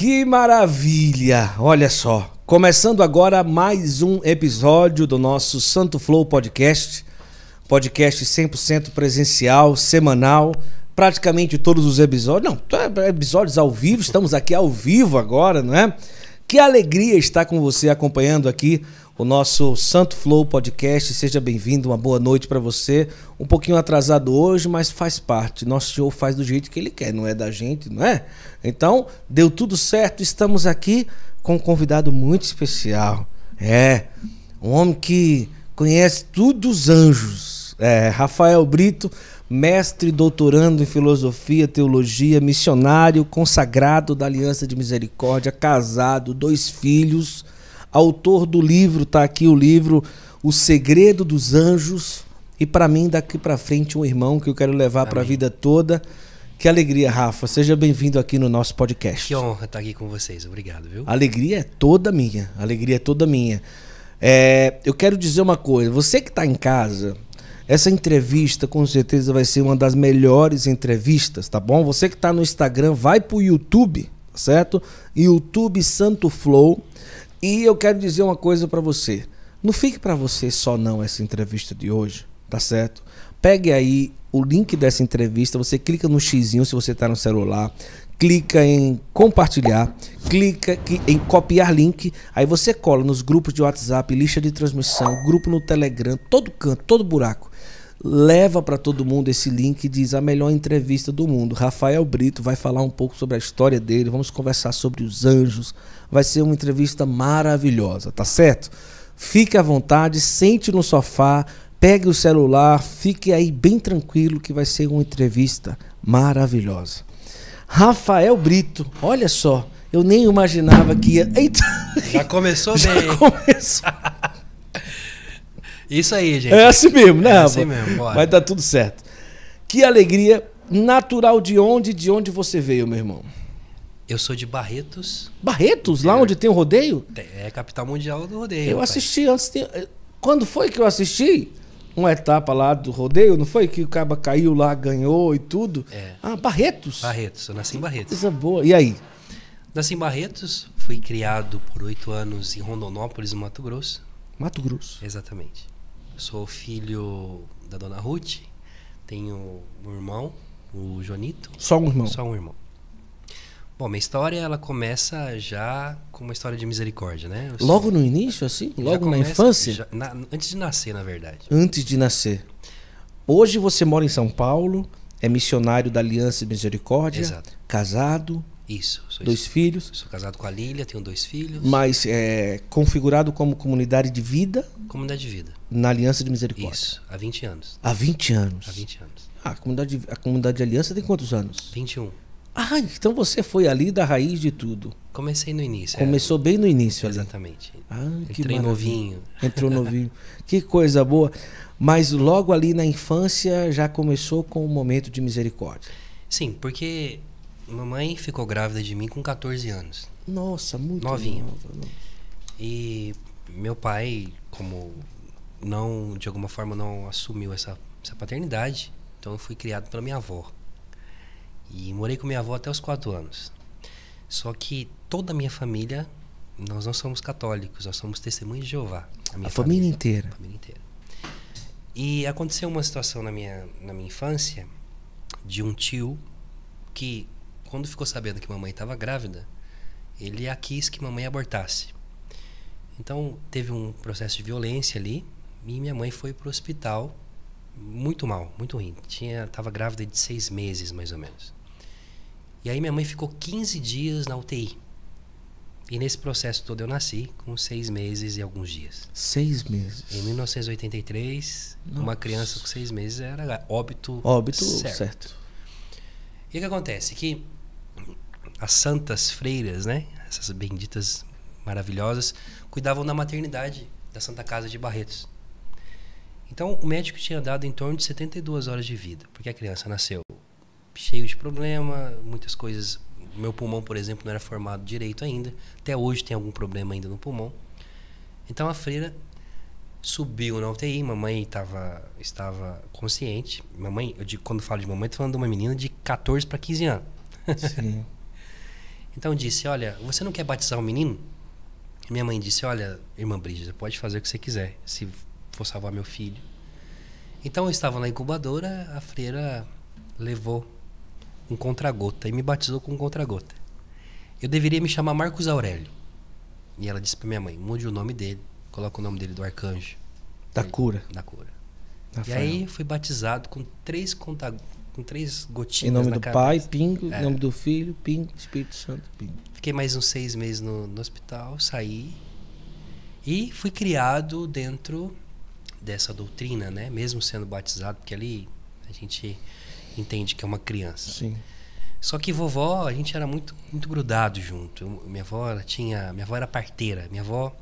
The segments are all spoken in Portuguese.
Que maravilha! Olha só, começando agora mais um episódio do nosso Santo Flow Podcast, podcast 100% presencial, semanal, praticamente todos os episódios, não, episódios ao vivo, estamos aqui ao vivo agora, não é? Que alegria estar com você acompanhando aqui o nosso Santo Flow Podcast. Seja bem-vindo, uma boa noite para você. Um pouquinho atrasado hoje, mas faz parte. Nosso show faz do jeito que ele quer, não é da gente, não é? Então, deu tudo certo, estamos aqui com um convidado muito especial. É, um homem que conhece tudo os anjos. É, Rafael Brito, mestre doutorando em filosofia, teologia, missionário, consagrado da Aliança de Misericórdia, casado, dois filhos autor do livro, está aqui o livro O Segredo dos Anjos. E para mim, daqui para frente, um irmão que eu quero levar para a vida toda. Que alegria, Rafa. Seja bem-vindo aqui no nosso podcast. Que honra estar aqui com vocês. Obrigado, viu? Alegria é toda minha. Alegria é toda minha. É, eu quero dizer uma coisa. Você que está em casa, essa entrevista com certeza vai ser uma das melhores entrevistas, tá bom? Você que está no Instagram, vai para o YouTube, certo? YouTube Santo Flow. E eu quero dizer uma coisa para você. Não fique para você só não essa entrevista de hoje, tá certo? Pegue aí o link dessa entrevista, você clica no xizinho se você está no celular, clica em compartilhar, clica em copiar link, aí você cola nos grupos de WhatsApp, lista de transmissão, grupo no Telegram, todo canto, todo buraco leva para todo mundo esse link e diz a melhor entrevista do mundo. Rafael Brito vai falar um pouco sobre a história dele, vamos conversar sobre os anjos. Vai ser uma entrevista maravilhosa, tá certo? Fique à vontade, sente no sofá, pegue o celular, fique aí bem tranquilo que vai ser uma entrevista maravilhosa. Rafael Brito, olha só, eu nem imaginava que ia. Eita! Já começou Já Começou. Isso aí, gente. É assim mesmo, né? É assim mesmo, bora. Vai dar tá tudo certo. Que alegria natural de onde, de onde você veio, meu irmão? Eu sou de Barretos. Barretos? Lá é. onde tem o rodeio? É, é a capital mundial do rodeio. Eu assisti antes. De... Eh, quando foi que eu assisti? Uma etapa lá do rodeio, não foi? Que o Caba caiu lá, ganhou e tudo. É. Ah, Barretos. Barretos, eu nasci em Barretos. Coisa boa. E aí? Nasci em Barretos, fui criado por oito anos em Rondonópolis, no Mato Grosso. Mato Grosso. Exatamente. Sou filho da dona Ruth, tenho um irmão, o Jonito. Só um irmão? Só um irmão. Bom, minha história ela começa já com uma história de misericórdia, né? Eu Logo no início, assim? Logo começa, na infância? Já, na, antes de nascer, na verdade. Antes de nascer. Hoje você mora em São Paulo, é missionário da Aliança de Misericórdia. Exato. Casado. Isso. dois isso. filhos. Sou casado com a Lília, tenho dois filhos. Mas é configurado como comunidade de vida? Comunidade de vida na Aliança de Misericórdia. Isso, há 20 anos. Há 20 anos. Há 20 anos. Ah, a comunidade, a comunidade de Aliança tem quantos anos? 21. Ah, então você foi ali da raiz de tudo. Comecei no início. Começou é. bem no início Exatamente. Ali. Ah, que Entrei maravilha. novinho. Entrou novinho. que coisa boa. Mas logo ali na infância já começou com o um momento de misericórdia. Sim, porque mamãe ficou grávida de mim com 14 anos. Nossa, muito Novinho. Nova, E meu pai, como não de alguma forma não assumiu essa, essa paternidade. Então eu fui criado pela minha avó. E morei com minha avó até os quatro anos. Só que toda a minha família, nós não somos católicos, nós somos testemunhos de Jeová. A, minha a família, família, inteira. A família inteira. E aconteceu uma situação na minha, na minha infância de um tio que, quando ficou sabendo que mamãe estava grávida, ele a quis que mamãe abortasse. Então teve um processo de violência ali, e minha mãe foi para o hospital muito mal, muito ruim. Tinha, tava grávida de seis meses, mais ou menos. E aí minha mãe ficou 15 dias na UTI. E nesse processo todo eu nasci, com seis meses e alguns dias. Seis meses. Em 1983, Nossa. uma criança com seis meses era óbito, óbito certo. certo. E o que acontece? Que as santas freiras, né? Essas benditas maravilhosas, cuidavam da maternidade da Santa Casa de Barretos. Então, o médico tinha dado em torno de 72 horas de vida, porque a criança nasceu cheio de problema, muitas coisas. Meu pulmão, por exemplo, não era formado direito ainda. Até hoje tem algum problema ainda no pulmão. Então a freira subiu na UTI, mamãe tava, estava consciente. Mamãe, eu digo, quando falo de mamãe, estou falando de uma menina de 14 para 15 anos. Sim. então disse: Olha, você não quer batizar o menino? Minha mãe disse: Olha, irmã Brígida, pode fazer o que você quiser. Se for salvar meu filho. Então eu estava na incubadora, a freira levou um contragota e me batizou com um contragota. Eu deveria me chamar Marcos Aurélio. E ela disse para minha mãe: mude o nome dele, coloca o nome dele do arcanjo. Da cura. Da cura. Rafael. E aí fui batizado com três conta, com três gotinhas. Em nome do cabeça. pai, pingo, é. nome do filho, pingo, Espírito Santo, pingo. Fiquei mais uns seis meses no, no hospital, saí e fui criado dentro dessa doutrina, né? Mesmo sendo batizado, porque ali a gente entende que é uma criança. Sim. Só que vovó, a gente era muito muito grudado junto. Eu, minha avó tinha, minha avó era parteira. Minha avó,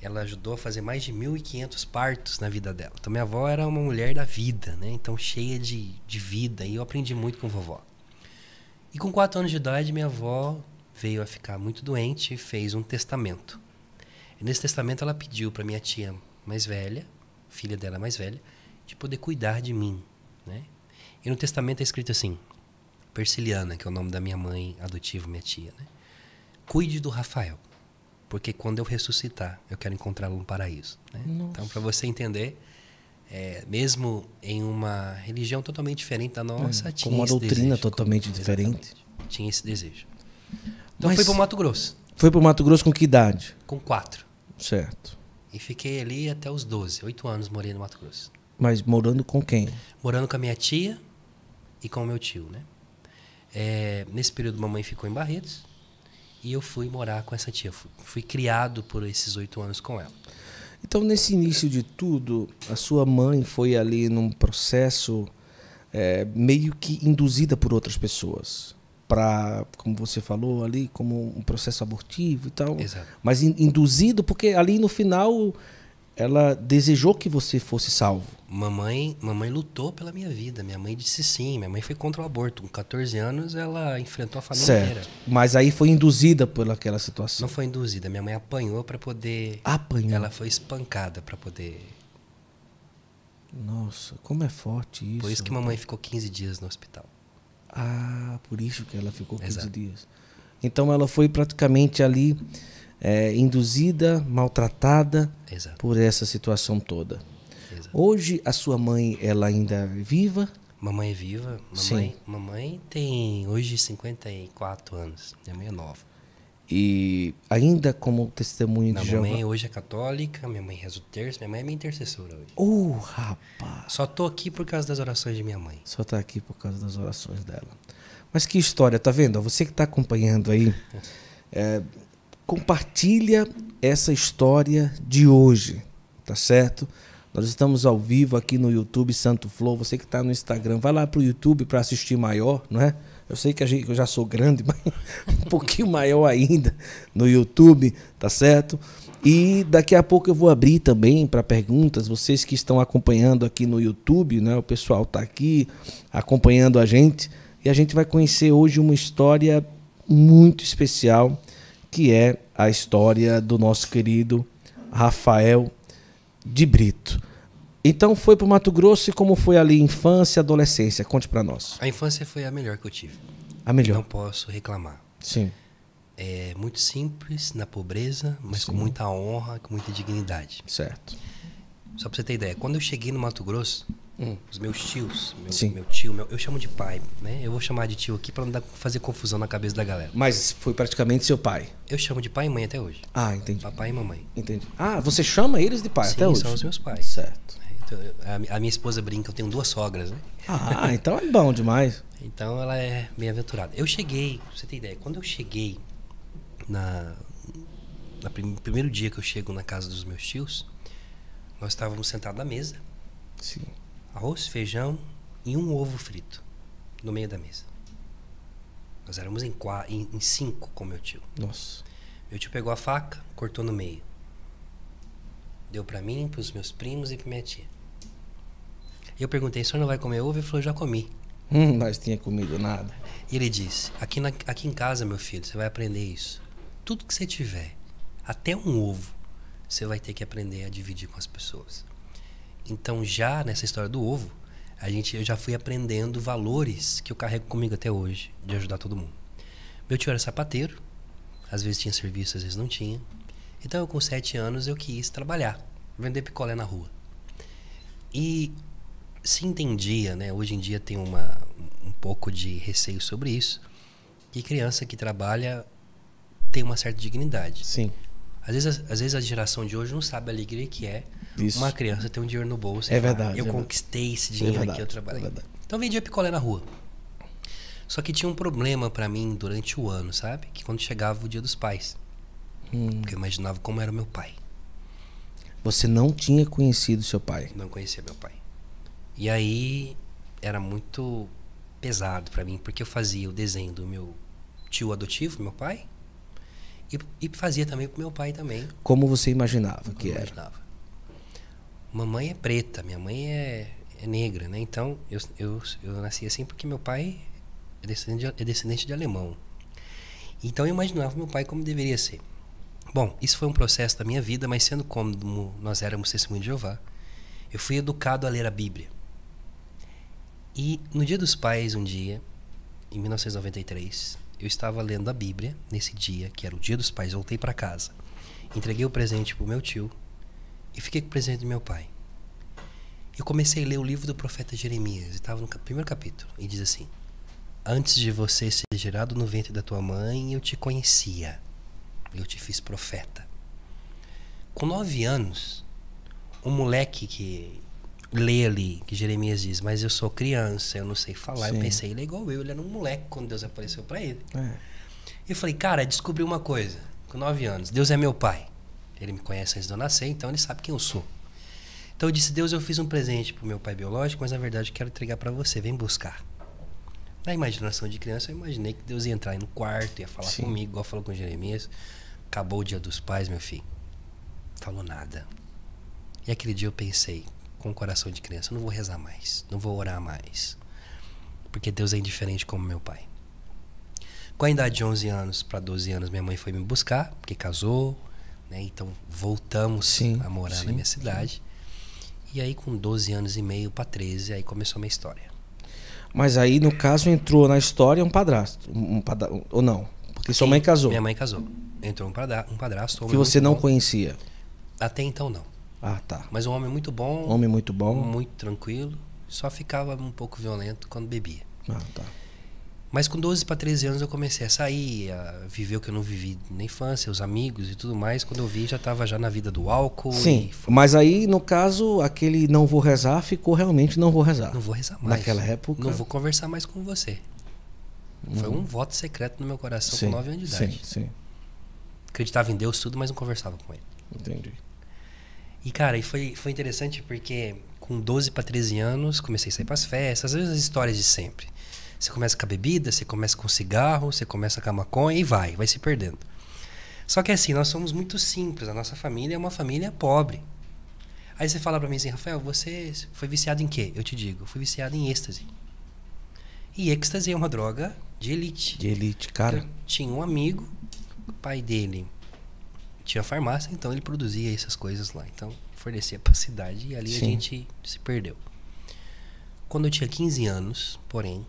ela ajudou a fazer mais de 1500 partos na vida dela. Então minha avó era uma mulher da vida, né? Então cheia de, de vida e eu aprendi muito com vovó. E com 4 anos de idade, minha avó veio a ficar muito doente e fez um testamento. E nesse testamento ela pediu para minha tia mais velha filha dela mais velha, de poder cuidar de mim, né? E no testamento é escrito assim: Persiliana, que é o nome da minha mãe adotiva, minha tia, né? Cuide do Rafael, porque quando eu ressuscitar, eu quero encontrá-lo no paraíso. Né? Então, para você entender, é, mesmo em uma religião totalmente diferente da nossa, é, tinha com uma doutrina desejo, totalmente como, diferente, tinha esse desejo. Então Mas foi para o Mato Grosso. Foi para o Mato Grosso com que idade? Com quatro. Certo. E fiquei ali até os 12, 8 anos morei no Mato Grosso. Mas morando com quem? Morando com a minha tia e com o meu tio, né? É, nesse período, mamãe ficou em Barretos e eu fui morar com essa tia. Fui, fui criado por esses oito anos com ela. Então, nesse início de tudo, a sua mãe foi ali num processo é, meio que induzida por outras pessoas para, como você falou ali, como um processo abortivo e tal. Exato. Mas in, induzido, porque ali no final ela desejou que você fosse salvo. Mamãe, mamãe lutou pela minha vida. Minha mãe disse sim. Minha mãe foi contra o aborto. Com 14 anos, ela enfrentou a família certo. inteira. Mas aí foi induzida por aquela situação. Não foi induzida. Minha mãe apanhou para poder. Apanhou. Ela foi espancada para poder. Nossa, como é forte isso. Por isso que mamãe ficou 15 dias no hospital. Ah, por isso que ela ficou 15 Exato. dias. Então ela foi praticamente ali é, induzida, maltratada Exato. por essa situação toda. Exato. Hoje a sua mãe ela ainda é viva? Mamãe é viva. Mamãe, Sim. mamãe tem hoje 54 anos, é meio nova. E ainda como testemunho de Jeová. Minha mãe hoje é católica, minha mãe reza o terço, minha mãe é minha intercessora hoje. Ô, oh, rapaz! Só tô aqui por causa das orações de minha mãe. Só tá aqui por causa das orações dela. Mas que história, tá vendo? Você que tá acompanhando aí, é, compartilha essa história de hoje, tá certo? Nós estamos ao vivo aqui no YouTube Santo Flor. Você que está no Instagram, vai lá para o YouTube para assistir maior, não é? Eu sei que gente, eu já sou grande, mas um pouquinho maior ainda no YouTube, tá certo? E daqui a pouco eu vou abrir também para perguntas. Vocês que estão acompanhando aqui no YouTube, né? O pessoal está aqui acompanhando a gente e a gente vai conhecer hoje uma história muito especial que é a história do nosso querido Rafael de Brito. Então foi para o Mato Grosso e como foi ali infância, adolescência? Conte para nós. A infância foi a melhor que eu tive. A melhor. Não posso reclamar. Sim. É muito simples, na pobreza, mas Sim. com muita honra, com muita dignidade. Certo. Só para você ter ideia, quando eu cheguei no Mato Grosso, hum. os meus tios, meu, meu tio, meu, eu chamo de pai, né? Eu vou chamar de tio aqui para não dar, fazer confusão na cabeça da galera. Mas foi praticamente seu pai. Eu chamo de pai e mãe até hoje. Ah, entendi. Papai e mamãe. Entendi. Ah, você chama eles de pai Sim, até hoje? são os meus pais. Certo. A, minha esposa brinca, eu tenho duas sogras, né? Ah, então é bom demais. então ela é bem-aventurada. Eu cheguei, pra você ter ideia, quando eu cheguei na, na prim, primeiro dia que eu chego na casa dos meus tios, nós estávamos sentados à mesa. Sim. Arroz, feijão e um ovo frito no meio da mesa. Nós éramos em, quatro, em, em cinco com meu tio. Nossa. Meu tio pegou a faca, cortou no meio. Deu para mim, para os meus primos e para minha tia. Eu perguntei, o senhor não vai comer ovo? Ele falou, já comi. Hum, mas tinha comido nada. E ele disse, aqui, na, aqui em casa, meu filho, você vai aprender isso. Tudo que você tiver, até um ovo, você vai ter que aprender a dividir com as pessoas. Então, já nessa história do ovo, a gente, eu já fui aprendendo valores que eu carrego comigo até hoje, de ajudar todo mundo. Meu tio era sapateiro, às vezes tinha serviço, às vezes não tinha. Então, eu, com sete anos, eu quis trabalhar, vender picolé na rua. E se entendia, né? Hoje em dia tem uma, um pouco de receio sobre isso, que criança que trabalha tem uma certa dignidade. Sim. Às vezes, às vezes a geração de hoje não sabe a alegria que é isso. uma criança ter um dinheiro no bolso. É verdade. Eu é conquistei é verdade. esse dinheiro é verdade, eu trabalhei. É então vendia picolé na rua. Só que tinha um problema para mim durante o ano, sabe? Que quando chegava o dia dos pais. Hum. Porque eu imaginava como era o meu pai. Você não tinha conhecido seu pai? Não conhecia meu pai. E aí era muito pesado para mim, porque eu fazia o desenho do meu tio adotivo, meu pai, e, e fazia também pro meu pai também. Como você imaginava Como que era? Imaginava. Mamãe é preta, minha mãe é, é negra, né? Então eu, eu, eu nasci assim porque meu pai é descendente, de, é descendente de alemão. Então eu imaginava meu pai como deveria ser. Bom, isso foi um processo da minha vida, mas sendo como nós éramos testemunho de Jeová, eu fui educado a ler a Bíblia. E no Dia dos Pais, um dia, em 1993, eu estava lendo a Bíblia nesse dia, que era o Dia dos Pais, voltei para casa. Entreguei o presente pro meu tio e fiquei com o presente do meu pai. Eu comecei a ler o livro do profeta Jeremias, estava no primeiro capítulo, e diz assim: Antes de você ser gerado no ventre da tua mãe, eu te conhecia. Eu te fiz profeta. Com nove anos, um moleque que lê ali, que Jeremias diz, mas eu sou criança, eu não sei falar. Sim. Eu pensei, ele é igual eu, ele era um moleque quando Deus apareceu para ele. É. Eu falei, cara, descobri uma coisa, com nove anos, Deus é meu pai. Ele me conhece antes de eu nascer, então ele sabe quem eu sou. Então eu disse, Deus, eu fiz um presente pro meu pai biológico, mas na verdade eu quero entregar para você, vem buscar. Na imaginação de criança, eu imaginei que Deus ia entrar aí no quarto, ia falar Sim. comigo, igual falou com Jeremias. Acabou o dia dos pais, meu filho. Falou nada. E aquele dia eu pensei, com o coração de criança. Eu não vou rezar mais, não vou orar mais. Porque Deus é indiferente como meu pai. Com a idade de 11 anos para 12 anos, minha mãe foi me buscar, porque casou, né? Então voltamos sim, a morar sim, na minha cidade. Sim. E aí com 12 anos e meio para 13, aí começou a minha história. Mas aí no caso entrou na história um padrasto, um ou não? Porque sua mãe casou. Minha mãe casou. Entrou um padrasto, um padrasto que você não bom. conhecia. Até então não. Ah, tá. Mas um homem muito bom. Homem muito bom. Muito tranquilo. Só ficava um pouco violento quando bebia. Ah, tá. Mas com 12 para 13 anos eu comecei a sair, a viver o que eu não vivi na infância, os amigos e tudo mais. Quando eu vi, já estava já na vida do álcool. Sim, foi... mas aí, no caso, aquele não vou rezar ficou realmente não vou rezar. Não vou rezar mais. Naquela época. Não vou conversar mais com você. Uhum. Foi hum. um voto secreto no meu coração sim, com 9 anos de idade. Sim, sim. Acreditava em Deus tudo, mas não conversava com ele. Entendi. E, cara, e foi, foi interessante porque com 12 para 13 anos comecei a sair para as festas, às vezes as histórias de sempre. Você começa com a bebida, você começa com cigarro, você começa com a maconha e vai, vai se perdendo. Só que assim, nós somos muito simples, a nossa família é uma família pobre. Aí você fala para mim assim, Rafael, você foi viciado em quê? Eu te digo, fui viciado em êxtase. E êxtase é uma droga de elite. De elite, cara. tinha um amigo, o pai dele tinha farmácia, então ele produzia essas coisas lá. Então fornecia para a cidade e ali Sim. a gente se perdeu. Quando eu tinha 15 anos, porém,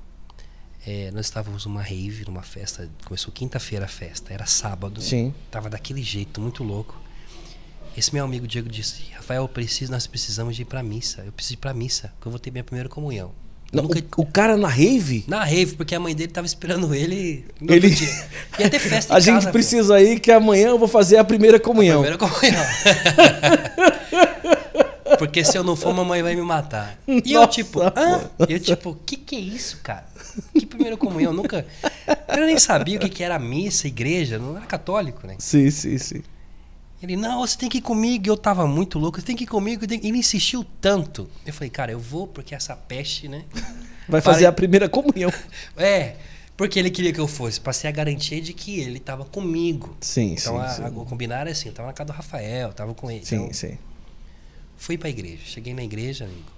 é, nós estávamos numa rave, numa festa. Começou quinta-feira a festa, era sábado. Sim. Tava daquele jeito, muito louco. Esse meu amigo Diego disse: Rafael, preciso, nós precisamos de ir para missa. Eu preciso ir para missa, porque eu vou ter minha primeira comunhão. Não, nunca... o, o, cara na rave? Na rave, porque a mãe dele tava esperando ele. Ele dia. ia ter festa. a gente casa, precisa pô. ir que amanhã eu vou fazer a primeira comunhão. A primeira comunhão. porque se eu não for, mamãe vai me matar. E Nossa, eu tipo, hã? ah, eu tipo, que que é isso, cara? Que primeira comunhão? Eu nunca, eu nem sabia o que que era missa, igreja, não era católico, né? Sim, sim, sim. Ele, não, você tem que ir comigo. Eu tava muito louco, você tem que ir comigo. Ele insistiu tanto. Eu falei, cara, eu vou porque essa peste, né? Vai fazer Pare... a primeira comunhão. é, porque ele queria que eu fosse, pra ser a garantia de que ele tava comigo. Sim, então, sim. Então, o combinar era é assim, eu tava na casa do Rafael, tava com ele. Sim, então, sim. Fui pra igreja, cheguei na igreja, amigo.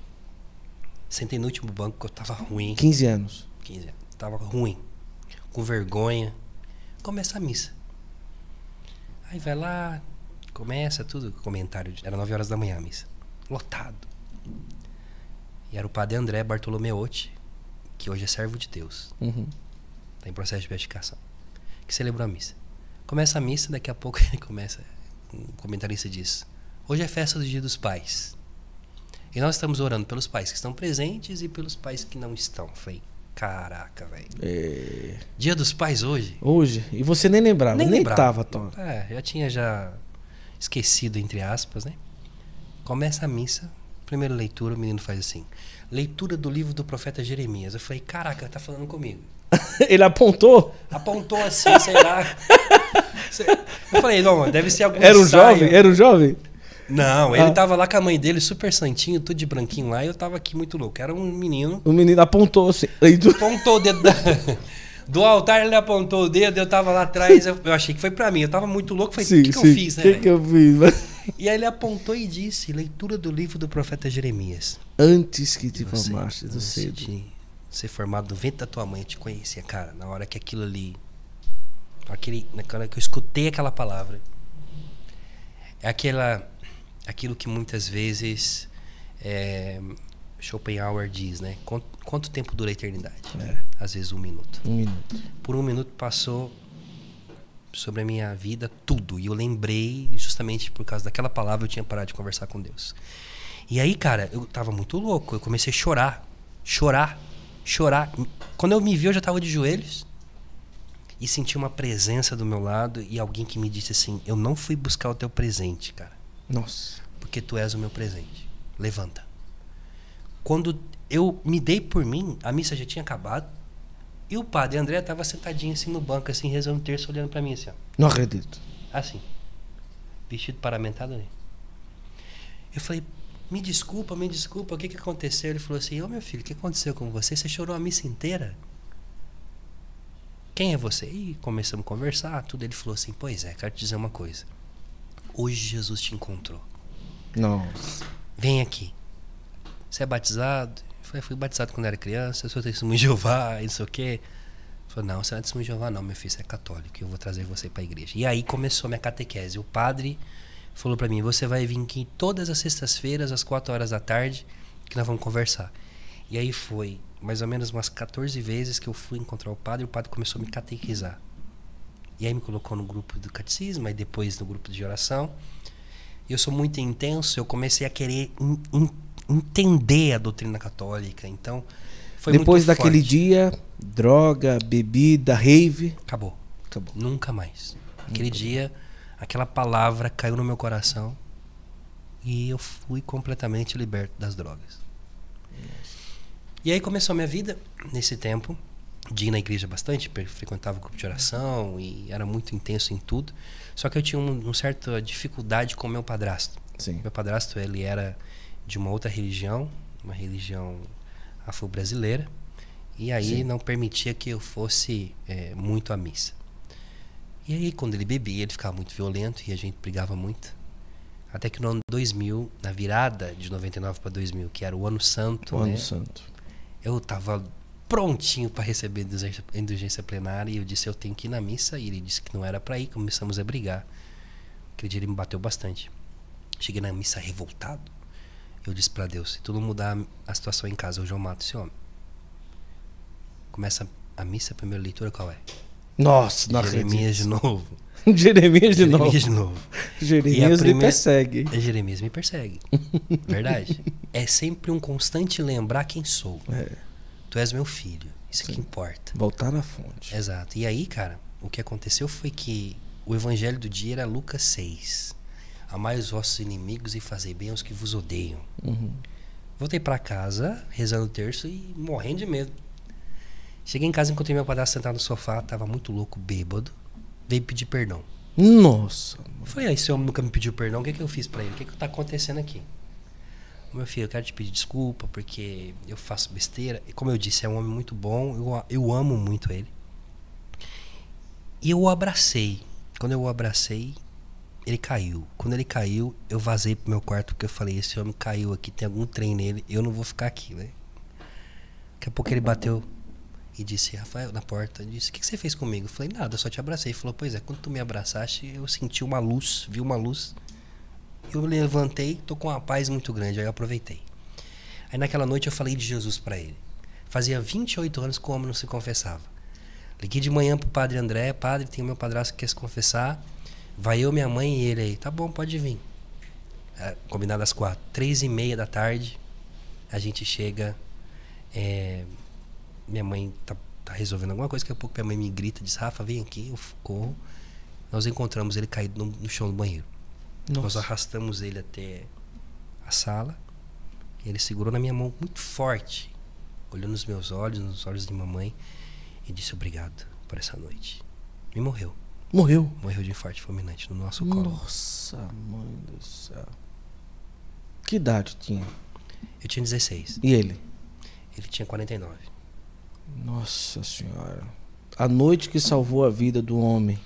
Sentei no último banco que eu tava ruim. 15 anos. 15 anos. Tava ruim. Com vergonha. Começa a missa. Aí vai lá, começa tudo, comentário. De, era 9 horas da manhã a missa. Lotado. E era o padre André Bartolomeotti, que hoje é servo de Deus. Uhum. Tá em processo de beatificação. Que celebrou a missa. Começa a missa, daqui a pouco ele começa. Um comentarista diz: Hoje é festa do Dia dos Pais. E nós estamos orando pelos pais que estão presentes e pelos pais que não estão. Falei, caraca, velho. É... Dia dos pais hoje? Hoje. E você nem lembrava, nem, nem lembrava. tava, Tom. É, já tinha já esquecido, entre aspas, né? Começa a missa, primeira leitura, o menino faz assim: leitura do livro do profeta Jeremias. Eu falei: caraca, tá falando comigo. Ele apontou? Apontou assim, sei lá. Eu falei: não, deve ser algum Era um ensaio. jovem? Era um jovem? Não, ele ah. tava lá com a mãe dele, super santinho, tudo de branquinho lá, e eu tava aqui muito louco. Era um menino. O menino apontou assim. Apontou o dedo da. Do altar ele apontou o dedo, eu tava lá atrás, eu, eu achei que foi para mim. Eu tava muito louco, falei, o que, que eu fiz, né? O que, que eu fiz? E aí ele apontou e disse: leitura do livro do profeta Jeremias. Antes que te formasse do cedo. De ser formado no ventre da tua mãe, eu te conhecia, cara. Na hora que aquilo ali. Aquele, na hora que eu escutei aquela palavra. É aquela, aquilo que muitas vezes é, Schopenhauer diz, né? Quanto, quanto tempo dura a eternidade? É. Às vezes um minuto. Um minuto. Por um minuto passou sobre a minha vida tudo. E eu lembrei, justamente por causa daquela palavra, eu tinha parado de conversar com Deus. E aí, cara, eu tava muito louco. Eu comecei a chorar, chorar, chorar. Quando eu me vi, eu já tava de joelhos. E senti uma presença do meu lado e alguém que me disse assim: Eu não fui buscar o teu presente, cara. Nossa. Porque tu és o meu presente. Levanta. Quando eu me dei por mim, a missa já tinha acabado. E o padre André estava sentadinho assim no banco, assim, rezando o terço, olhando para mim assim. Ó. Não acredito. Assim. Vestido paramentado ali. Eu falei, me desculpa, me desculpa, o que, que aconteceu? Ele falou assim, ô oh, meu filho, o que aconteceu com você? Você chorou a missa inteira? Quem é você? E começamos a conversar, tudo. Ele falou assim, pois é, quero te dizer uma coisa. Hoje Jesus te encontrou. Nossa. Vem aqui. Você é batizado? Eu falei, fui batizado quando era criança, eu sou testemunho de Jeová, não sei o quê. Falei, não, você não é testemunho de Jeová, não, meu filho, você é católico, eu vou trazer você para a igreja. E aí começou minha catequese. O padre falou para mim: você vai vir aqui todas as sextas-feiras, às quatro horas da tarde, que nós vamos conversar. E aí foi mais ou menos umas 14 vezes que eu fui encontrar o padre e o padre começou a me catequizar. E aí me colocou no grupo do catecismo, e depois no grupo de oração. E eu sou muito intenso, eu comecei a querer entender a doutrina católica. Então, foi Depois daquele forte. dia, droga, bebida, rave. Acabou. Acabou. Nunca mais. Aquele dia, aquela palavra caiu no meu coração e eu fui completamente liberto das drogas. E aí começou a minha vida nesse tempo de ir na igreja bastante, frequentava o grupo de oração e era muito intenso em tudo. Só que eu tinha uma um certa dificuldade com meu padrasto. Sim. Meu padrasto, ele era de uma outra religião, uma religião afro-brasileira, e aí Sim. não permitia que eu fosse é, muito à missa. E aí, quando ele bebia, ele ficava muito violento e a gente brigava muito. Até que no ano 2000, na virada de 99 para 2000, que era o Ano Santo, o Ano né, Santo. Eu estava prontinho para receber indulgência, indulgência plenária e eu disse eu tenho que ir na missa e ele disse que não era para ir, começamos a brigar. Aquele dia ele me bateu bastante. Cheguei na missa revoltado, eu disse para Deus: se tudo mudar a situação em casa, hoje eu mato esse homem. Começa a missa, a primeira leitura, qual é? Nossa, não Jeremias de novo. Jeremias de Jeremias novo. De novo. Jeremias primeira... me persegue. É, Jeremias me persegue. Verdade. é sempre um constante lembrar quem sou. É. Tu és meu filho. Isso é que importa. Voltar na fonte. Exato. E aí, cara, o que aconteceu foi que o evangelho do dia era Lucas 6. Amai os vossos inimigos e fazei bem aos que vos odeiam. Uhum. Voltei para casa, rezando o terço e morrendo de medo. Cheguei em casa, encontrei meu padrasto sentado no sofá, tava muito louco, bêbado. Veio pedir perdão. Nossa! Foi aí, esse homem nunca me pediu perdão, o que, é que eu fiz para ele? O que, é que tá acontecendo aqui? Meu filho, eu quero te pedir desculpa porque eu faço besteira. E como eu disse, é um homem muito bom, eu, eu amo muito ele. E eu o abracei. Quando eu o abracei, ele caiu. Quando ele caiu, eu vazei pro meu quarto porque eu falei, esse homem caiu aqui, tem algum trem nele, eu não vou ficar aqui, né? Daqui a pouco ele bateu e disse, Rafael, na porta, disse, o que, que, você fez comigo? Eu falei, nada, só te abracei. Ele falou, pois é, quando tu me abraçaste, eu senti uma luz, vi uma luz. Eu me levantei, tô com uma paz muito grande, aí eu aproveitei. Aí naquela noite eu falei de Jesus para ele. Fazia 28 anos que o homem não se confessava. Liguei de manhã pro padre André, padre, tem o meu padrasto que quer se confessar Vai eu, minha mãe e ele aí. Tá bom, pode vir. É, combinado às quatro. Três e meia da tarde, a gente chega. É, minha mãe tá, tá, resolvendo alguma coisa. Daqui a pouco minha mãe me grita, diz, Rafa, vem aqui. Eu corro. Nós encontramos ele caído no, no chão do banheiro. Nossa. Nós arrastamos ele até a sala. Ele segurou na minha mão muito forte, olhou nos meus olhos, nos olhos de mamãe, e disse obrigado por essa noite. Me morreu. Morreu. Morreu de infarto fulminante no nosso colo. Nossa, mãe do céu. Que idade tinha? Eu tinha 16. E ele? Ele tinha 49. Nossa senhora. A noite que salvou a vida do homem.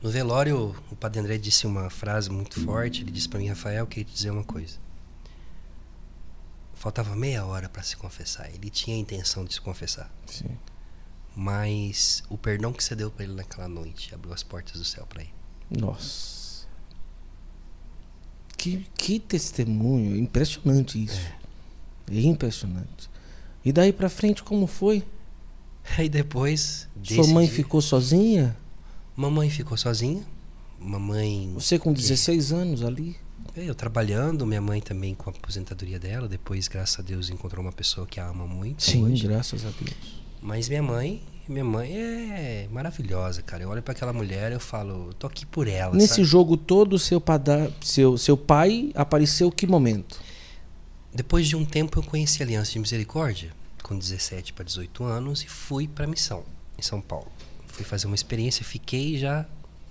No velório, o padre André disse uma frase muito forte. Ele disse para mim, Rafael, eu queria te dizer uma coisa. Faltava meia hora para se confessar. Ele tinha a intenção de se confessar. Sim. Mas o perdão que você deu para ele naquela noite abriu as portas do céu para ele. Nossa. Que, que testemunho. Impressionante isso. É. é impressionante. E daí para frente, como foi? Aí depois. Sua mãe dia, ficou sozinha? Mamãe ficou sozinha. Mamãe. Você com 16 anos ali? É, eu trabalhando, minha mãe também com a aposentadoria dela. Depois, graças a Deus, encontrou uma pessoa que a ama muito. Sim, hoje. graças a Deus. Mas minha mãe, minha mãe é maravilhosa, cara. Eu olho para aquela mulher, eu falo, eu tô aqui por ela. Nesse sabe? jogo todo, seu, padar, seu, seu pai apareceu que momento? Depois de um tempo, eu conheci a Aliança de Misericórdia, com 17 para 18 anos, e fui para missão em São Paulo. Fui fazer uma experiência, fiquei já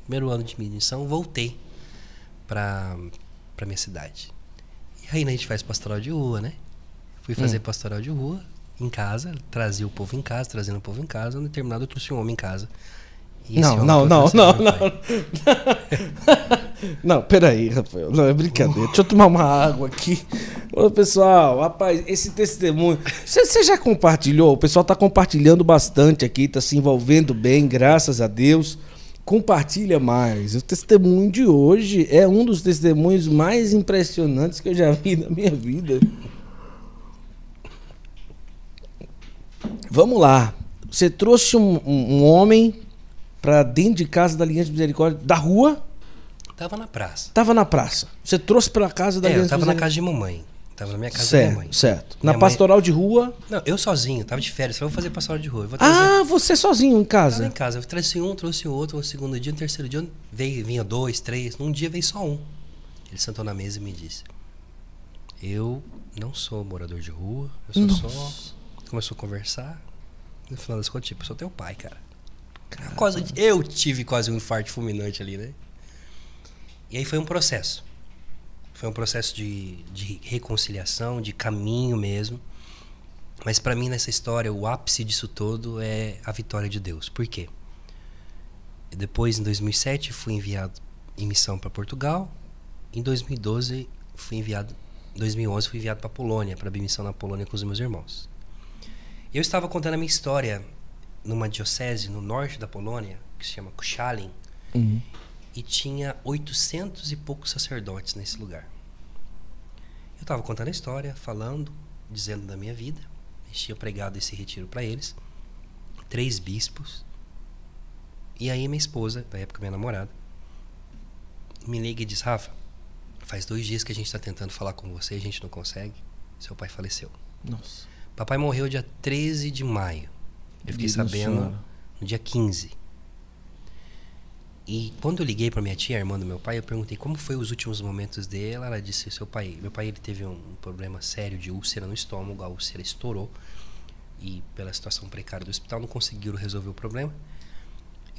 primeiro ano de missão, voltei para para minha cidade. E aí né, a gente faz pastoral de rua, né? Fui fazer hum. pastoral de rua em casa, trazia o povo em casa, trazendo o povo em casa, um determinado trouxe um homem em casa. Não, não, não, é não, não. não, peraí, Rafael. Não, é brincadeira. Deixa eu tomar uma água aqui. Ô, pessoal, rapaz, esse testemunho. Você já compartilhou? O pessoal tá compartilhando bastante aqui, tá se envolvendo bem, graças a Deus. Compartilha mais. O testemunho de hoje é um dos testemunhos mais impressionantes que eu já vi na minha vida. Vamos lá. Você trouxe um, um, um homem para dentro de casa da linha de Misericórdia, da rua? Tava na praça. Tava na praça. Você trouxe para casa da é, Aliança eu tava na casa de mamãe. Tava na minha casa certo, da mamãe. Certo. Minha na mãe... pastoral de rua? Não, eu sozinho, tava de férias. Só vou fazer pastoral de rua. Ah, você sozinho em casa? Tava em casa. Eu trouxe um, trouxe outro, no segundo dia, no terceiro dia veio, vinha dois, três. Num dia veio só um. Ele sentou na mesa e me disse: Eu não sou morador de rua, eu sou Nossa. só começou a conversar. No final das contas, tipo, sou teu pai, cara. Quase, eu tive quase um infarto fulminante ali, né? E aí foi um processo. Foi um processo de, de reconciliação, de caminho mesmo. Mas para mim, nessa história, o ápice disso todo é a vitória de Deus. Por quê? Depois, em 2007, fui enviado em missão para Portugal. Em 2012, fui enviado. 2011 fui enviado para Polônia para missão na Polônia com os meus irmãos. Eu estava contando a minha história numa diocese no norte da Polônia, que se chama Kuchalin, uhum. e tinha 800 e poucos sacerdotes nesse lugar. Eu estava contando a história, falando, dizendo da minha vida. Eu tinha pregado esse retiro para eles. Três bispos. E aí minha esposa, na época minha namorada, me liga e diz, Rafa, faz dois dias que a gente está tentando falar com você, a gente não consegue. Seu pai faleceu. Nossa. Papai morreu dia 13 de maio. Eu fiquei sabendo no dia 15. E quando eu liguei para minha tia, irmã do meu pai, eu perguntei como foi os últimos momentos dela. Ela disse: "Seu pai, meu pai ele teve um problema sério de úlcera no estômago, a úlcera estourou e pela situação precária do hospital não conseguiram resolver o problema.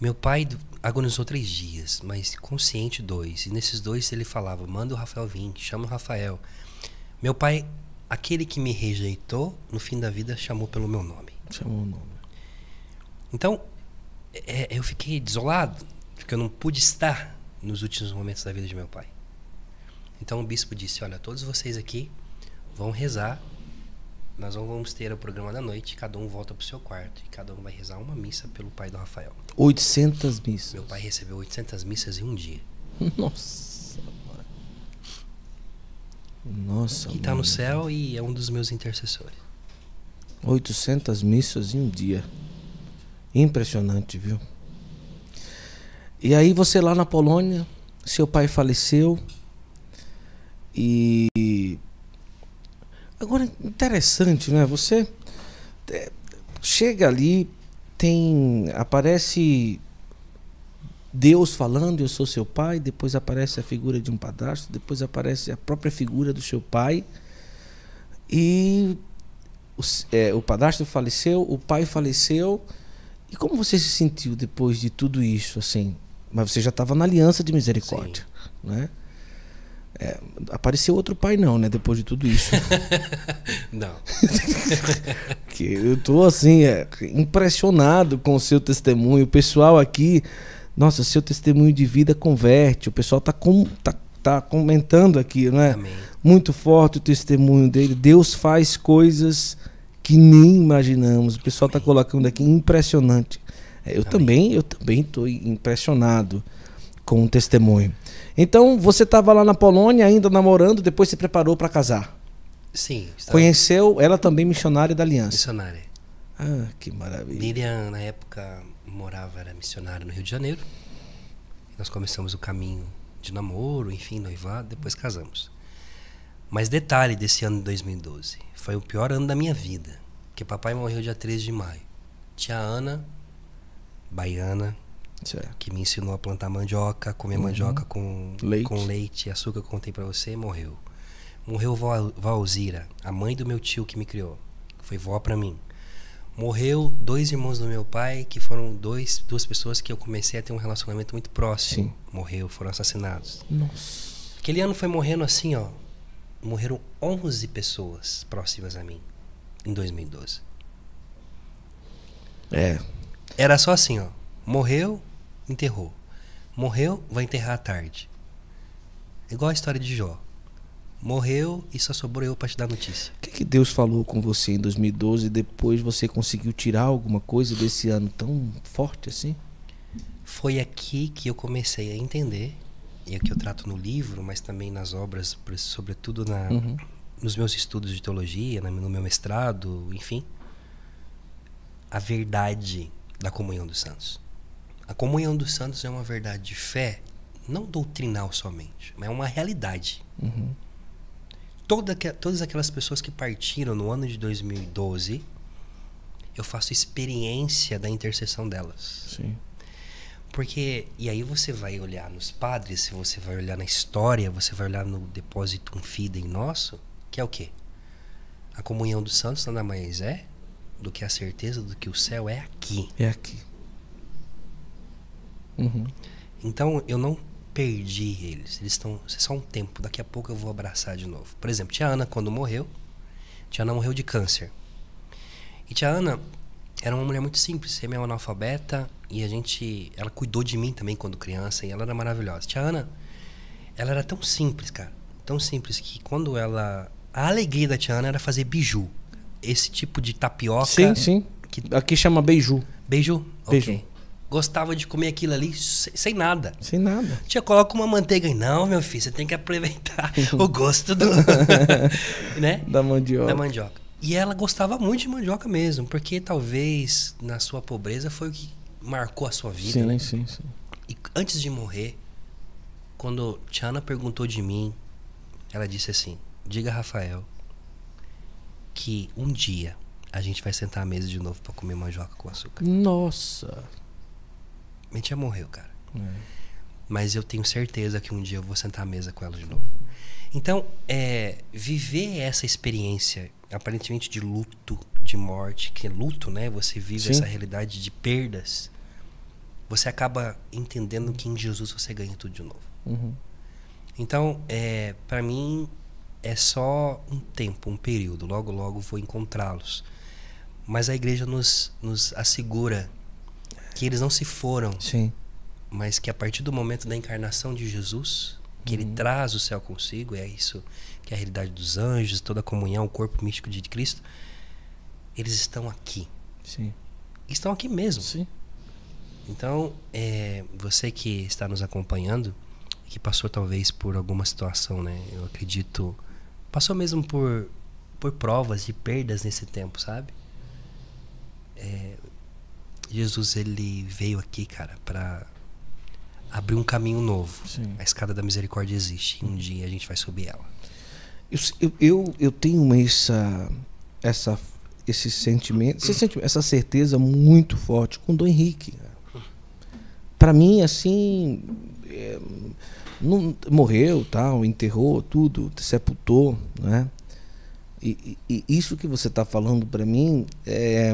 meu pai agonizou três dias, mas consciente dois. E nesses dois ele falava: manda o Rafael vir, chama o Rafael. Meu pai aquele que me rejeitou, no fim da vida, chamou pelo meu nome. Chamou o nome. Então, é, é, eu fiquei desolado, porque eu não pude estar nos últimos momentos da vida de meu pai. Então o bispo disse: Olha, todos vocês aqui vão rezar. Nós vamos ter o programa da noite, cada um volta para o seu quarto e cada um vai rezar uma missa pelo pai do Rafael. 800 missas. Meu pai recebeu 800 missas em um dia. Nossa. Nossa. Que está no céu e é um dos meus intercessores. 800 missas em um dia. Impressionante, viu? E aí você lá na Polônia, seu pai faleceu e agora interessante, né? Você eh, chega ali, tem aparece Deus falando, eu sou seu pai, depois aparece a figura de um padrasto, depois aparece a própria figura do seu pai. E o, é, o padrasto faleceu, o pai faleceu. E como você se sentiu depois de tudo isso, assim? Mas você já estava na aliança de misericórdia, Sim. né? É, apareceu outro pai não, né? Depois de tudo isso. não. que eu tô assim é, impressionado com o seu testemunho. O pessoal aqui nossa, seu testemunho de vida converte. O pessoal está com, tá, tá comentando aqui, não é? Muito forte o testemunho dele. Deus faz coisas que nem imaginamos. O pessoal está colocando aqui impressionante. É, eu Amém. também, eu também estou impressionado com o testemunho. Então, você estava lá na Polônia ainda namorando, depois se preparou para casar. Sim. Estava... Conheceu ela também missionária da Aliança. Missionária. Ah, que maravilha. Miriam, na época, morava, era missionário no Rio de Janeiro. Nós começamos o caminho de namoro, enfim, noivado, depois casamos. Mas detalhe desse ano de 2012, foi o pior ano da minha vida, porque papai morreu dia 13 de maio. Tia Ana, baiana, certo. que me ensinou a plantar mandioca, comer uhum. mandioca com leite. com leite, açúcar que eu contei para você, morreu. Morreu vó Valzira, a mãe do meu tio que me criou. Foi vó para mim. Morreu dois irmãos do meu pai, que foram dois, duas pessoas que eu comecei a ter um relacionamento muito próximo. Sim. Morreu, foram assassinados. Nossa. Aquele ano foi morrendo assim, ó. Morreram 11 pessoas próximas a mim, em 2012. É. Era só assim, ó. Morreu, enterrou. Morreu, vai enterrar à tarde. Igual a história de Jó morreu e só sobrou eu para te dar notícia. O que, que Deus falou com você em 2012 e depois você conseguiu tirar alguma coisa desse ano tão forte assim? Foi aqui que eu comecei a entender, e aqui eu trato no livro, mas também nas obras, sobretudo na, uhum. nos meus estudos de teologia, no meu mestrado, enfim, a verdade da comunhão dos santos. A comunhão dos santos é uma verdade de fé, não doutrinal somente, mas é uma realidade. Uhum toda, todas aquelas pessoas que partiram no ano de 2012, eu faço experiência da intercessão delas. Sim. Porque, e aí você vai olhar nos padres, você vai olhar na história, você vai olhar no depósito um fidem nosso, que é o quê? A comunhão dos santos nada mais é do que a certeza do que o céu é aqui. É aqui. Uhum. Então, eu não perdi eles. Eles estão. É só um tempo, daqui a pouco eu vou abraçar de novo. Por exemplo, tia Ana, quando morreu, tia Ana morreu de câncer. E tia Ana era uma mulher muito simples, semi-analfabeta, e a gente. Ela cuidou de mim também quando criança, e ela era maravilhosa. Tia Ana, ela era tão simples, cara. Tão simples que quando ela. A alegria da tia Ana era fazer biju. Esse tipo de tapioca. Sim, sim. Que... Aqui chama beiju. Beiju? Beiju gostava de comer aquilo ali sem, sem nada. Sem nada. Tia, coloca uma manteiga. E, não, meu filho, você tem que aproveitar o gosto do... né? Da mandioca. Da mandioca. E ela gostava muito de mandioca mesmo, porque talvez na sua pobreza foi o que marcou a sua vida. Sim, né? sim, sim. E antes de morrer, quando Tiana perguntou de mim, ela disse assim: Diga, Rafael, que um dia a gente vai sentar à mesa de novo para comer mandioca com açúcar. Nossa, minha tia morreu, cara. É. Mas eu tenho certeza que um dia eu vou sentar à mesa com ela de novo. Então, é, viver essa experiência, aparentemente de luto, de morte, que é luto, né? Você vive Sim. essa realidade de perdas. Você acaba entendendo que em Jesus você ganha tudo de novo. Uhum. Então, é, para mim, é só um tempo, um período. Logo, logo vou encontrá-los. Mas a igreja nos, nos assegura que eles não se foram. Sim. Mas que a partir do momento da encarnação de Jesus, que uhum. ele traz o céu consigo, é isso que é a realidade dos anjos, toda a comunhão, o corpo místico de Cristo, eles estão aqui. Sim. Estão aqui mesmo. Sim. Então, é, você que está nos acompanhando, que passou talvez por alguma situação, né? Eu acredito, passou mesmo por por provas de perdas nesse tempo, sabe? É, Jesus ele veio aqui, cara, para abrir um caminho novo. Sim. A escada da misericórdia existe. Um dia a gente vai subir ela. Eu, eu, eu tenho essa, essa, esse sentimento, esse sentimento, essa certeza muito forte com o Dom Henrique. Para mim, assim, é, não, morreu, tal, enterrou, tudo, sepultou, né? E, e, e isso que você está falando para mim é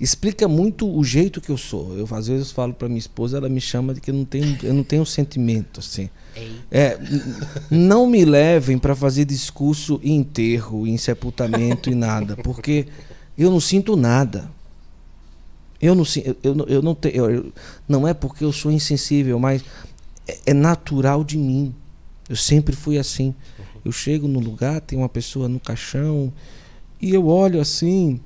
explica muito o jeito que eu sou. Eu às vezes falo para minha esposa, ela me chama de que eu não tenho, eu não tenho sentimento assim. É, não me levem para fazer discurso em enterro, em sepultamento e nada, porque eu não sinto nada. Eu não sinto, eu, eu, eu não tenho, eu, não é porque eu sou insensível, mas é, é natural de mim. Eu sempre fui assim. Eu chego no lugar, tem uma pessoa no caixão e eu olho assim,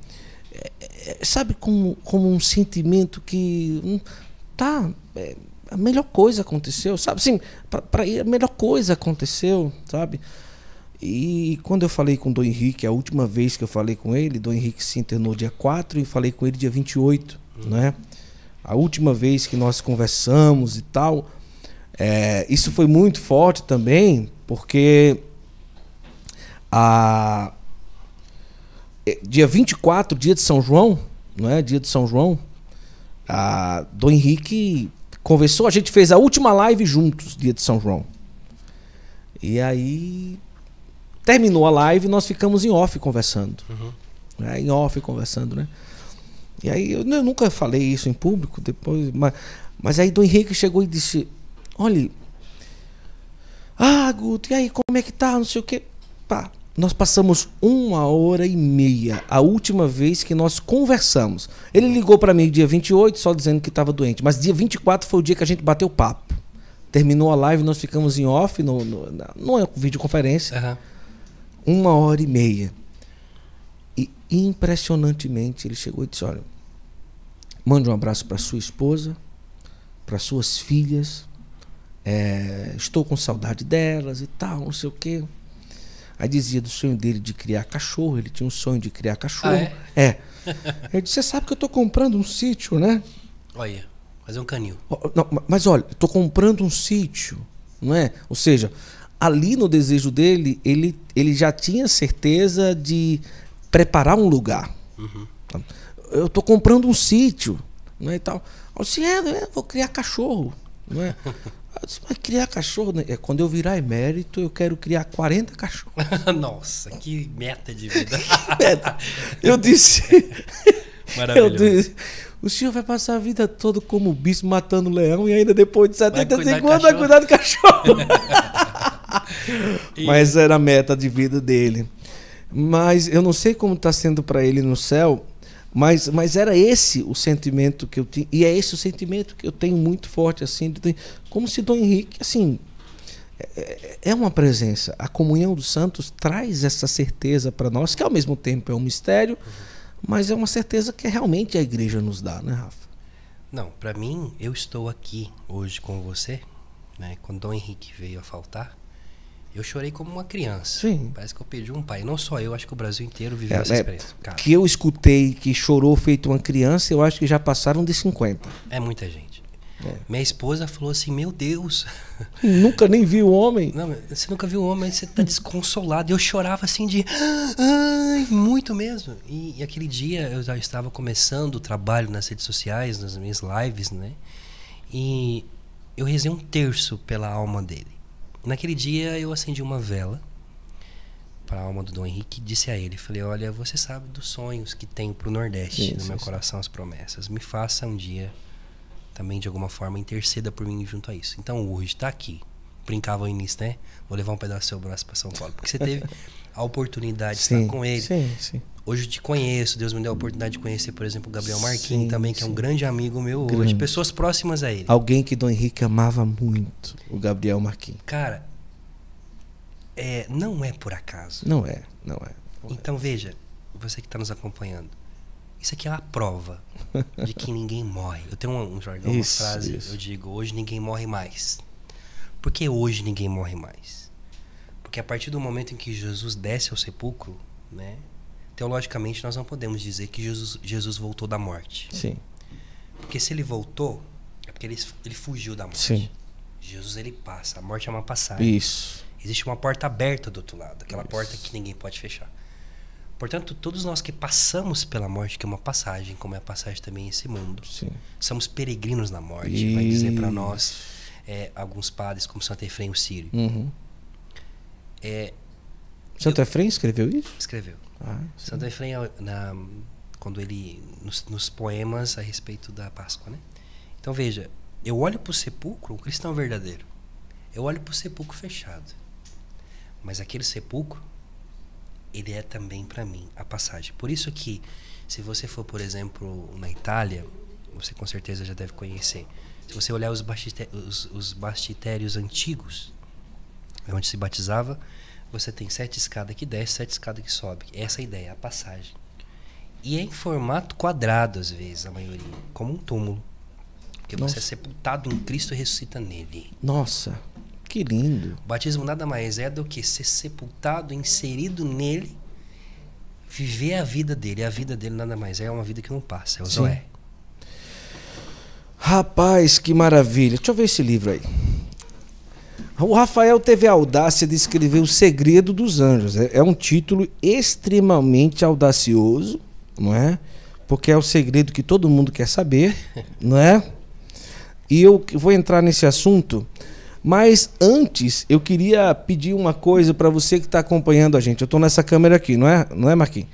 sabe, como, como um sentimento que. Um, tá. É, a melhor coisa aconteceu, sabe? Sim, para ir, a melhor coisa aconteceu, sabe? E quando eu falei com o Dom Henrique, a última vez que eu falei com ele, Dom Henrique se internou dia 4 e falei com ele dia 28, uhum. né? A última vez que nós conversamos e tal. É, isso foi muito forte também, porque a, é, dia 24, dia de São João, não é? Dia de São João, a Dom Henrique conversou, a gente fez a última live juntos, dia de São João. E aí terminou a live, nós ficamos em off conversando. Uhum. É, em off conversando, né? E aí eu, eu, nunca falei isso em público, depois, mas, mas aí Dom Henrique chegou e disse: "Olhe, ah, Guto, e aí como é que tá? Não sei o quê. Pá, nós passamos uma hora e meia a última vez que nós conversamos. Ele ligou para mim dia 28, só dizendo que estava doente. Mas dia 24 foi o dia que a gente bateu papo. Terminou a live, nós ficamos em off, no, no, na, videoconferência. Uhum. Uma hora e meia. E impressionantemente ele chegou e disse: Olha, mande um abraço para sua esposa, para suas filhas. É, estou com saudade delas e tal, não sei o quê. Aí dizia do sonho dele de criar cachorro, ele tinha um sonho de criar cachorro. Ah, é? é. Eu disse, você sabe que eu tô comprando um sítio, né? Olha, fazer é um canil. Não, mas olha, eu tô comprando um sítio, não é? Ou seja, ali no desejo dele, ele, ele já tinha certeza de preparar um lugar. Uhum. Tá. Eu tô comprando um sítio, não é e tal. Eu disse, é, é vou criar cachorro, não é? Eu disse, mas criar cachorro, né? É, quando eu virar emérito, eu quero criar 40 cachorros. Nossa, que meta de vida. meta. Eu disse. Maravilhoso. Eu disse, o senhor vai passar a vida toda como bicho matando leão e ainda depois de 75 anos vai cuidar do cachorro. e... Mas era a meta de vida dele. Mas eu não sei como está sendo para ele no céu, mas, mas era esse o sentimento que eu tinha. E é esse o sentimento que eu tenho muito forte, assim. De, como se Dom Henrique, assim. É, é, é, uma presença. A comunhão dos santos traz essa certeza para nós, que ao mesmo tempo é um mistério, mas é uma certeza que realmente a igreja nos dá, né, Rafa? Não, para mim, eu estou aqui hoje com você, né? Quando Dom Henrique veio a faltar, eu chorei como uma criança. Sim. Parece que eu perdi um pai. Não só eu, acho que o Brasil inteiro viveu é, essa é, experiência. Cara. Que eu escutei que chorou feito uma criança, eu acho que já passaram de 50. É muita gente. É. Minha esposa falou assim: Meu Deus. Nunca nem vi o homem. Não, você nunca viu o homem, você tá desconsolado. Eu chorava assim de. Ai, muito mesmo. E, e aquele dia eu já estava começando o trabalho nas redes sociais, nas minhas lives, né? E eu rezei um terço pela alma dele. Naquele dia eu acendi uma vela para a alma do Dom Henrique e disse a ele, falei, olha, você sabe dos sonhos que tenho para o Nordeste, isso, no meu isso. coração as promessas, me faça um dia também de alguma forma interceda por mim junto a isso. Então hoje está aqui, brincava o início, né? Vou levar um pedaço do seu braço para São Paulo, porque você teve a oportunidade de sim, estar com ele. Sim, sim. Hoje eu te conheço, Deus me deu a oportunidade de conhecer, por exemplo, o Gabriel Marquinhos também, que sim. é um grande amigo meu grande. hoje. Pessoas próximas a ele. Alguém que Dom Henrique amava muito, o Gabriel Marquinhos. Cara, é, não é por acaso. Não é, não é. Não então é. veja, você que está nos acompanhando, isso aqui é uma prova de que ninguém morre. Eu tenho um, um jargão, uma frase, isso. eu digo, hoje ninguém morre mais. Por que hoje ninguém morre mais? Porque a partir do momento em que Jesus desce ao sepulcro, né? teologicamente nós não podemos dizer que Jesus, Jesus voltou da morte. Sim. Porque se ele voltou, é porque ele, ele fugiu da morte. Sim. Jesus ele passa, a morte é uma passagem. Isso. Existe uma porta aberta do outro lado, aquela Isso. porta que ninguém pode fechar. Portanto, todos nós que passamos pela morte, que é uma passagem, como é a passagem também esse mundo, Sim. somos peregrinos na morte, Isso. vai dizer para nós é, alguns padres, como Santo Efrem o Sírio. Uhum. É, Santo eu, Efrem escreveu isso? Escreveu. Ah, tá? Santo Efrem, é na, quando ele nos, nos, poemas a respeito da Páscoa, né? Então veja, eu olho para o sepulcro, o cristão verdadeiro, eu olho para o sepulcro fechado, mas aquele sepulcro, ele é também para mim a passagem. Por isso que, se você for, por exemplo, na Itália, você com certeza já deve conhecer. Se você olhar os, bastitérios, os, os bastictérios antigos, onde se batizava, você tem sete escadas que desce, sete escadas que sobe. Essa é a ideia, a passagem. E é em formato quadrado, às vezes, a maioria, como um túmulo. Porque Nossa. você é sepultado em Cristo e ressuscita nele. Nossa, que lindo. O batismo nada mais é do que ser sepultado, inserido nele, viver a vida dele. A vida dele nada mais é uma vida que não passa, é o Zoé. Rapaz, que maravilha. Deixa eu ver esse livro aí. O Rafael teve a audácia de escrever O Segredo dos Anjos. É, é, um título extremamente audacioso, não é? Porque é o segredo que todo mundo quer saber, não é? E eu vou entrar nesse assunto, mas antes eu queria pedir uma coisa para você que está acompanhando a gente. Eu estou nessa câmera aqui, não é, não é Marquinhos?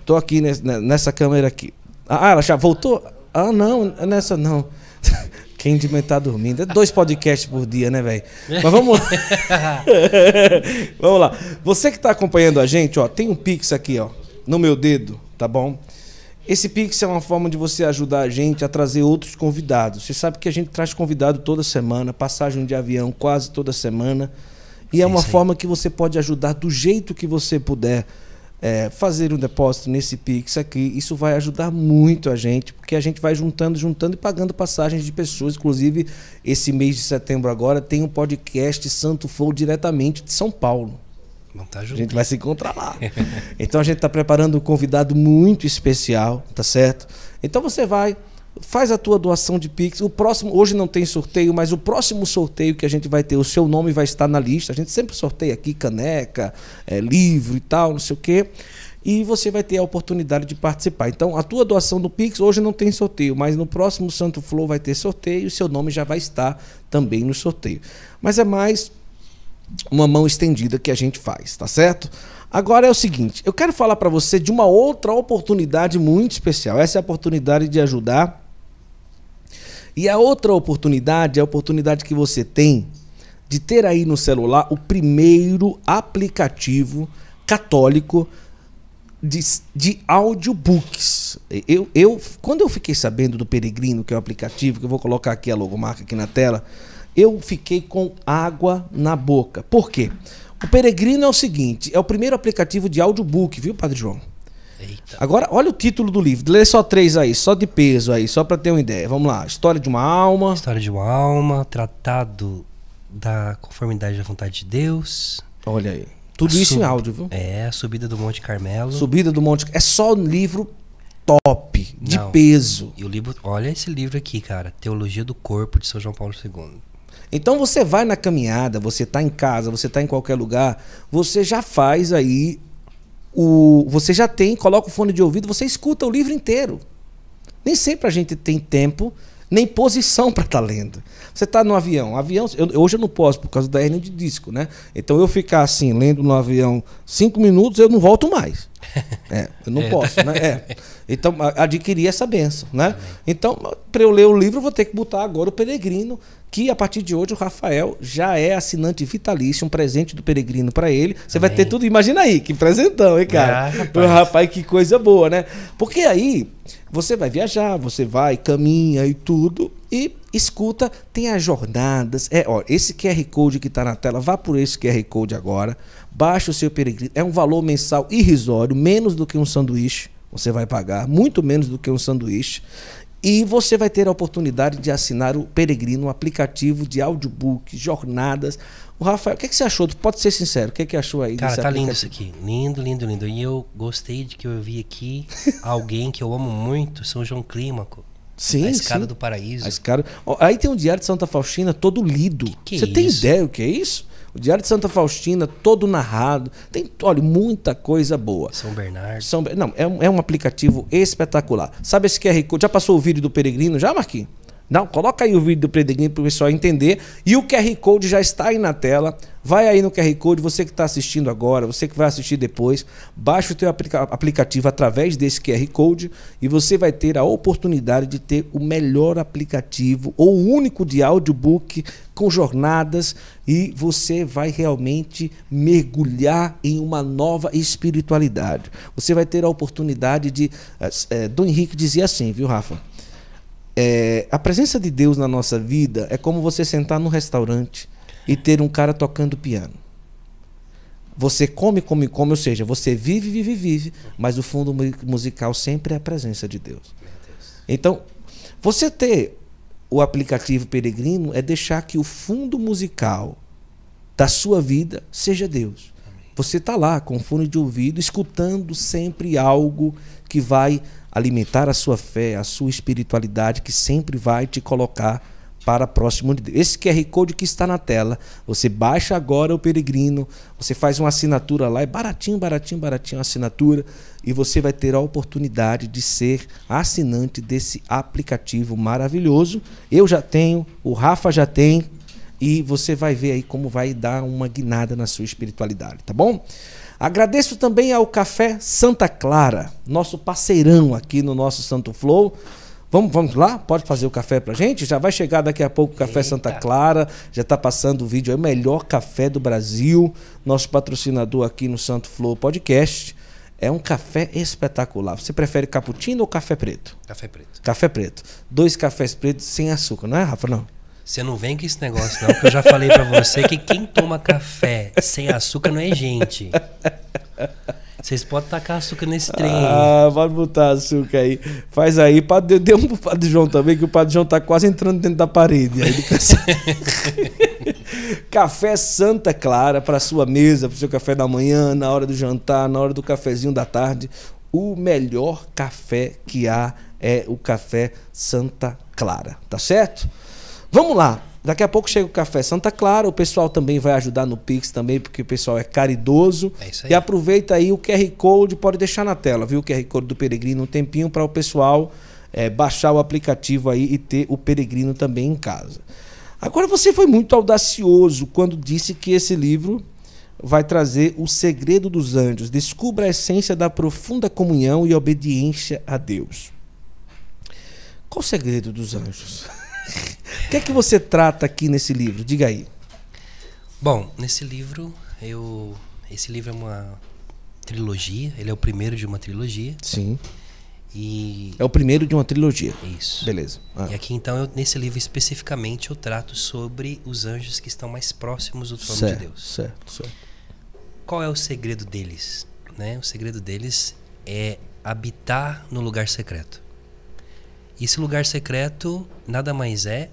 Estou aqui nessa câmera aqui. Ah, ela já voltou? Ah, não, nessa não. Quem de mim tá dormindo. É dois podcasts por dia, né, velho? Mas vamos lá. vamos lá. Você que tá acompanhando a gente, ó, tem um Pix aqui, ó, no meu dedo, tá bom? Esse Pix é uma forma de você ajudar a gente a trazer outros convidados. Você sabe que a gente traz convidado toda semana, passagem de avião quase toda semana. E é uma forma que você pode ajudar do jeito que você puder é, fazer um depósito nesse Pix aqui, isso vai ajudar muito a gente, porque a gente vai juntando, juntando e pagando passagens de pessoas. Inclusive, esse mês de setembro agora tem um podcast Santo Flow diretamente de São Paulo. Tá a gente vai se encontrar lá. então a gente está preparando um convidado muito especial, tá certo? Então você vai, faz a tua doação de Pix. O próximo, hoje não tem sorteio, mas o próximo sorteio que a gente vai ter, o seu nome vai estar na lista. A gente sempre sorteia aqui caneca, é, livro e tal, não sei o quê. E você vai ter a oportunidade de participar. Então, a tua doação do Pix hoje não tem sorteio, mas no próximo Santo Flor vai ter sorteio e seu nome já vai estar também no sorteio. Mas é mais uma mão estendida que a gente faz, tá certo? Agora é o seguinte, eu quero falar para você de uma outra oportunidade muito especial. Essa é a oportunidade de ajudar e a outra oportunidade é a oportunidade que você tem de ter aí no celular o primeiro aplicativo católico de, de audiobooks. Eu, eu, quando eu fiquei sabendo do Peregrino, que é o aplicativo, que eu vou colocar aqui a logomarca aqui na tela, eu fiquei com água na boca. Por quê? O Peregrino é o seguinte, é o primeiro aplicativo de audiobook, viu, Padre João? Eita. Agora, olha o título do livro. Lê só três aí, só de peso aí, só para ter uma ideia. Vamos lá. História de uma alma. História de uma alma, tratado da conformidade da vontade de Deus. Olha aí. Tudo a isso sub... em áudio, viu? É, a subida do Monte Carmelo. Subida do Monte É só um livro top, de Não. peso. E o livro, olha esse livro aqui, cara, Teologia do Corpo de São João Paulo II. Então você vai na caminhada, você está em casa, você está em qualquer lugar, você já faz aí o, você já tem, coloca o fone de ouvido, você escuta o livro inteiro. Nem sempre a gente tem tempo, nem posição para estar tá lendo. Você está no avião, avião eu, hoje eu não posso por causa da hernia de disco, né? Então eu ficar assim lendo no avião cinco minutos, eu não volto mais. É, eu não é. posso, né? É. Então adquiri essa benção, né? Uhum. Então para eu ler o livro eu vou ter que botar agora o Peregrino que a partir de hoje o Rafael já é assinante vitalício, um presente do peregrino para ele. Você vai ter tudo, imagina aí, que presentão, hein, cara? Ah, rapaz. rapaz, que coisa boa, né? Porque aí você vai viajar, você vai, caminha e tudo, e escuta, tem as jornadas. É, ó, esse QR Code que está na tela, vá por esse QR Code agora, baixa o seu peregrino. É um valor mensal irrisório, menos do que um sanduíche. Você vai pagar muito menos do que um sanduíche. E você vai ter a oportunidade de assinar o Peregrino, um aplicativo de audiobook, jornadas. O Rafael, o que, é que você achou? Pode ser sincero, o que, é que achou aí? Cara, tá aplicativo? lindo isso aqui. Lindo, lindo, lindo. E eu gostei de que eu vi aqui alguém que eu amo muito, São João Clímaco. Sim, a escada sim. do paraíso. A escada. Aí tem um diário de Santa Faustina todo lido. Que que você é tem ideia o que é isso? O Diário de Santa Faustina, todo narrado. Tem, olha, muita coisa boa. São Bernardo. São, não, é um, é um aplicativo espetacular. Sabe esse QR Code? Já passou o vídeo do Peregrino? Já, Marquinhos? Não, coloca aí o vídeo do Predeguinho para o pessoal entender. E o QR Code já está aí na tela. Vai aí no QR Code, você que está assistindo agora, você que vai assistir depois, baixa o teu aplica aplicativo através desse QR Code e você vai ter a oportunidade de ter o melhor aplicativo ou único de audiobook com jornadas e você vai realmente mergulhar em uma nova espiritualidade. Você vai ter a oportunidade de... É, Dom Henrique dizia assim, viu Rafa? É, a presença de Deus na nossa vida é como você sentar num restaurante e ter um cara tocando piano. Você come, come, come, ou seja, você vive, vive, vive, mas o fundo musical sempre é a presença de Deus. Então, você ter o aplicativo Peregrino é deixar que o fundo musical da sua vida seja Deus. Você está lá com fone de ouvido, escutando sempre algo que vai alimentar a sua fé, a sua espiritualidade, que sempre vai te colocar para próximo de Deus. Esse QR Code que está na tela, você baixa agora o Peregrino, você faz uma assinatura lá, é baratinho, baratinho, baratinho a assinatura, e você vai ter a oportunidade de ser assinante desse aplicativo maravilhoso. Eu já tenho, o Rafa já tem, e você vai ver aí como vai dar uma guinada na sua espiritualidade, tá bom? Agradeço também ao Café Santa Clara, nosso parceirão aqui no nosso Santo Flow. Vamos, vamos lá? Pode fazer o café pra gente? Já vai chegar daqui a pouco o Café Eita. Santa Clara. Já tá passando o vídeo aí, é melhor café do Brasil. Nosso patrocinador aqui no Santo Flow Podcast. É um café espetacular. Você prefere cappuccino ou café preto? Café preto. Café preto. Dois cafés pretos sem açúcar, não é, Rafa? Não. Você não vem com esse negócio, não, porque eu já falei para você que quem toma café sem açúcar não é gente. Vocês podem tacar açúcar nesse trem. Ah, aí. pode botar açúcar aí. Faz aí. Padre, dê um pro Padre João também, que o Padre João tá quase entrando dentro da parede. Aí café Santa Clara para sua mesa, para seu café da manhã, na hora do jantar, na hora do cafezinho da tarde. O melhor café que há é o café Santa Clara, tá certo? Vamos lá. Daqui a pouco chega o Café Santa Clara, o pessoal também vai ajudar no Pix também, porque o pessoal é caridoso. É isso aí. E aproveita aí o QR Code, pode deixar na tela, viu? O QR Code do Peregrino um tempinho para o pessoal é, baixar o aplicativo aí e ter o Peregrino também em casa. Agora você foi muito audacioso quando disse que esse livro vai trazer o segredo dos anjos. Descubra a essência da profunda comunhão e obediência a Deus. Qual o segredo dos anjos? O que é que você trata aqui nesse livro? Diga aí. Bom, nesse livro eu, esse livro é uma trilogia. Ele é o primeiro de uma trilogia. Sim. E é o primeiro de uma trilogia. Isso. Beleza. Ah. E aqui então eu, nesse livro especificamente eu trato sobre os anjos que estão mais próximos do trono certo, de Deus. Certo, certo. Qual é o segredo deles? Né? O segredo deles é habitar no lugar secreto. Esse lugar secreto nada mais é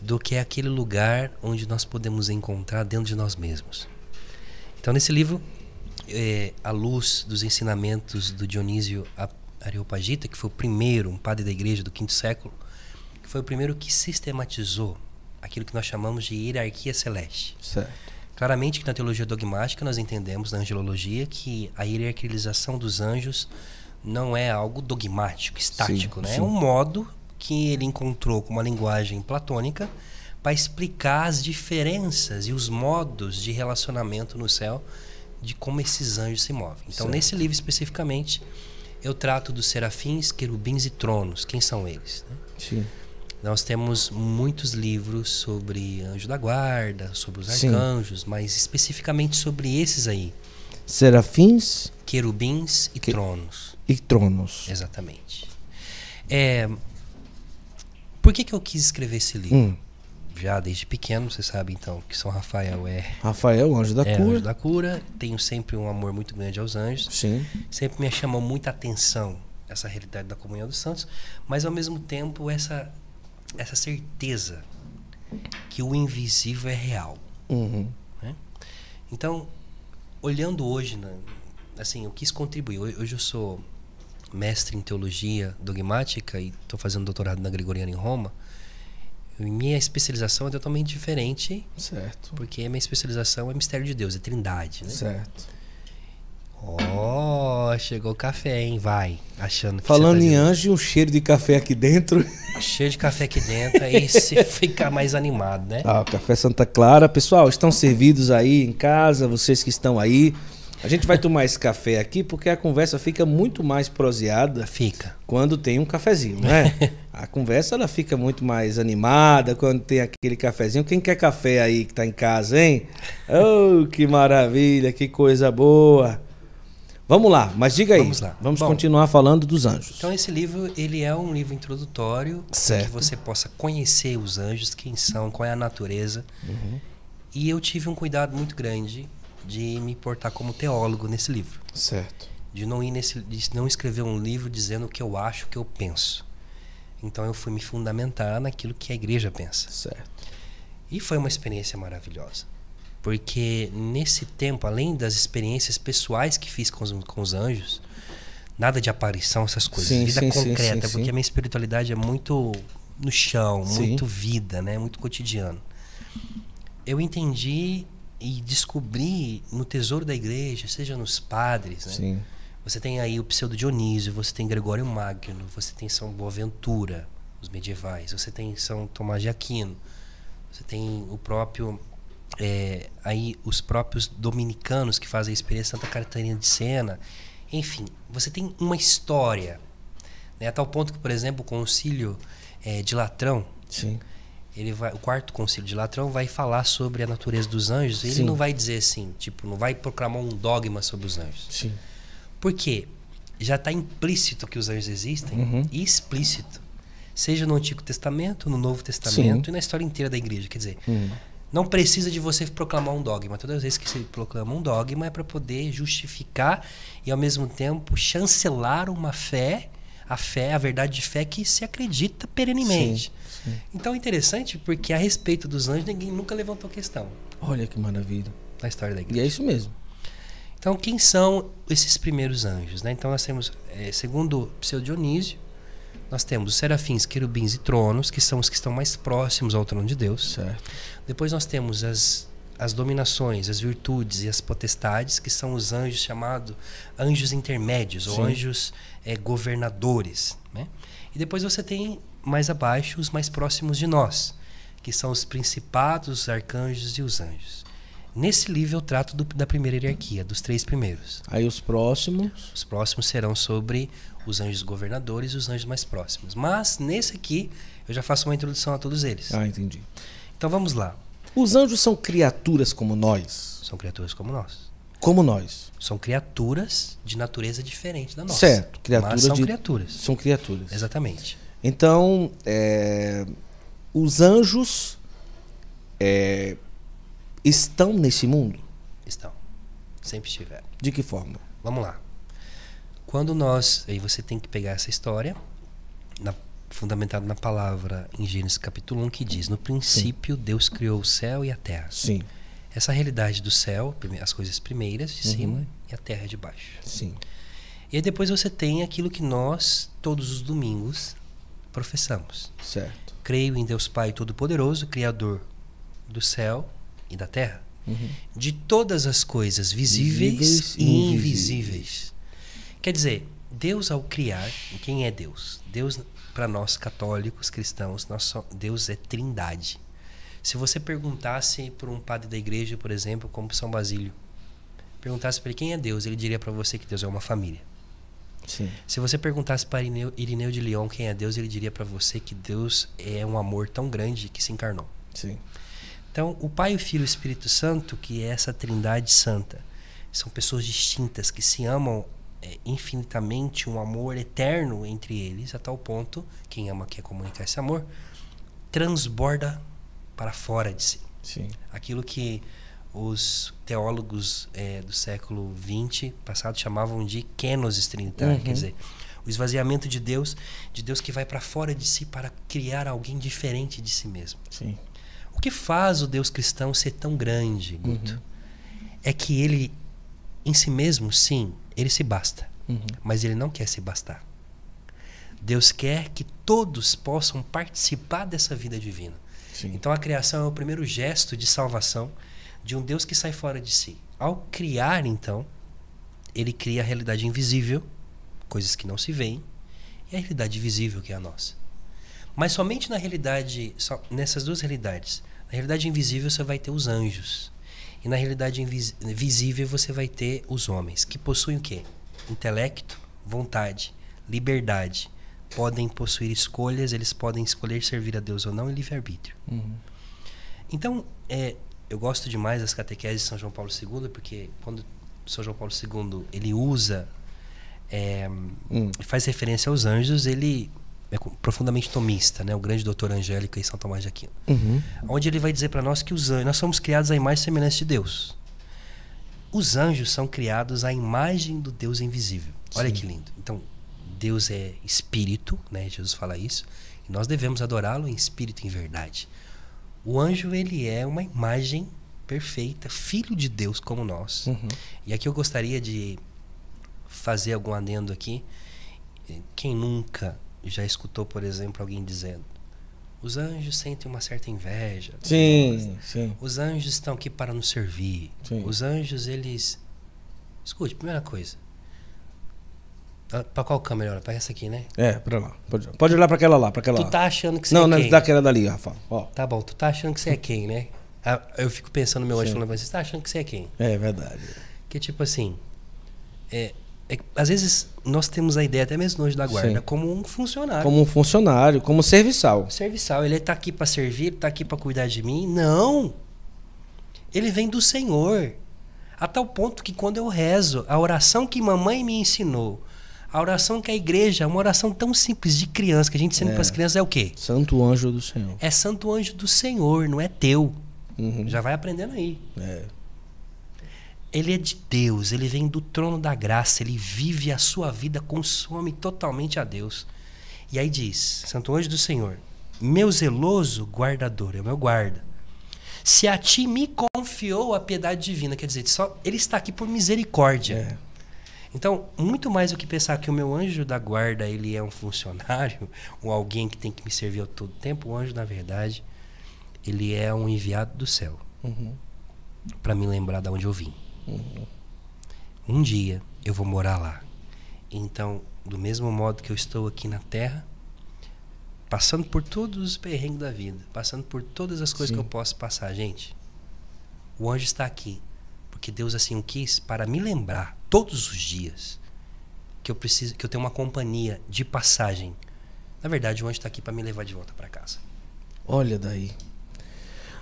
do que aquele lugar onde nós podemos encontrar dentro de nós mesmos. Então, nesse livro, é, eh, à luz dos ensinamentos do Dionísio Areopagita, que foi o primeiro, um padre da igreja do quinto século, que foi o primeiro que sistematizou aquilo que nós chamamos de hierarquia celeste. Certo. Claramente que na teologia dogmática nós entendemos, na angelologia, que a hierarquização dos anjos não é algo dogmático, estático, sim, né? É sim. É um modo que ele encontrou com uma linguagem platônica para explicar as diferenças e os modos de relacionamento no céu de como esses anjos se movem. Então, certo. nesse livro especificamente, eu trato dos serafins, querubins e tronos. Quem são eles? Né? Sim. Nós temos muitos livros sobre anjo da guarda, sobre os arcanjos, Sim. mas especificamente sobre esses aí. Serafins, querubins e que... tronos e tronos. Exatamente. É, por que, que eu quis escrever esse livro? Hum. Já desde pequeno, você sabe então que São Rafael é. Rafael, anjo da é, cura. Anjo da cura. Tenho sempre um amor muito grande aos anjos. Sim. Sempre me chamou muita atenção essa realidade da comunhão dos santos, mas ao mesmo tempo essa, essa certeza que o invisível é real. Uhum. Né? Então, olhando hoje, né, assim, eu quis contribuir. Hoje eu sou mestre em teologia dogmática e estou fazendo doutorado na Gregoriana em Roma, minha especialização é totalmente diferente. Certo. Porque a minha especialização é mistério de Deus, é trindade, né? Certo. Oh, chegou o café, hein? Vai. Achando Falando tá em anjo, um cheiro de café aqui dentro. Cheiro de café aqui dentro, aí se ficar mais animado, né? Ah, o café Santa Clara. Pessoal, estão servidos aí em casa, vocês que estão aí. A gente vai tomar esse café aqui porque a conversa fica muito mais proseada. Fica. Quando tem um cafezinho, né? a conversa ela fica muito mais animada quando tem aquele cafezinho. Quem quer café aí que tá em casa, hein? Oh, que maravilha, que coisa boa. Vamos lá, mas diga aí. Vamos lá. Vamos Bom, continuar falando dos anjos. Então esse livro, ele é um livro introdutório para que você possa conhecer os anjos, quem são, qual é a natureza. Uhum. E eu tive um cuidado muito grande de me portar como teólogo nesse livro. Certo. De não ir nesse, de não escrever um livro dizendo o que eu acho, o que eu penso. Então eu fui me fundamentar naquilo que a igreja pensa. Certo. E foi uma experiência maravilhosa. Porque nesse tempo, além das experiências pessoais que fiz com os, com os anjos, nada de aparição, essas coisas, sim, vida sim, concreta, sim, porque a minha espiritualidade é muito no chão, muito vida, né? Muito cotidiano. Eu entendi e descobrir no tesouro da igreja, seja nos padres, né? Sim. Você tem aí o Pseudo Dionísio, você tem Gregório Magno, você tem São Boaventura, os medievais, você tem São Tomás de Aquino, você tem o próprio é, aí os próprios dominicanos que fazem a experiência Santa Catarina de Sena, enfim, você tem uma história, né? A tal ponto que, por exemplo, o Concílio é, de Latrão, Sim ele vai, o quarto concílio de Latrão vai falar sobre a natureza dos anjos. Ele Sim. não vai dizer assim, tipo, não vai proclamar um dogma sobre os anjos. Sim. Por quê? Já está implícito que os anjos existem uhum. e explícito. Seja no Antigo Testamento, no Novo Testamento Sim. e na história inteira da igreja. Quer dizer, uhum. não precisa de você proclamar um dogma. Todas as vezes que você proclama um dogma é para poder justificar e, ao mesmo tempo, chancelar uma fé, a fé, a verdade de fé que se acredita perenemente. Sim. Então é interessante porque a respeito dos anjos ninguém nunca levantou questão. Olha que maravilha. Na história da igreja. E é isso mesmo. Então quem são esses primeiros anjos? Né? Então nós temos, é, segundo Pseudionísio, nós temos os serafins, querubins e tronos, que são os que estão mais próximos ao trono de Deus. Certo. Depois nós temos as, as dominações, as virtudes e as potestades, que são os anjos chamados anjos intermédios Sim. ou anjos é, governadores. Né? E depois você tem mais abaixo os mais próximos de nós, que são os principados, os arcanjos e os anjos. Nesse livro eu trato do, da primeira hierarquia, dos três primeiros. Aí os próximos? Os próximos serão sobre os anjos governadores e os anjos mais próximos. Mas nesse aqui eu já faço uma introdução a todos eles. Ah, entendi. Então vamos lá. Os anjos são criaturas como nós? São criaturas como nós. Como nós? São criaturas de natureza diferente da nossa. Certo, criaturas. Mas são de... criaturas. São criaturas. Exatamente. Então, é, os anjos é, estão nesse mundo? Estão. Sempre estiveram. De que forma? Vamos lá. Quando nós. Aí você tem que pegar essa história, na, na palavra em Gênesis capítulo 1, que diz: No princípio, Sim. Deus criou o céu e a terra. Sim. Essa realidade do céu, as coisas primeiras de uhum. cima e a terra de baixo. Sim. E aí depois você tem aquilo que nós, todos os domingos, professamos. Certo. Creio em Deus Pai Todo-Poderoso, Criador do céu e da terra, uhum. de todas as coisas visíveis, visíveis e invisíveis. invisíveis. Quer dizer, Deus ao criar, quem é Deus? Deus para nós católicos cristãos, Deus é Trindade. Se você perguntasse para um padre da igreja, por exemplo, como São Basílio, perguntasse para ele quem é Deus, ele diria para você que Deus é uma família. Se você perguntasse para Irineu, Irineu de Lyon quem é Deus, ele diria para você que Deus é um amor tão grande que se encarnou. Sim. Então, o Pai, o Filho e o Espírito Santo, que é essa trindade santa, são pessoas distintas que se amam é, infinitamente, um amor eterno entre eles, a tal ponto, quem ama quer comunicar esse amor, transborda para fora de si. Sim. Aquilo que os teólogos é, do século XX passado chamavam de kenos trinta uhum. quer dizer, o esvaziamento de Deus, de Deus que vai para fora de si para criar alguém diferente de si mesmo. Sim. O que faz o Deus cristão ser tão grande, uhum. Guto? Uhum. É que ele, em si mesmo, sim, ele se basta, uhum. mas ele não quer se bastar. Deus quer que todos possam participar dessa vida divina. Sim. Então a criação é o primeiro gesto de salvação de um Deus que sai fora de si. Ao criar, então, ele cria a realidade invisível, coisas que não se veem, e a realidade visível, que é a nossa. Mas somente na realidade, nessas duas realidades, na realidade invisível você vai ter os anjos. E na realidade visível você vai ter os homens, que possuem o quê? Intelecto, vontade, liberdade. Podem possuir escolhas, eles podem escolher servir a Deus ou não e livre-arbítrio. Uhum. Então, é, eu gosto demais das catequeses de São João Paulo II, porque quando São João Paulo II ele usa é, hum. faz referência aos anjos, ele é profundamente tomista, né? O grande doutor Angélico e São Tomás de Aquino. Uhum. Onde ele vai dizer para nós que os anjos, nós somos criados à imagem e semelhança de Deus. Os anjos são criados à imagem do Deus invisível. Olha Sim. que lindo. Então, Deus é espírito, né? Jesus fala isso. E nós devemos adorá-lo em espírito e em verdade. O anjo, ele é uma imagem perfeita, filho de Deus como nós. Uhum. E aqui eu gostaria de fazer algum adendo aqui. Quem nunca já escutou, por exemplo, alguém dizendo: os anjos sentem uma certa inveja. Né? Sim, sim. Os anjos estão aqui para nos servir. Sim. Os anjos, eles. Escute, primeira coisa. Pra qual câmera olha? Pra essa aqui, né? É, pra lá. Pode, pode olhar pra aquela lá, pra aquela Tu lá. tá achando que você Não, é quem? daquela dali, Rafa. Ó. Tá bom, tu tá achando que você é quem, né? Ah, eu fico pensando no meu anjo falando, você tá achando que você é quem? É verdade. Que tipo assim, é, é, às vezes nós temos a ideia, até mesmo anjo da guarda, Sim. como um funcionário. Como um funcionário, como serviçal. Serviçal, ele está aqui para servir, está aqui para cuidar de mim. Não! Ele vem do Senhor. A tal ponto que quando eu rezo, a oração que mamãe me ensinou, a oração que a igreja, uma oração tão simples de criança, que a gente ensina é. para as crianças é o quê? Santo anjo do Senhor. É santo anjo do Senhor, não é teu. Uhum. Já vai aprendendo aí. É. Ele é de Deus, ele vem do trono da graça, ele vive a sua vida, consome totalmente a Deus. E aí diz: Santo anjo do Senhor, meu zeloso guardador, é o meu guarda. Se a ti me confiou a piedade divina, quer dizer, só ele está aqui por misericórdia. É. Então, muito mais do que pensar que o meu anjo da guarda ele é um funcionário ou alguém que tem que me servir ao todo tempo, o anjo, na verdade, ele é um enviado do céu uhum. para me lembrar de onde eu vim. Uhum. Um dia eu vou morar lá. Então, do mesmo modo que eu estou aqui na terra, passando por todos os perrengues da vida, passando por todas as coisas Sim. que eu posso passar, gente, o anjo está aqui porque Deus assim o quis para me lembrar todos os dias que eu preciso, que eu tenho uma companhia de passagem. Na verdade, o anjo está aqui para me levar de volta para casa. Olha daí.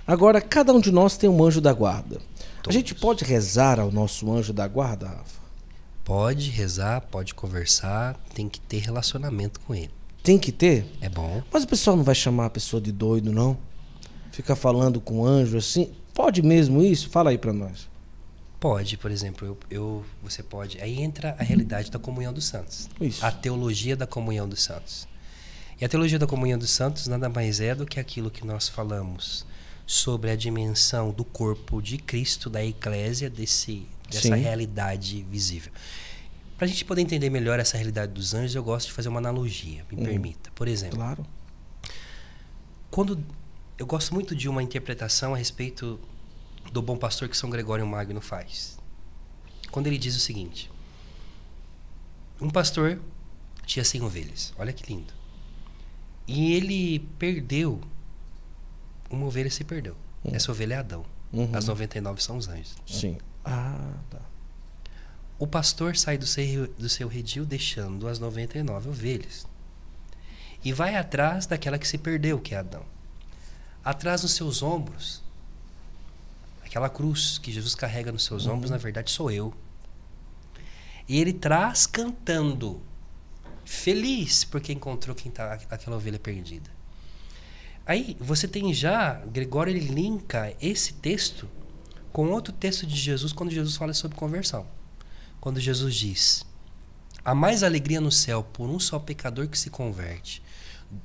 Agora, cada um de nós tem um anjo da guarda. Todos. A gente pode rezar ao nosso anjo da guarda, Rafa? Pode rezar, pode conversar, tem que ter relacionamento com ele. Tem que ter? É bom. Mas o pessoal não vai chamar a pessoa de doido, não? Ficar falando com anjo assim? Pode mesmo isso? Fala aí para nós. Pode, por exemplo, eu, eu, você pode. Aí entra a realidade da comunhão dos santos. Isso. A teologia da comunhão dos santos. E a teologia da comunhão dos santos nada mais é do que aquilo que nós falamos sobre a dimensão do corpo de Cristo, da eclésia, desse, dessa Sim. realidade visível. Para a gente poder entender melhor essa realidade dos anjos, eu gosto de fazer uma analogia, me hum. permita. Por exemplo, claro. quando eu gosto muito de uma interpretação a respeito do bom pastor que São Gregório Magno faz. Quando ele diz o seguinte: Um pastor tinha 100 ovelhas, olha que lindo. E ele perdeu, uma ovelha se perdeu. Hum. Essa ovelha é Adão. Uhum. As 99 são os anjos. Sim. Ah, tá. O pastor sai do seu, do seu redil deixando as 99 ovelhas. E vai atrás daquela que se perdeu, que é Adão. Atrás dos seus ombros Aquela cruz que Jesus carrega nos seus ombros, na uhum. verdade, sou eu. E ele traz cantando, feliz porque encontrou quem tá, aquela ovelha perdida. Aí você tem já, Gregório ele linka esse texto com outro texto de Jesus quando Jesus fala sobre conversão. Quando Jesus diz: Há mais alegria no céu por um só pecador que se converte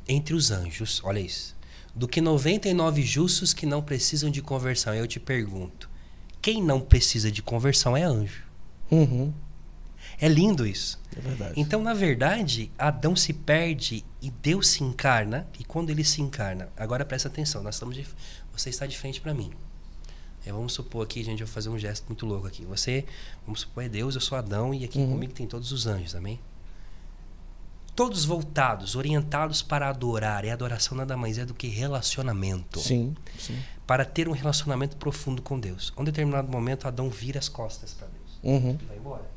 entre os anjos, olha isso, do que 99 justos que não precisam de conversão. Eu te pergunto, quem não precisa de conversão é anjo. Uhum. É lindo isso. É verdade. Então, na verdade, Adão se perde e Deus se encarna. E quando ele se encarna, agora presta atenção, nós estamos de, você está de frente para mim. É, vamos supor aqui, gente, eu vou fazer um gesto muito louco aqui. Você, vamos supor, é Deus, eu sou Adão e aqui uhum. comigo tem todos os anjos, amém? todos voltados, orientados para adorar. E adoração nada mais é do que relacionamento. Sim, sim. Para ter um relacionamento profundo com Deus. Em um determinado momento, Adão vira as costas para Deus. Uhum. Vai embora.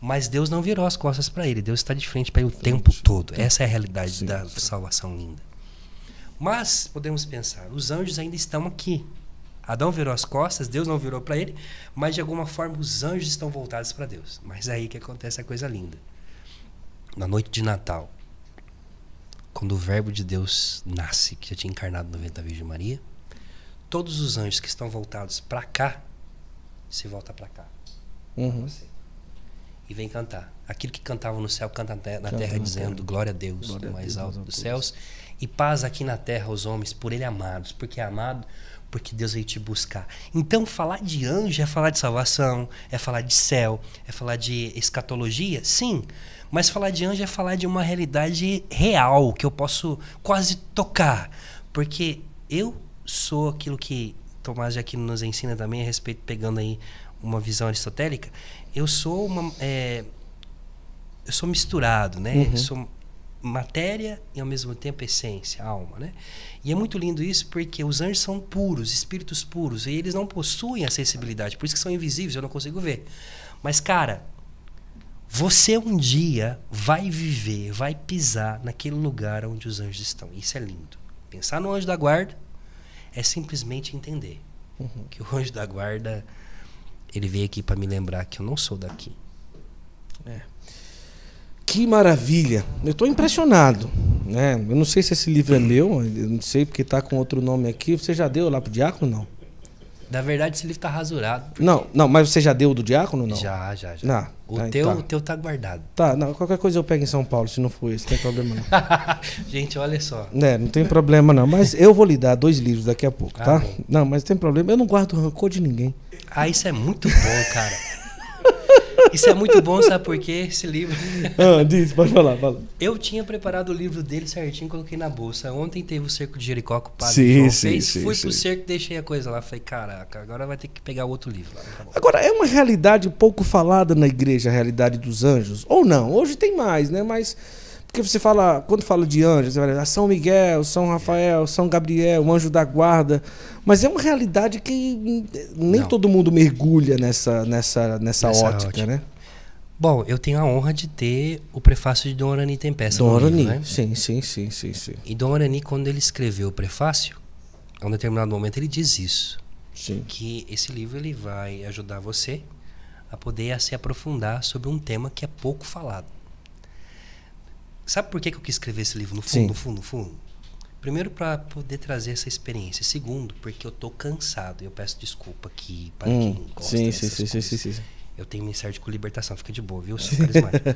Mas Deus não virou as costas para ele. Deus está de frente para ele o frente. tempo todo. Essa é a realidade sim, da sim. salvação linda. Mas podemos pensar, os anjos ainda estão aqui. Adão virou as costas, Deus não virou para ele, mas de alguma forma os anjos estão voltados para Deus. Mas aí que acontece a coisa linda na noite de Natal, quando o Verbo de Deus nasce, que já tinha encarnado no ventre da Virgem Maria, todos os anjos que estão voltados para cá se volta para cá. Uhum. Pra e vem cantar. Aquilo que cantavam no céu canta na terra, na terra dizendo terra. glória a Deus, glória do mais Deus, alto dos céus, e paz aqui na terra aos homens por ele amados, porque é amado, porque Deus veio te buscar. Então falar de anjo é falar de salvação, é falar de céu, é falar de escatologia, sim. Mas falar de anjo é falar de uma realidade real, que eu posso quase tocar. Porque eu sou aquilo que Tomás de Aquino nos ensina também, a respeito, pegando aí uma visão aristotélica, eu sou uma. É, eu sou misturado, né? Uhum. Eu sou matéria e ao mesmo tempo essência, alma, né? E é muito lindo isso porque os anjos são puros, espíritos puros, e eles não possuem acessibilidade, por isso que são invisíveis, eu não consigo ver. Mas cara, você um dia vai viver, vai pisar naquele lugar onde os anjos estão. Isso é lindo. Pensar no anjo da guarda é simplesmente entender uhum. que o anjo da guarda ele veio aqui para me lembrar que eu não sou daqui. É. Que maravilha! Eu estou impressionado, né? Eu não sei se esse livro é meu, eu não sei porque está com outro nome aqui. Você já deu lá pro diácono não? Na verdade, esse livro tá rasurado. Porque... Não, não, mas você já deu do diácono não? Já, já, já. Não, o, tá, teu, tá. o teu tá guardado. Tá, não, qualquer coisa eu pego em São Paulo, se não for esse, não tem problema não. Gente, olha só. É, não tem problema não, mas eu vou lhe dar dois livros daqui a pouco, tá? tá? não, mas tem problema, eu não guardo rancor de ninguém. Ah, isso é muito bom, cara. Isso é muito bom, sabe por quê? Esse livro. ah, diz, pode falar, fala. Eu tinha preparado o livro dele certinho, coloquei na bolsa. Ontem teve o cerco de Jericó que o padre sim, João sim, fez. Sim, fui sim. pro cerco, deixei a coisa lá. Falei, caraca, agora vai ter que pegar outro livro lá. Tá agora, é uma realidade pouco falada na igreja, a realidade dos anjos? Ou não? Hoje tem mais, né? Mas porque você fala, quando fala de anjos, você fala, ah, São Miguel, São Rafael, São Gabriel, o anjo da guarda. Mas é uma realidade que nem Não. todo mundo mergulha nessa, nessa, nessa, nessa ótica, ótica, né? Bom, eu tenho a honra de ter o prefácio de Dom Arani Tempesta. Dom Arani, né? sim, sim, sim, sim, sim. E Dom Arani, quando ele escreveu o prefácio, a um determinado momento ele diz isso. Sim. Que esse livro ele vai ajudar você a poder a se aprofundar sobre um tema que é pouco falado. Sabe por que, que eu quis escrever esse livro no fundo, Sim. no fundo, no fundo? Primeiro, para poder trazer essa experiência. Segundo, porque eu tô cansado. Eu peço desculpa aqui para hum, quem gosta sim, dessas sim, coisas. Sim, sim, sim, Eu tenho ministério com libertação, fica de boa, viu? Sou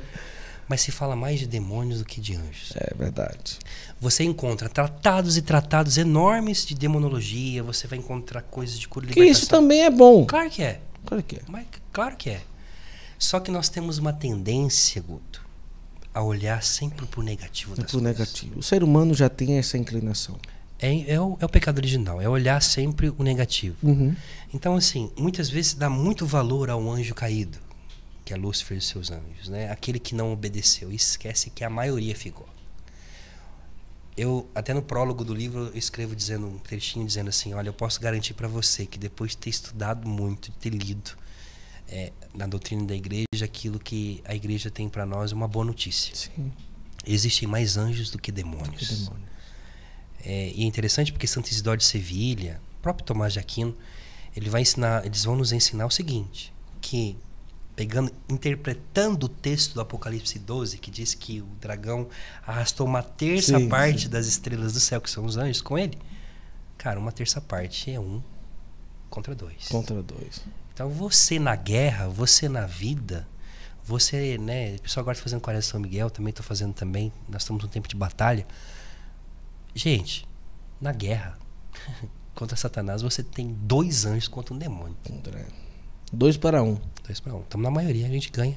Mas se fala mais de demônios do que de anjos. É verdade. Você encontra tratados e tratados enormes de demonologia, você vai encontrar coisas de cura e libertação. Que isso também é bom. Claro que é. Claro que é. Mas, claro que é. Só que nós temos uma tendência, Guto, a olhar sempre para o negativo das pro coisas. negativo. O ser humano já tem essa inclinação. É, é, o, é o pecado original, é olhar sempre o negativo. Uhum. Então, assim, muitas vezes dá muito valor ao anjo caído, que é Lúcifer e seus anjos, né? Aquele que não obedeceu e esquece que a maioria ficou. Eu, até no prólogo do livro, eu escrevo dizendo um trechinho dizendo assim: Olha, eu posso garantir para você que depois de ter estudado muito, de ter lido, é, na doutrina da igreja aquilo que a igreja tem para nós é uma boa notícia. Sim. Existem mais anjos do que demônios. Do que demônios. É, e é interessante porque Santo Isidoro de Sevilha, próprio Tomás de Aquino, ele vai ensinar, eles vão nos ensinar o seguinte, que pegando, interpretando o texto do Apocalipse 12, que diz que o dragão arrastou uma terça sim, parte sim. das estrelas do céu, que são os anjos, com ele. Cara, uma terça parte é um contra dois. Contra dois. Então você na guerra, você na vida, você, né, o pessoal agora tá fazendo Quaresma São Miguel, também estou fazendo também, nós estamos num tempo de batalha. Gente, na guerra contra Satanás você tem dois anjos contra um demônio. Dois para um. Dois para um. Estamos na maioria, a gente ganha.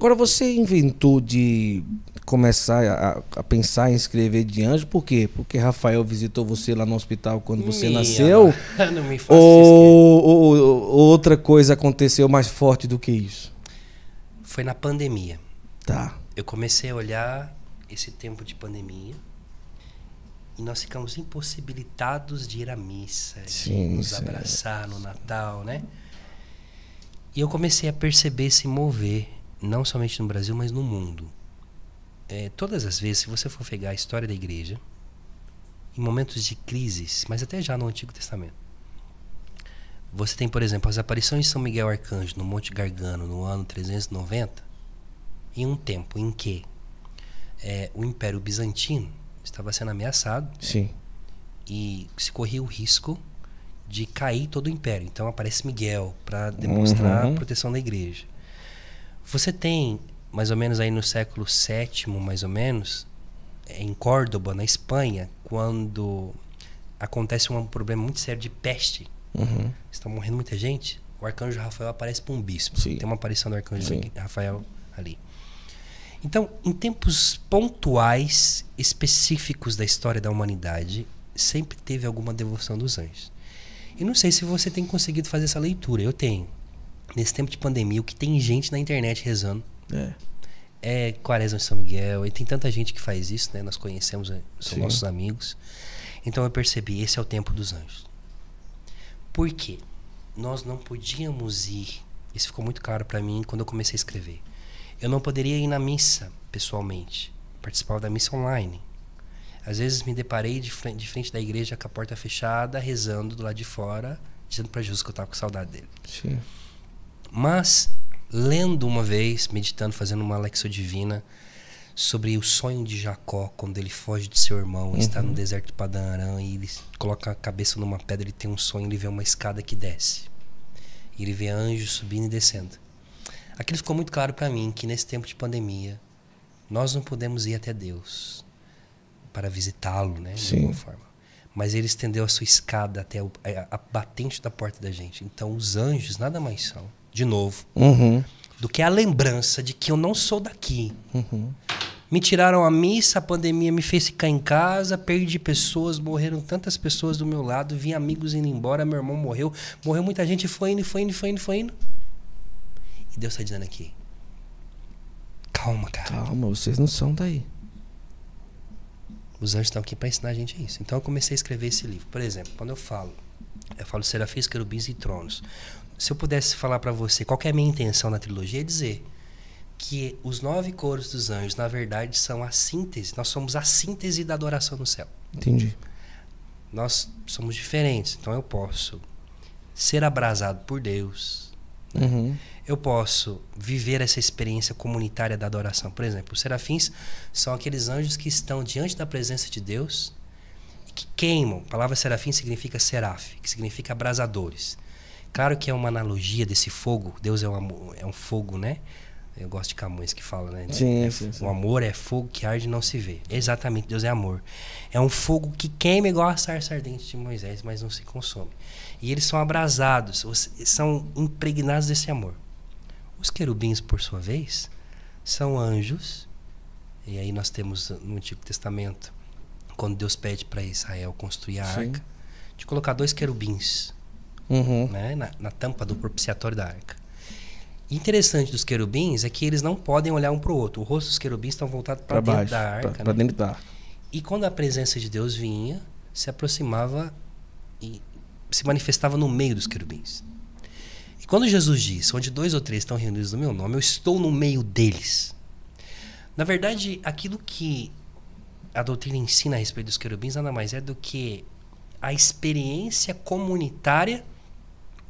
Agora, você inventou de começar a, a, pensar em escrever de anjo, por quê? Porque Rafael visitou você lá no hospital quando você Minha nasceu? Não me faça ou, ou, ou outra coisa aconteceu mais forte do que isso? Foi na pandemia. Tá. Eu comecei a olhar esse tempo de pandemia e nós ficamos impossibilitados de ir à missa, sim, de nos sim, abraçar é. no Natal, né? E eu comecei a perceber se mover não somente no Brasil, mas no mundo. É, todas as vezes, se você for pegar a história da igreja, em momentos de crises, mas até já no Antigo Testamento, você tem, por exemplo, as aparições de São Miguel Arcanjo no Monte Gargano no ano 390, em um tempo em que é, o Império Bizantino estava sendo ameaçado Sim. e se corria o risco de cair todo o império. Então aparece Miguel para demonstrar uhum. a proteção da igreja. Você tem, mais ou menos aí no século VII, mais ou menos, em Córdoba, na Espanha, quando acontece um problema muito sério de peste. Uhum. Está morrendo muita gente. O arcanjo Rafael aparece para um bispo. Sim. Tem uma aparição do arcanjo Sim. Rafael ali. Então, em tempos pontuais, específicos da história da humanidade, sempre teve alguma devoção dos anjos. E não sei se você tem conseguido fazer essa leitura. Eu tenho nesse tempo de pandemia, o que tem gente na internet rezando. É. É Quaresma de São Miguel, e tem tanta gente que faz isso, né? Nós conhecemos, eh, são Sim. nossos amigos. Então eu percebi, esse é o tempo dos anjos. Por quê? Nós não podíamos ir. Isso ficou muito claro para mim quando eu comecei a escrever. Eu não poderia ir na missa pessoalmente, participar da missa online. Às vezes me deparei de frente, de frente da igreja com a porta fechada, rezando do lado de fora, dizendo para Jesus que eu estava com saudade dele. Sim. Mas, lendo uma vez, meditando, fazendo uma lexo divina sobre o sonho de Jacó, quando ele foge de seu irmão, uhum. está no deserto de Padanarã e ele coloca a cabeça numa pedra, ele tem um sonho, ele vê uma escada que desce. E ele vê anjos subindo e descendo. Aquilo ficou muito claro para mim que nesse tempo de pandemia, nós não podemos ir até Deus para visitá-lo, né, de Sim. alguma forma. Mas ele estendeu a sua escada até é, a batente da porta da gente. Então, os anjos nada mais são de novo, uhum. do que a lembrança de que eu não sou daqui. Uhum. Me tiraram a missa, a pandemia me fez ficar em casa, perdi pessoas, morreram tantas pessoas do meu lado, vi amigos indo embora, meu irmão morreu, morreu muita gente, foi indo, foi indo, foi indo, foi indo. E Deus está dizendo aqui: calma, cara. Calma, vocês não são daí. Os anjos estão aqui para ensinar a gente isso. Então eu comecei a escrever esse livro. Por exemplo, quando eu falo, eu falo Serafins, Querubins e Tronos se eu pudesse falar para você qual é a minha intenção na trilogia, é dizer que os nove coros dos anjos, na verdade, são a síntese, nós somos a síntese da adoração no céu. Entendi. Nós somos diferentes, então eu posso ser abrasado por Deus. Uhum. Eu posso viver essa experiência comunitária da adoração. Por exemplo, os serafins são aqueles anjos que estão diante da presença de Deus e que queimam. A palavra serafim significa seraf, que significa abrasadores. Claro que é uma analogia desse fogo. Deus é um, é um fogo, né? Eu gosto de Camões que fala, né? Sim, é, sim, sim. O amor é fogo que arde e não se vê. Exatamente, Deus é amor. É um fogo que queima igual a sarça ardente de Moisés, mas não se consome. E eles são abrasados, são impregnados desse amor. Os querubins, por sua vez, são anjos. E aí nós temos no Antigo Testamento, quando Deus pede para Israel construir a arca, de colocar dois querubins uhum. né? na, na, tampa do propiciatório da arca. Interessante dos querubins é que eles não podem olhar um para o outro. O rosto dos querubins estão voltados para dentro da arca. Para né? dentro da arca. E quando a presença de Deus vinha, se aproximava e se manifestava no meio dos querubins. E quando Jesus diz: Onde dois ou três estão reunidos no meu nome, eu estou no meio deles. Na verdade, aquilo que a doutrina ensina a respeito dos querubins nada mais é do que a experiência comunitária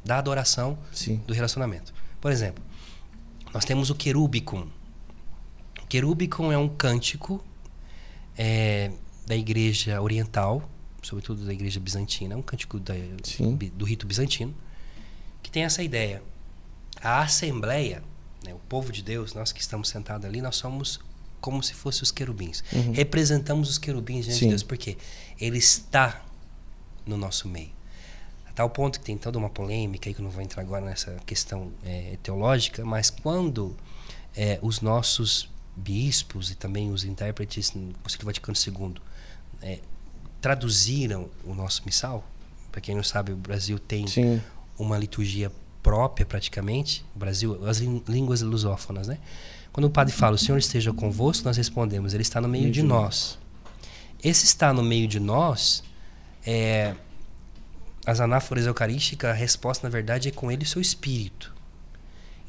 da adoração Sim. do relacionamento. Por exemplo, nós temos o querubicum. O querubicum é um cântico é, da igreja oriental, sobretudo da igreja bizantina, é um cântico da, do rito bizantino, que tem essa ideia. A assembleia, né, o povo de Deus, nós que estamos sentados ali, nós somos como se fossem os querubins. Uhum. Representamos os querubins diante Sim. de Deus, porque Ele está no nosso meio. A tal ponto que tem toda uma polêmica, aí que eu não vou entrar agora nessa questão é, teológica, mas quando é, os nossos bispos e também os intérpretes do Conselho Vaticano II é, traduziram o nosso missal, para quem não sabe, o Brasil tem Sim. uma liturgia própria praticamente, o Brasil, as línguas lusófonas, né? Quando o padre fala, o Senhor esteja convosco, nós respondemos, ele está no meio, de, nós. nós. Esse está no meio de nós é, as anáforas eucarísticas, a resposta, na verdade, é com ele e seu espírito.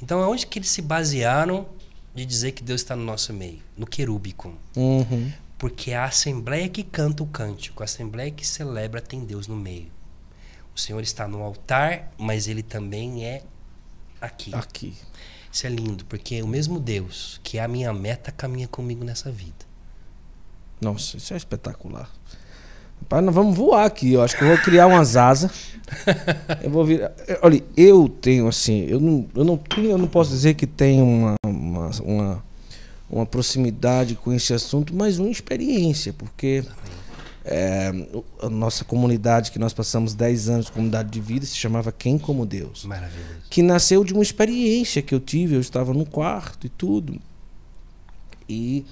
Então, aonde que eles se basearam de dizer que Deus está no nosso meio? No querúbico. Uhum. Porque é a assembleia que canta o cântico, a assembleia que celebra tem Deus no meio. O Senhor está no altar, mas ele também é aqui. Aqui. Isso é lindo, porque o mesmo Deus, que é a minha meta, caminha comigo nessa vida. Nossa, isso é espetacular. Pai, nós vamos voar aqui. Eu acho que eu vou criar umas asas. eu vou virar. Eh, olha, eu tenho assim, eu não, eu não, eu não posso dizer que tenho uma, uma, uma, uma proximidade com esse assunto, mas uma experiência, porque é, a nossa comunidade, que nós passamos 10 anos, de comunidade de vida, se chamava Quem Como Deus. Que nasceu de uma experiência que eu tive, eu estava no quarto e tudo. E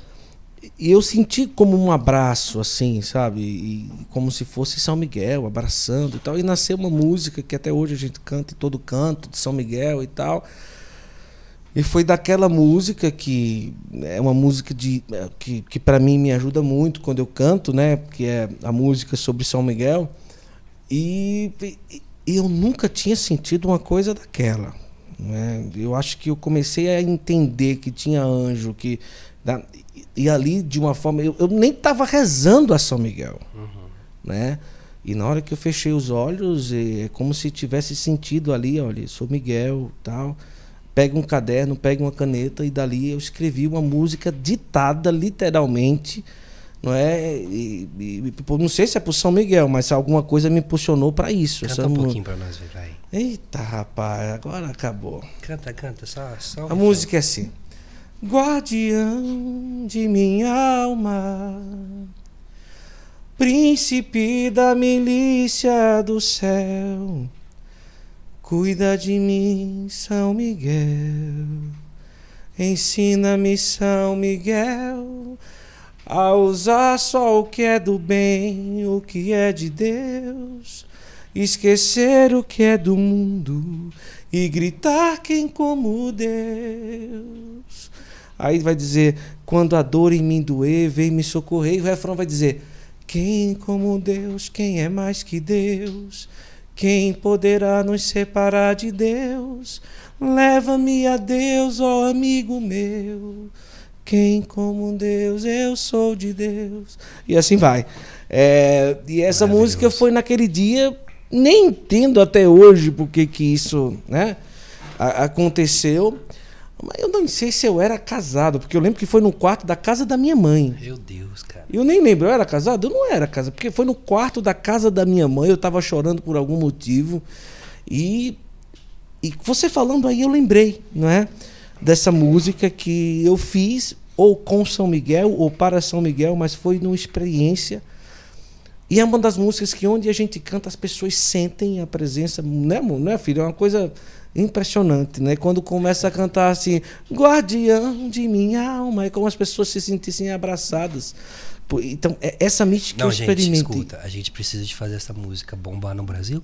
e eu senti como um abraço, assim, sabe? E, como se fosse São Miguel, abraçando e tal. E nasceu uma música que até hoje a gente canta em todo canto, de São Miguel e tal. E foi daquela música que né, é uma música de, é, que, que para mim me ajuda muito quando eu canto, né? Que é a música sobre São Miguel. E, e, e eu nunca tinha sentido uma coisa daquela. Né? Eu acho que eu comecei a entender que tinha anjo, que e ali, de uma forma. Eu, eu nem estava rezando a São Miguel. Uhum. Né? E na hora que eu fechei os olhos, é como se tivesse sentido ali, olha, sou Miguel, tal. Pega um caderno, pega uma caneta e dali eu escrevi uma música ditada literalmente, não é? E, e, não sei se é por São Miguel, mas alguma coisa me impulsionou para isso. Canta um pouquinho para nós, aí. Eita, rapaz, agora acabou. Canta, canta, só, só A música é assim. Guardião de minha alma, príncipe da milícia do céu, cuida de mim, São Miguel. Ensina-me, São Miguel, a usar só o que é do bem, o que é de Deus, esquecer o que é do mundo e gritar quem como Deus. Aí vai dizer: Quando a dor em mim doer, vem me socorrer. E o refrão vai dizer: Quem como Deus, quem é mais que Deus? Quem poderá nos separar de Deus? Leva-me a Deus, ó amigo meu. Quem como Deus, eu sou de Deus. E assim vai. É, e essa música foi naquele dia, nem entendo até hoje porque que isso né, aconteceu. Eu não sei se eu era casado, porque eu lembro que foi no quarto da casa da minha mãe. Meu Deus, cara. Eu nem lembro, eu era casado? Eu não era casado, porque foi no quarto da casa da minha mãe, eu tava chorando por algum motivo. E, e você falando aí, eu lembrei, não é? Dessa música que eu fiz, ou com São Miguel, ou para São Miguel, mas foi numa experiência. E é uma das músicas que onde a gente canta, as pessoas sentem a presença, né, não é, filho? É uma coisa impressionante, né? Quando começa a cantar assim, guardião de minha alma, é como as pessoas se sentissem abraçadas. então, é essa mística Não, que eu gente, experimentei. escuta, a gente precisa de fazer essa música bombar no Brasil?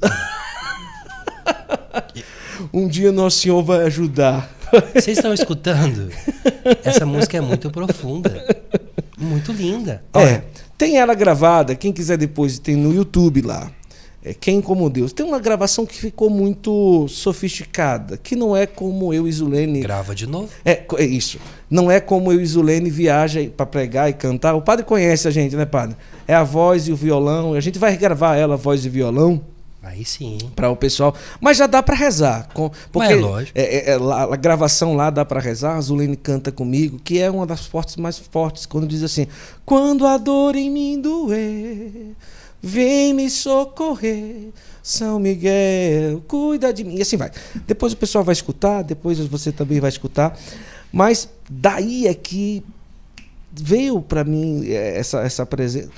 um dia Nosso Senhor vai ajudar. Vocês estão escutando? Essa música é muito profunda. Muito linda. Olha, é, tem ela gravada, quem quiser depois tem no YouTube lá é, Quem como Deus. Tem uma gravação que ficou muito sofisticada, que não é como eu e Zulene. Grava de novo? É, é isso. Não é como eu e Zulene viaja para pregar e cantar. O padre conhece a gente, né, padre? É a voz e o violão. A gente vai gravar ela, voz e violão. Aí sim. Para o pessoal. Mas já dá para rezar. porque Mas é lógico. É, é, é, a gravação lá dá para rezar. A Zulene canta comigo, que é uma das fortes mais fortes, quando diz assim: Quando a dor em mim doer, Vem me socorrer, São Miguel, cuida de mim. E assim vai. Depois o pessoal vai escutar, depois você também vai escutar. Mas daí é que veio para mim eh, essa, essa presença.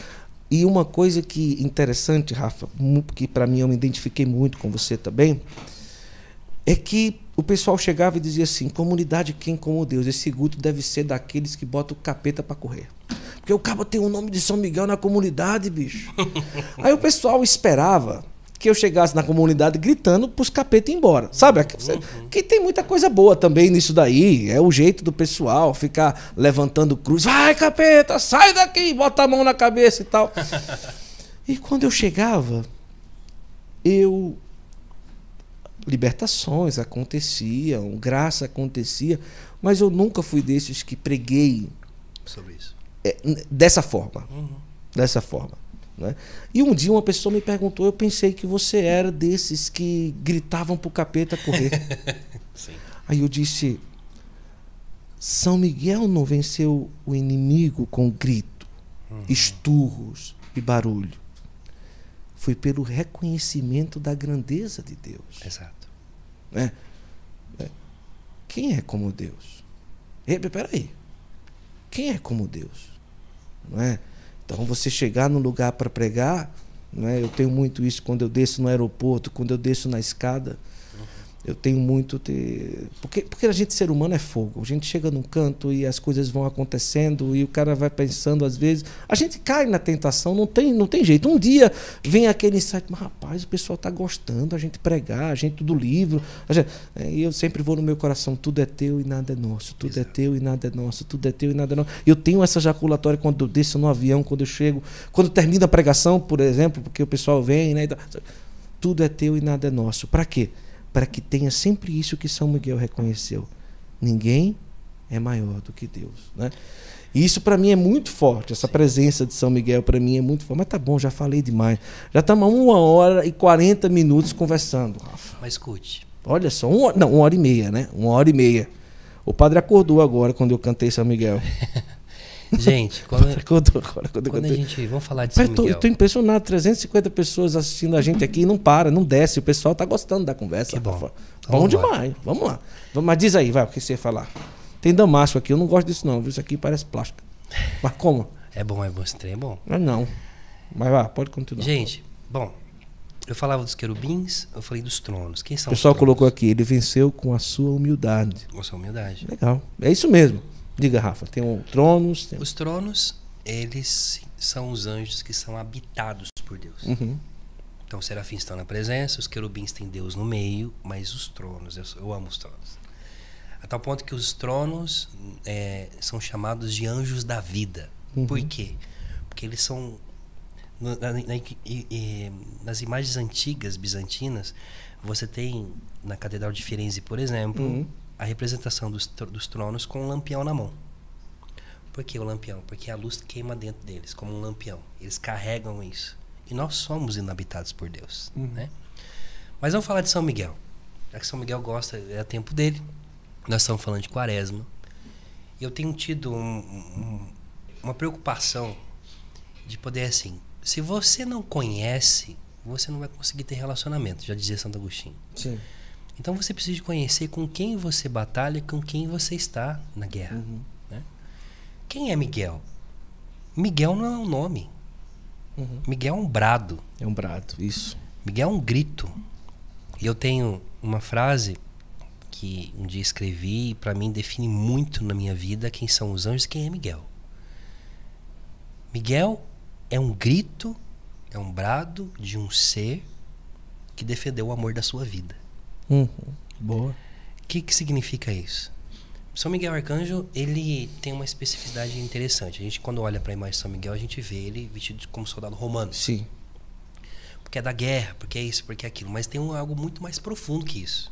E uma coisa que interessante, Rafa, que para mim eu me identifiquei muito com você também, é que o pessoal chegava e dizia assim: comunidade quem como Deus, esse guto deve ser daqueles que botam o capeta para correr. Porque o cabo tem o nome de São Miguel na comunidade, bicho. Aí o pessoal esperava que eu chegasse na comunidade gritando pros capeta ir embora. Sabe? Uhum. Que tem muita coisa boa também nisso daí. É o jeito do pessoal ficar levantando cruz. Vai, capeta, sai daqui, bota a mão na cabeça e tal. E quando eu chegava, eu libertações aconteciam, graça acontecia, mas eu nunca fui desses que preguei sobre isso. É, dessa forma. Uhum. Dessa forma. Né? E um dia uma pessoa me perguntou: eu pensei que você era desses que gritavam pro capeta correr. Aí eu disse: São Miguel não venceu o inimigo com grito, uhum. esturros e barulho. Foi pelo reconhecimento da grandeza de Deus. Exato. Né? É. Quem é como Deus? E, peraí. Quem é como Deus? não é? Então você chegar no lugar para pregar, não é? Eu tenho muito isso quando eu desço no aeroporto, quando eu desço na escada, eu tenho muito de. Porque, porque a gente, ser humano, é fogo. A gente chega num canto e as coisas vão acontecendo e o cara vai pensando, às vezes. A gente cai na tentação, não tem, não tem jeito. Um dia vem aquele insight, mas rapaz, o pessoal está gostando, a gente pregar, a gente do livro. Gente... É, e eu sempre vou no meu coração: tudo é teu e nada é nosso, tudo é Exato. é teu e nada é nosso, tudo é teu e nada é nosso. Eu tenho essa jaculatória quando eu desço no avião, quando eu chego, quando termina a pregação, por exemplo, porque o pessoal vem, né? Tudo é teu e nada é nosso. Para quê? para que tenha sempre isso que São Miguel reconheceu: ninguém é maior do que Deus, né? Isso para mim é muito forte, essa Sim. presença de São Miguel para mim é muito forte. Mas tá bom, já falei demais. Já estamos uma hora e quarenta minutos conversando, Mas escute. Olha só, não, uma hora e meia, né? Uma hora e meia. O padre acordou agora quando eu cantei São Miguel. Gente, quando, quando, quando, quando a gente. Vamos falar de São Miguel. eu tô impressionado, 350 pessoas assistindo a gente aqui, não para, não desce. O pessoal tá gostando da conversa. Que bom tá bom vamos demais, lá. vamos lá. Mas diz aí, vai, o que você ia falar? Tem damasco aqui, eu não gosto disso não, Isso aqui parece plástico. Mas como? É bom, é bom, esse trem é bom. Mas ah, não. Mas vá, pode continuar. Gente, bom, eu falava dos querubins, eu falei dos tronos. Quem são O pessoal colocou aqui, ele venceu com a sua humildade. Com a sua humildade. Legal. É isso mesmo. Diga, Rafa, tem o tronos. Tem... Os tronos, eles são os anjos que são habitados por Deus. Uhum. Então, os serafins estão na presença, os querubins têm Deus no meio, mas os tronos, eu, eu amo os tronos. A tal ponto que os tronos é, são chamados de anjos da vida. Uhum. Por quê? Porque eles são. Na, na, na, nas imagens antigas bizantinas, você tem na Catedral de Firenze, por exemplo, uhum a representação dos, dos tronos com um lampião na mão. Por que o lampião? Porque a luz queima dentro deles, como um lampião. Eles carregam isso. E nós somos inabitados por Deus. Uhum. Né? Mas vamos falar de São Miguel. Já que São Miguel gosta, é tempo dele. Nós estamos falando de quaresma. E eu tenho tido um, um, uma preocupação de poder, assim, se você não conhece, você não vai conseguir ter relacionamento, já dizia Santo Agostinho. Sim. Então você precisa conhecer com quem você batalha, com quem você está na guerra. Uhum. Né? Quem é Miguel? Miguel não é um nome. Uhum. Miguel é um brado. É um brado, isso. Miguel é um grito. E eu tenho uma frase que um dia escrevi e para mim define muito na minha vida quem são os anjos e quem é Miguel. Miguel é um grito, é um brado de um ser que defendeu o amor da sua vida. Uhum. Boa. O que, que significa isso? São Miguel Arcanjo, ele tem uma especificidade interessante. A gente, quando olha para a imagem de São Miguel, a gente vê ele vestido como soldado romano. Sim. Porque é da guerra, porque é isso, porque é aquilo. Mas tem um, algo muito mais profundo que isso.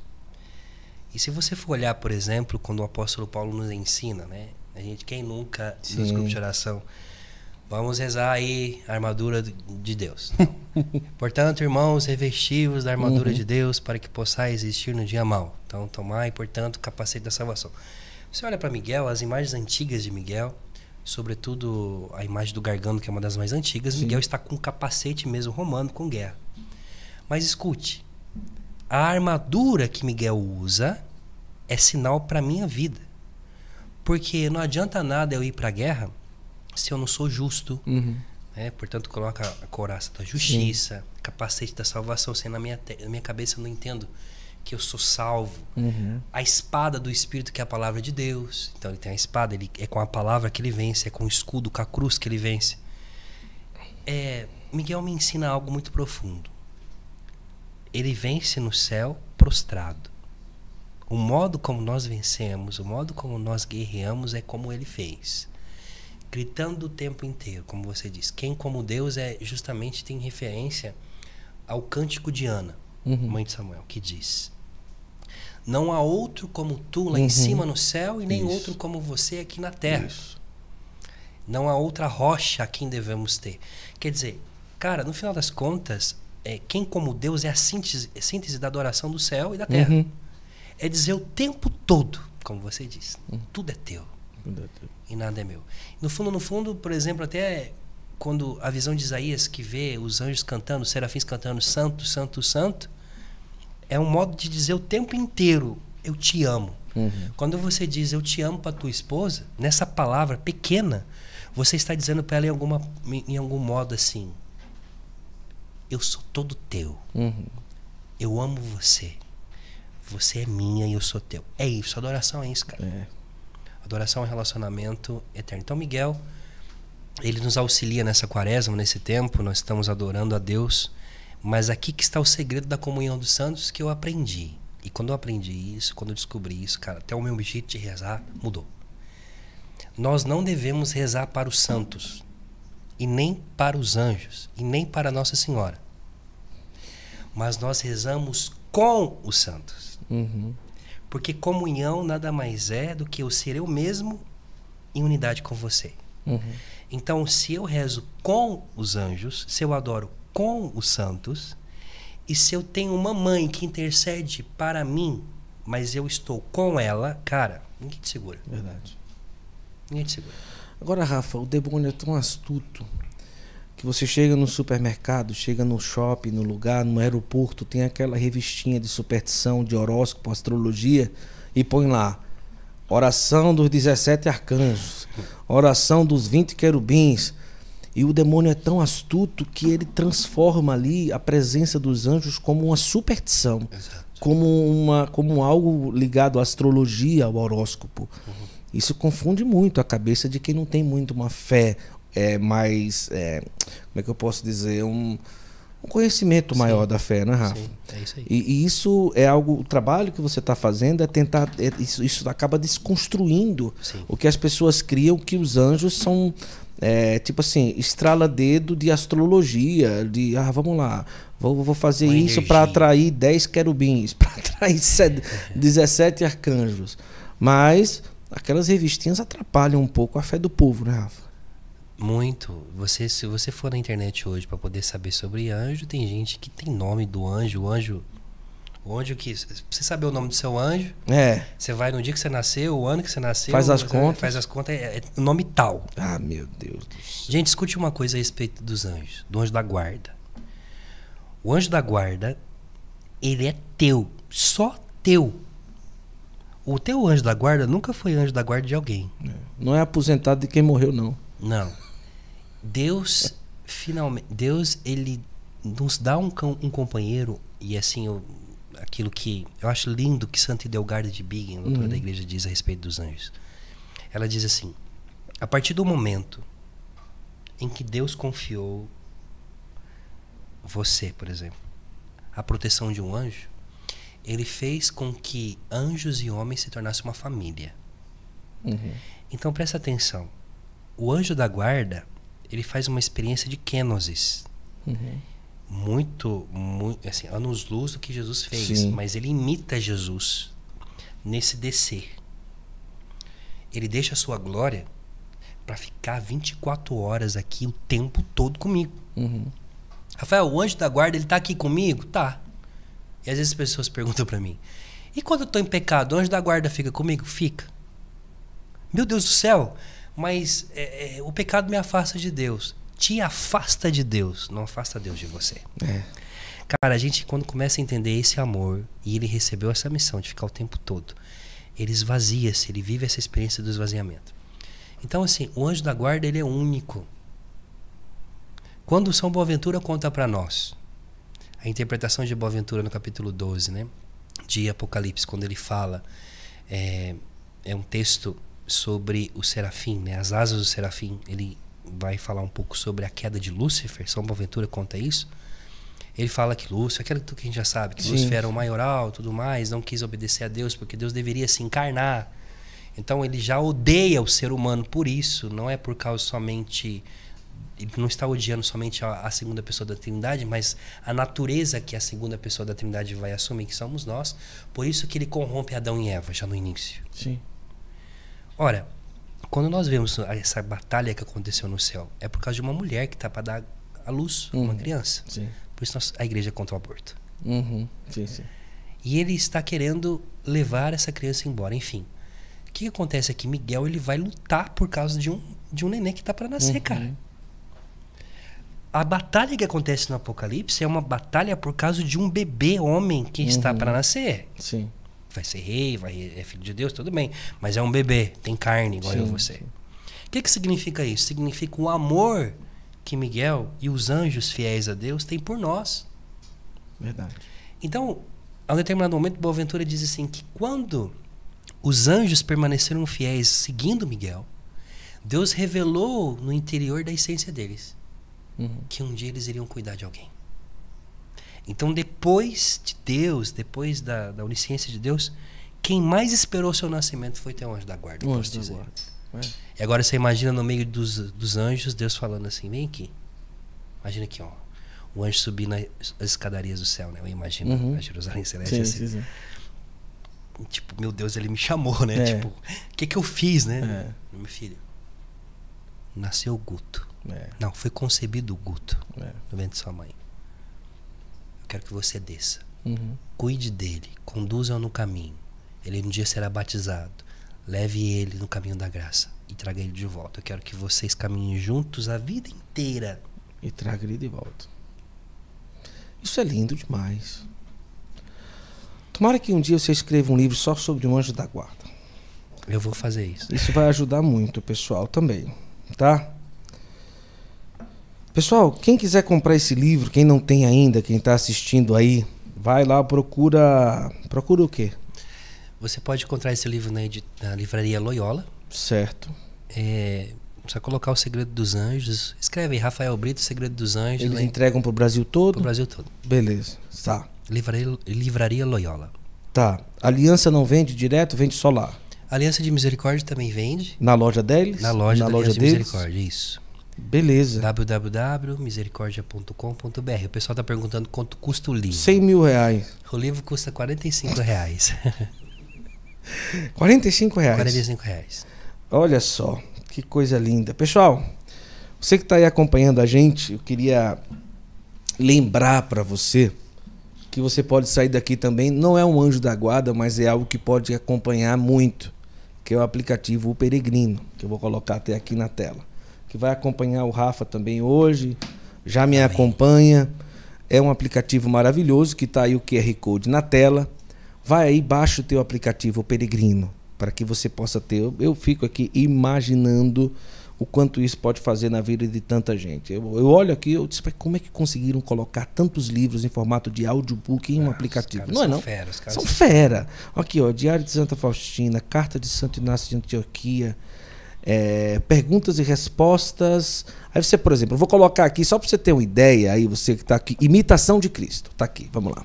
E se você for olhar, por exemplo, quando o apóstolo Paulo nos ensina, né? A gente, quem nunca, Sim. nos grupos de oração, Vamos rezar aí a armadura de Deus. Então, portanto, irmãos, revestivos da armadura uhum. de Deus para que possais existir no dia mal. Então, tomai, portanto, o capacete da salvação. Você olha para Miguel, as imagens antigas de Miguel, sobretudo a imagem do Gargano, que é uma das mais antigas, Sim. Miguel está com capacete mesmo romano com guerra. Mas escute, a armadura que Miguel usa é sinal para minha vida. Porque não adianta nada eu ir para a guerra se eu não sou justo. Uhum. Né? Portanto, coloca a coraça da justiça, Sim. capacete da salvação, sendo é na minha, na minha cabeça eu não entendo que eu sou salvo. Uhum. A espada do Espírito, que é a palavra de Deus. Então ele tem a espada, ele, é com a palavra que ele vence, é com o escudo, com a cruz que ele vence. É, Miguel me ensina algo muito profundo. Ele vence no céu prostrado. O modo como nós vencemos, o modo como nós guerreamos é como ele fez gritando o tempo inteiro, como você diz. Quem como Deus é justamente tem referência ao cântico de Ana, uhum. mãe de Samuel, que diz: Não há outro como tu lá uhum. em cima no céu e nem Isso. outro como você aqui na terra. Isso. Não há outra rocha a quem devemos ter. Quer dizer, cara, no final das contas, é, quem como Deus é a síntese, é a síntese da adoração do céu e da terra. Uhum. É dizer o tempo todo, como você diz, uhum. tudo é teu e nada é meu. No fundo, no fundo, por exemplo, até quando a visão de Isaías que vê os anjos cantando, os serafins cantando santo, santo, santo, é um modo de dizer o tempo inteiro eu te amo. Uhum. Quando você diz eu te amo para tua esposa, nessa palavra pequena, você está dizendo para ela em, alguma, em algum modo assim: eu sou todo teu. Uhum. Eu amo você. Você é minha e eu sou teu. É isso, adoração é isso, cara. É. Adoração é relacionamento eterno. Então, Miguel, ele nos auxilia nessa quaresma, nesse tempo, nós estamos adorando a Deus, mas aqui que está o segredo da comunhão dos santos que eu aprendi. E quando eu aprendi isso, quando eu descobri isso, cara, até o meu jeito de rezar mudou. Nós não devemos rezar para os santos, e nem para os anjos, e nem para Nossa Senhora. Mas nós rezamos com os santos. Uhum. Porque comunhão nada mais é do que eu ser eu mesmo em unidade com você. Uhum. Então, se eu rezo com os anjos, se eu adoro com os santos, e se eu tenho uma mãe que intercede para mim, mas eu estou com ela, cara, ninguém te segura. Verdade. Ninguém te segura. Agora, Rafa, o demônio é tão astuto que você chega no supermercado, chega no shopping, no lugar, no aeroporto, tem aquela revistinha de superstição, de horóscopo, astrologia, e põe lá. Oração dos 17 arcanjos, oração dos 20 querubins. E o demônio é tão astuto que ele transforma ali a presença dos anjos como uma superstição, Exato. como uma como algo ligado à astrologia, ao horóscopo. Uhum. Isso confunde muito a cabeça de quem não tem muito uma fé é, mais. É, como é que eu posso dizer? Um, um conhecimento Sim. maior da fé, né, Rafa? Sim, é isso aí. E, e isso é algo. O trabalho que você está fazendo é tentar. É, isso, isso acaba desconstruindo Sim. o que as pessoas criam que os anjos são. É, tipo assim, estrala dedo de astrologia, de ah, vamos lá, vou, vou fazer Uma isso para atrair 10 querubins, para atrair 17 arcanjos. Mas aquelas revistinhas atrapalham um pouco a fé do povo, né, Rafa? Muito. Você, se você for na internet hoje para poder saber sobre anjo, tem gente que tem nome do anjo, o anjo. O anjo que. Você saber o nome do seu anjo. É. Você vai no dia que você nasceu, o ano que você nasceu. Faz as contas. Faz as contas, é, é nome tal. Ah, meu Deus do céu. Gente, escute uma coisa a respeito dos anjos, do anjo da guarda. O anjo da guarda, ele é teu. Só teu. O teu anjo da guarda nunca foi anjo da guarda de alguém. É. Não é aposentado de quem morreu, não. Não. Deus, finalmente, Deus, ele nos dá um, um companheiro, e assim, eu, aquilo que eu acho lindo que Santa Idelgarda de Biggin doutora uhum. da igreja, diz a respeito dos anjos. Ela diz assim: a partir do momento em que Deus confiou você, por exemplo, a proteção de um anjo, ele fez com que anjos e homens se tornassem uma família. Uhum. Então presta atenção: o anjo da guarda ele faz uma experiência de kenosis. Uhum. Muito, muito, assim, anos-luz do que Jesus fez. Sim. Mas ele imita Jesus nesse descer. Ele deixa a sua glória para ficar 24 horas aqui o tempo todo comigo. Uhum. Rafael, o anjo da guarda, ele tá aqui comigo? Tá. E às vezes as pessoas perguntam para mim: e quando eu tô em pecado, o anjo da guarda fica comigo? Fica. Meu Deus do céu, mas é, é, o pecado me afasta de Deus. Te afasta de Deus, não afasta Deus de você. É. Cara, a gente quando começa a entender esse amor e ele recebeu essa missão de ficar o tempo todo, ele esvazia-se, ele vive essa experiência do esvaziamento. Então assim, o anjo da guarda ele é único. Quando São Boaventura conta para nós a interpretação de Boaventura no capítulo 12, né, de Apocalipse, quando ele fala é, é um texto sobre o serafim, né? As asas do serafim. Ele vai falar um pouco sobre a queda de Lúcifer. São Boaventura conta isso. Ele fala que Lúcifer, aquilo que a gente já sabe, que Lúcifer era um maioral, tudo mais, não quis obedecer a Deus porque Deus deveria se encarnar. Então ele já odeia o ser humano por isso, não é por causa somente ele não está odiando somente a, a, segunda pessoa da Trindade, mas a natureza que a segunda pessoa da Trindade vai assumir, que somos nós. Por isso que ele corrompe Adão e Eva já no início. Sim. Ora, quando nós vemos essa batalha que aconteceu no céu, é por causa de uma mulher que está para dar a luz uhum. uma criança. Sim. Por isso nós, a igreja é contra o aborto. Uhum. Sim, sim. E ele está querendo levar essa criança embora. Enfim, o que acontece aqui? É Miguel ele vai lutar por causa de um, de um neném que está para nascer, uhum. cara. A batalha que acontece no Apocalipse é uma batalha por causa de um bebê homem que está uhum. para nascer. Sim vai ser rei, vai, é filho de Deus, tudo bem. Mas é um bebê, tem carne igual sim, eu você. O que, que significa isso? Significa o amor que Miguel e os anjos fiéis a Deus têm por nós. Verdade. Então, a um determinado momento, Boaventura diz assim: que quando os anjos permaneceram fiéis seguindo Miguel, Deus revelou no interior da essência deles uhum. que um dia eles iriam cuidar de alguém. Então, depois de Deus, depois da, da onisciência de Deus, quem mais esperou o seu nascimento foi um anjo da guarda. Anjo da guarda. É. E agora você imagina no meio dos, dos anjos, Deus falando assim: vem aqui. Imagina aqui, ó. O anjo subir nas escadarias do céu, né? Eu imagino uhum. a Jerusalém Celeste. Sim, assim. sim, sim. Tipo, meu Deus, ele me chamou, né? É. Tipo, o que, que eu fiz, né? É. Meu filho, nasceu o Guto. É. Não, foi concebido o Guto é. no ventre de sua mãe. Quero que você desça. Uhum. Cuide dele, conduza-o no caminho. Ele um dia será batizado. Leve ele no caminho da graça e traga ele de volta. Eu quero que vocês caminhem juntos a vida inteira. E traga ele de volta. Isso é lindo demais. Tomara que um dia você escreva um livro só sobre o anjo da guarda. Eu vou fazer isso. Isso vai ajudar muito o pessoal também, tá? Pessoal, quem quiser comprar esse livro, quem não tem ainda, quem está assistindo aí, vai lá, procura. Procura o quê? Você pode encontrar esse livro na, na livraria Loyola. Certo. É, precisa colocar o Segredo dos Anjos. Escreve aí, Rafael Brito, Segredo dos Anjos. Eles lá, entregam o Brasil todo? Para o Brasil todo. Beleza, tá. Livraria, livraria Loyola. Tá. Aliança não vende direto, vende só lá. Aliança de Misericórdia também vende. Na loja deles? Na loja na da loja Aliança deles? de Misericórdia, isso. Beleza. www.misericordia.com.br. O pessoal está perguntando quanto custa o livro. 100 mil reais. O livro custa 45 reais. 45 reais? 45 reais. Olha só, que coisa linda. Pessoal, você que está aí acompanhando a gente, eu queria lembrar para você que você pode sair daqui também. Não é um anjo da guarda, mas é algo que pode acompanhar muito, que é o aplicativo O Peregrino, que eu vou colocar até aqui na tela que vai acompanhar o Rafa também hoje, já me Amém. acompanha. É um aplicativo maravilhoso que está aí o QR Code na tela. Vai aí, baixa o teu aplicativo o Peregrino, para que você possa ter. Eu, eu, fico aqui imaginando o quanto isso pode fazer na vida de tanta gente. Eu, eu olho aqui, eu disse, como é que conseguiram colocar tantos livros em formato de audiobook em ah, um aplicativo? Não é não? Fera, são, são fera. Aqui, ó, Diário de Santa Faustina, Carta de Santo Inácio de Antioquia, é, perguntas e respostas. Aí você, por exemplo, vou colocar aqui só para você ter uma ideia, aí você que está aqui, imitação de Cristo, está aqui, vamos lá.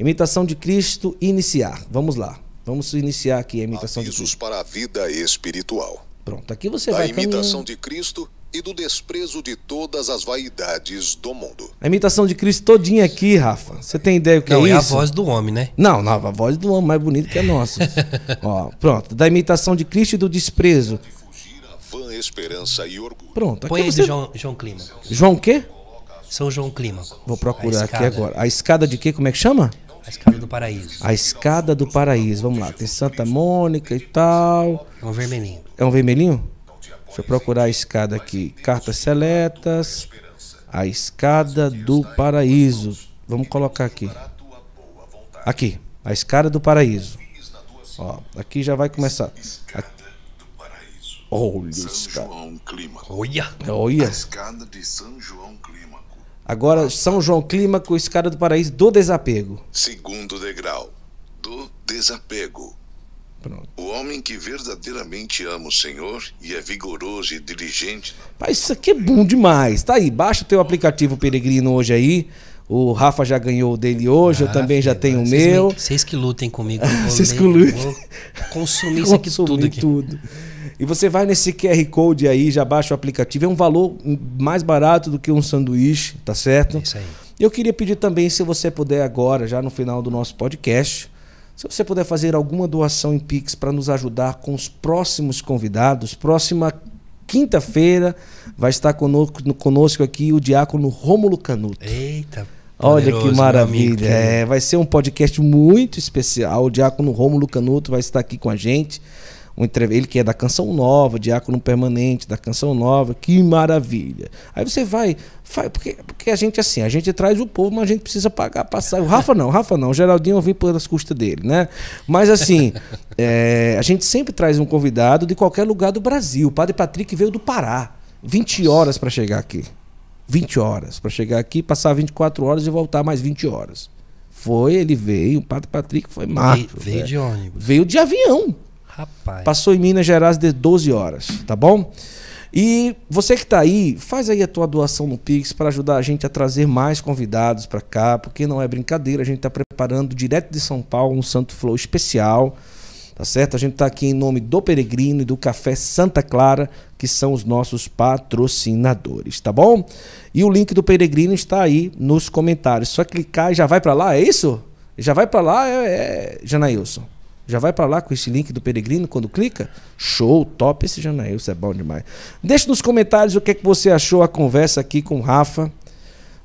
Imitação de Cristo, iniciar, vamos lá. Vamos iniciar aqui a imitação Avisos de Cristo. para a vida espiritual. Pronto, aqui você da vai imitação de Cristo e do desprezo de todas as vaidades do mundo. A imitação de Cristo todinha aqui, Rafa. Você tem ideia o que não, é, é isso? Não, é a voz do homem, né? Não, não, a voz do homem é mais bonito que a nossa. Ó, pronto, da imitação de Cristo e do desprezo Van Esperança e Orgulho. Pronto. Põe você... João, João Clima. João quê? São João Clímaco. Vou procurar aqui agora. A escada de quê? Como é que chama? A Escada do Paraíso. A Escada do Paraíso. Vamos lá. Tem Santa Mônica e tal. É um vermelhinho. É um vermelhinho? Deixa eu procurar a escada aqui. Cartas seletas. A Escada do Paraíso. Vamos colocar aqui. Aqui. A Escada do Paraíso. Ó, aqui já vai começar. Aqui. Olha São cara. João Clímaco. Olha, olha. escada de São João Clímaco. Agora, São João Clímaco, escada do paraíso do desapego. Segundo degrau, do desapego. Pronto. O homem que verdadeiramente ama o Senhor e é vigoroso e diligente. Pai, isso aqui é bom demais. Tá aí, baixa o teu aplicativo Peregrino hoje aí. O Rafa já ganhou o dele hoje, ah, eu também filho, já tenho o meu. Vocês que lutem comigo. Vocês que lutem. Consumir isso aqui tudo aqui. tudo. E você vai nesse QR Code aí, já baixa o aplicativo. É um valor mais barato do que um sanduíche, tá certo? É isso aí. Eu queria pedir também, se você puder agora, já no final do nosso podcast, se você puder fazer alguma doação em Pix para nos ajudar com os próximos convidados, próxima quinta-feira vai estar conosco, conosco, aqui o diácono Rômulo Canuto. Eita, Olha que maravilha. É, vai ser um podcast muito especial. O diácono Rômulo Canuto vai estar aqui com a gente um ele que é da Canção Nova, diácono permanente da Canção Nova, que maravilha. Aí você vai, faz, porque, porque a gente assim, a gente traz o povo, mas a gente precisa pagar passagem. O Rafa não, o Rafa não, o Geraldinho eu vim pelas custas dele, né? Mas assim, é, a gente sempre traz um convidado de qualquer lugar do Brasil. O Padre Patrick veio do Pará, 20 horas para chegar aqui. 20 horas para chegar aqui, passar 24 horas e voltar mais 20 horas. Foi, ele veio, o Padre Patrick foi macho. Veio, veio de ônibus. Veio de avião. Rapaz. Passou em Minas Gerais de 12 horas, tá bom? E você que está aí, faz aí a tua doação no Pix para ajudar a gente a trazer mais convidados para cá, porque não é brincadeira, a gente está preparando direto de São Paulo um Santo Flow especial, tá certo? A gente está aqui em nome do Peregrino e do Café Santa Clara, que são os nossos patrocinadores, tá bom? E o link do Peregrino está aí nos comentários. Só clicar e já vai para lá, é isso? Já vai para lá, é, é Janailson. Já vai para lá com esse link do Peregrino quando clica? Show, top esse isso é bom demais. Deixe nos comentários o que é que você achou a conversa aqui com o Rafa.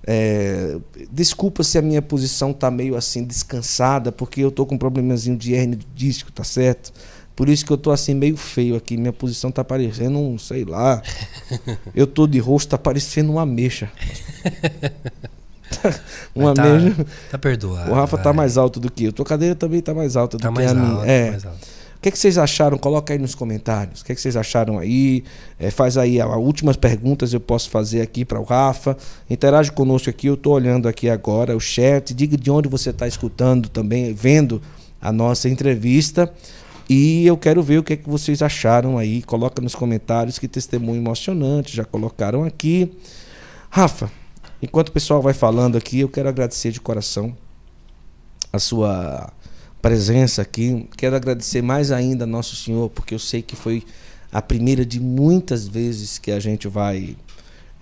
É, desculpa se a minha posição tá meio assim descansada, porque eu tô com um problemazinho de hernia de disco, tá certo? Por isso que eu tô assim meio feio aqui, minha posição tá parecendo um, sei lá. Eu tô de rosto tá parecendo uma mecha. um tá, Tá perdoado. O Rafa tá vai. tá mais alto do que eu. Tua cadeira também tá mais alta tá do mais que a alto, minha. é. Tá mais alto. O que, é que, vocês acharam? Coloca aí nos comentários. O que, é que vocês acharam aí? É, faz aí as últimas perguntas eu posso fazer aqui para o Rafa. Interage conosco aqui. Eu estou olhando aqui agora o chat. Diga de onde você está escutando também, vendo a nossa entrevista. E eu quero ver o que, que vocês acharam aí. Coloca nos comentários que testemunho emocionante. Já colocaram aqui. Rafa, Enquanto o pessoal vai falando aqui, eu quero agradecer de coração a sua presença aqui. Quero agradecer mais ainda a Nosso Senhor, porque eu sei que foi a primeira de muitas vezes que a gente vai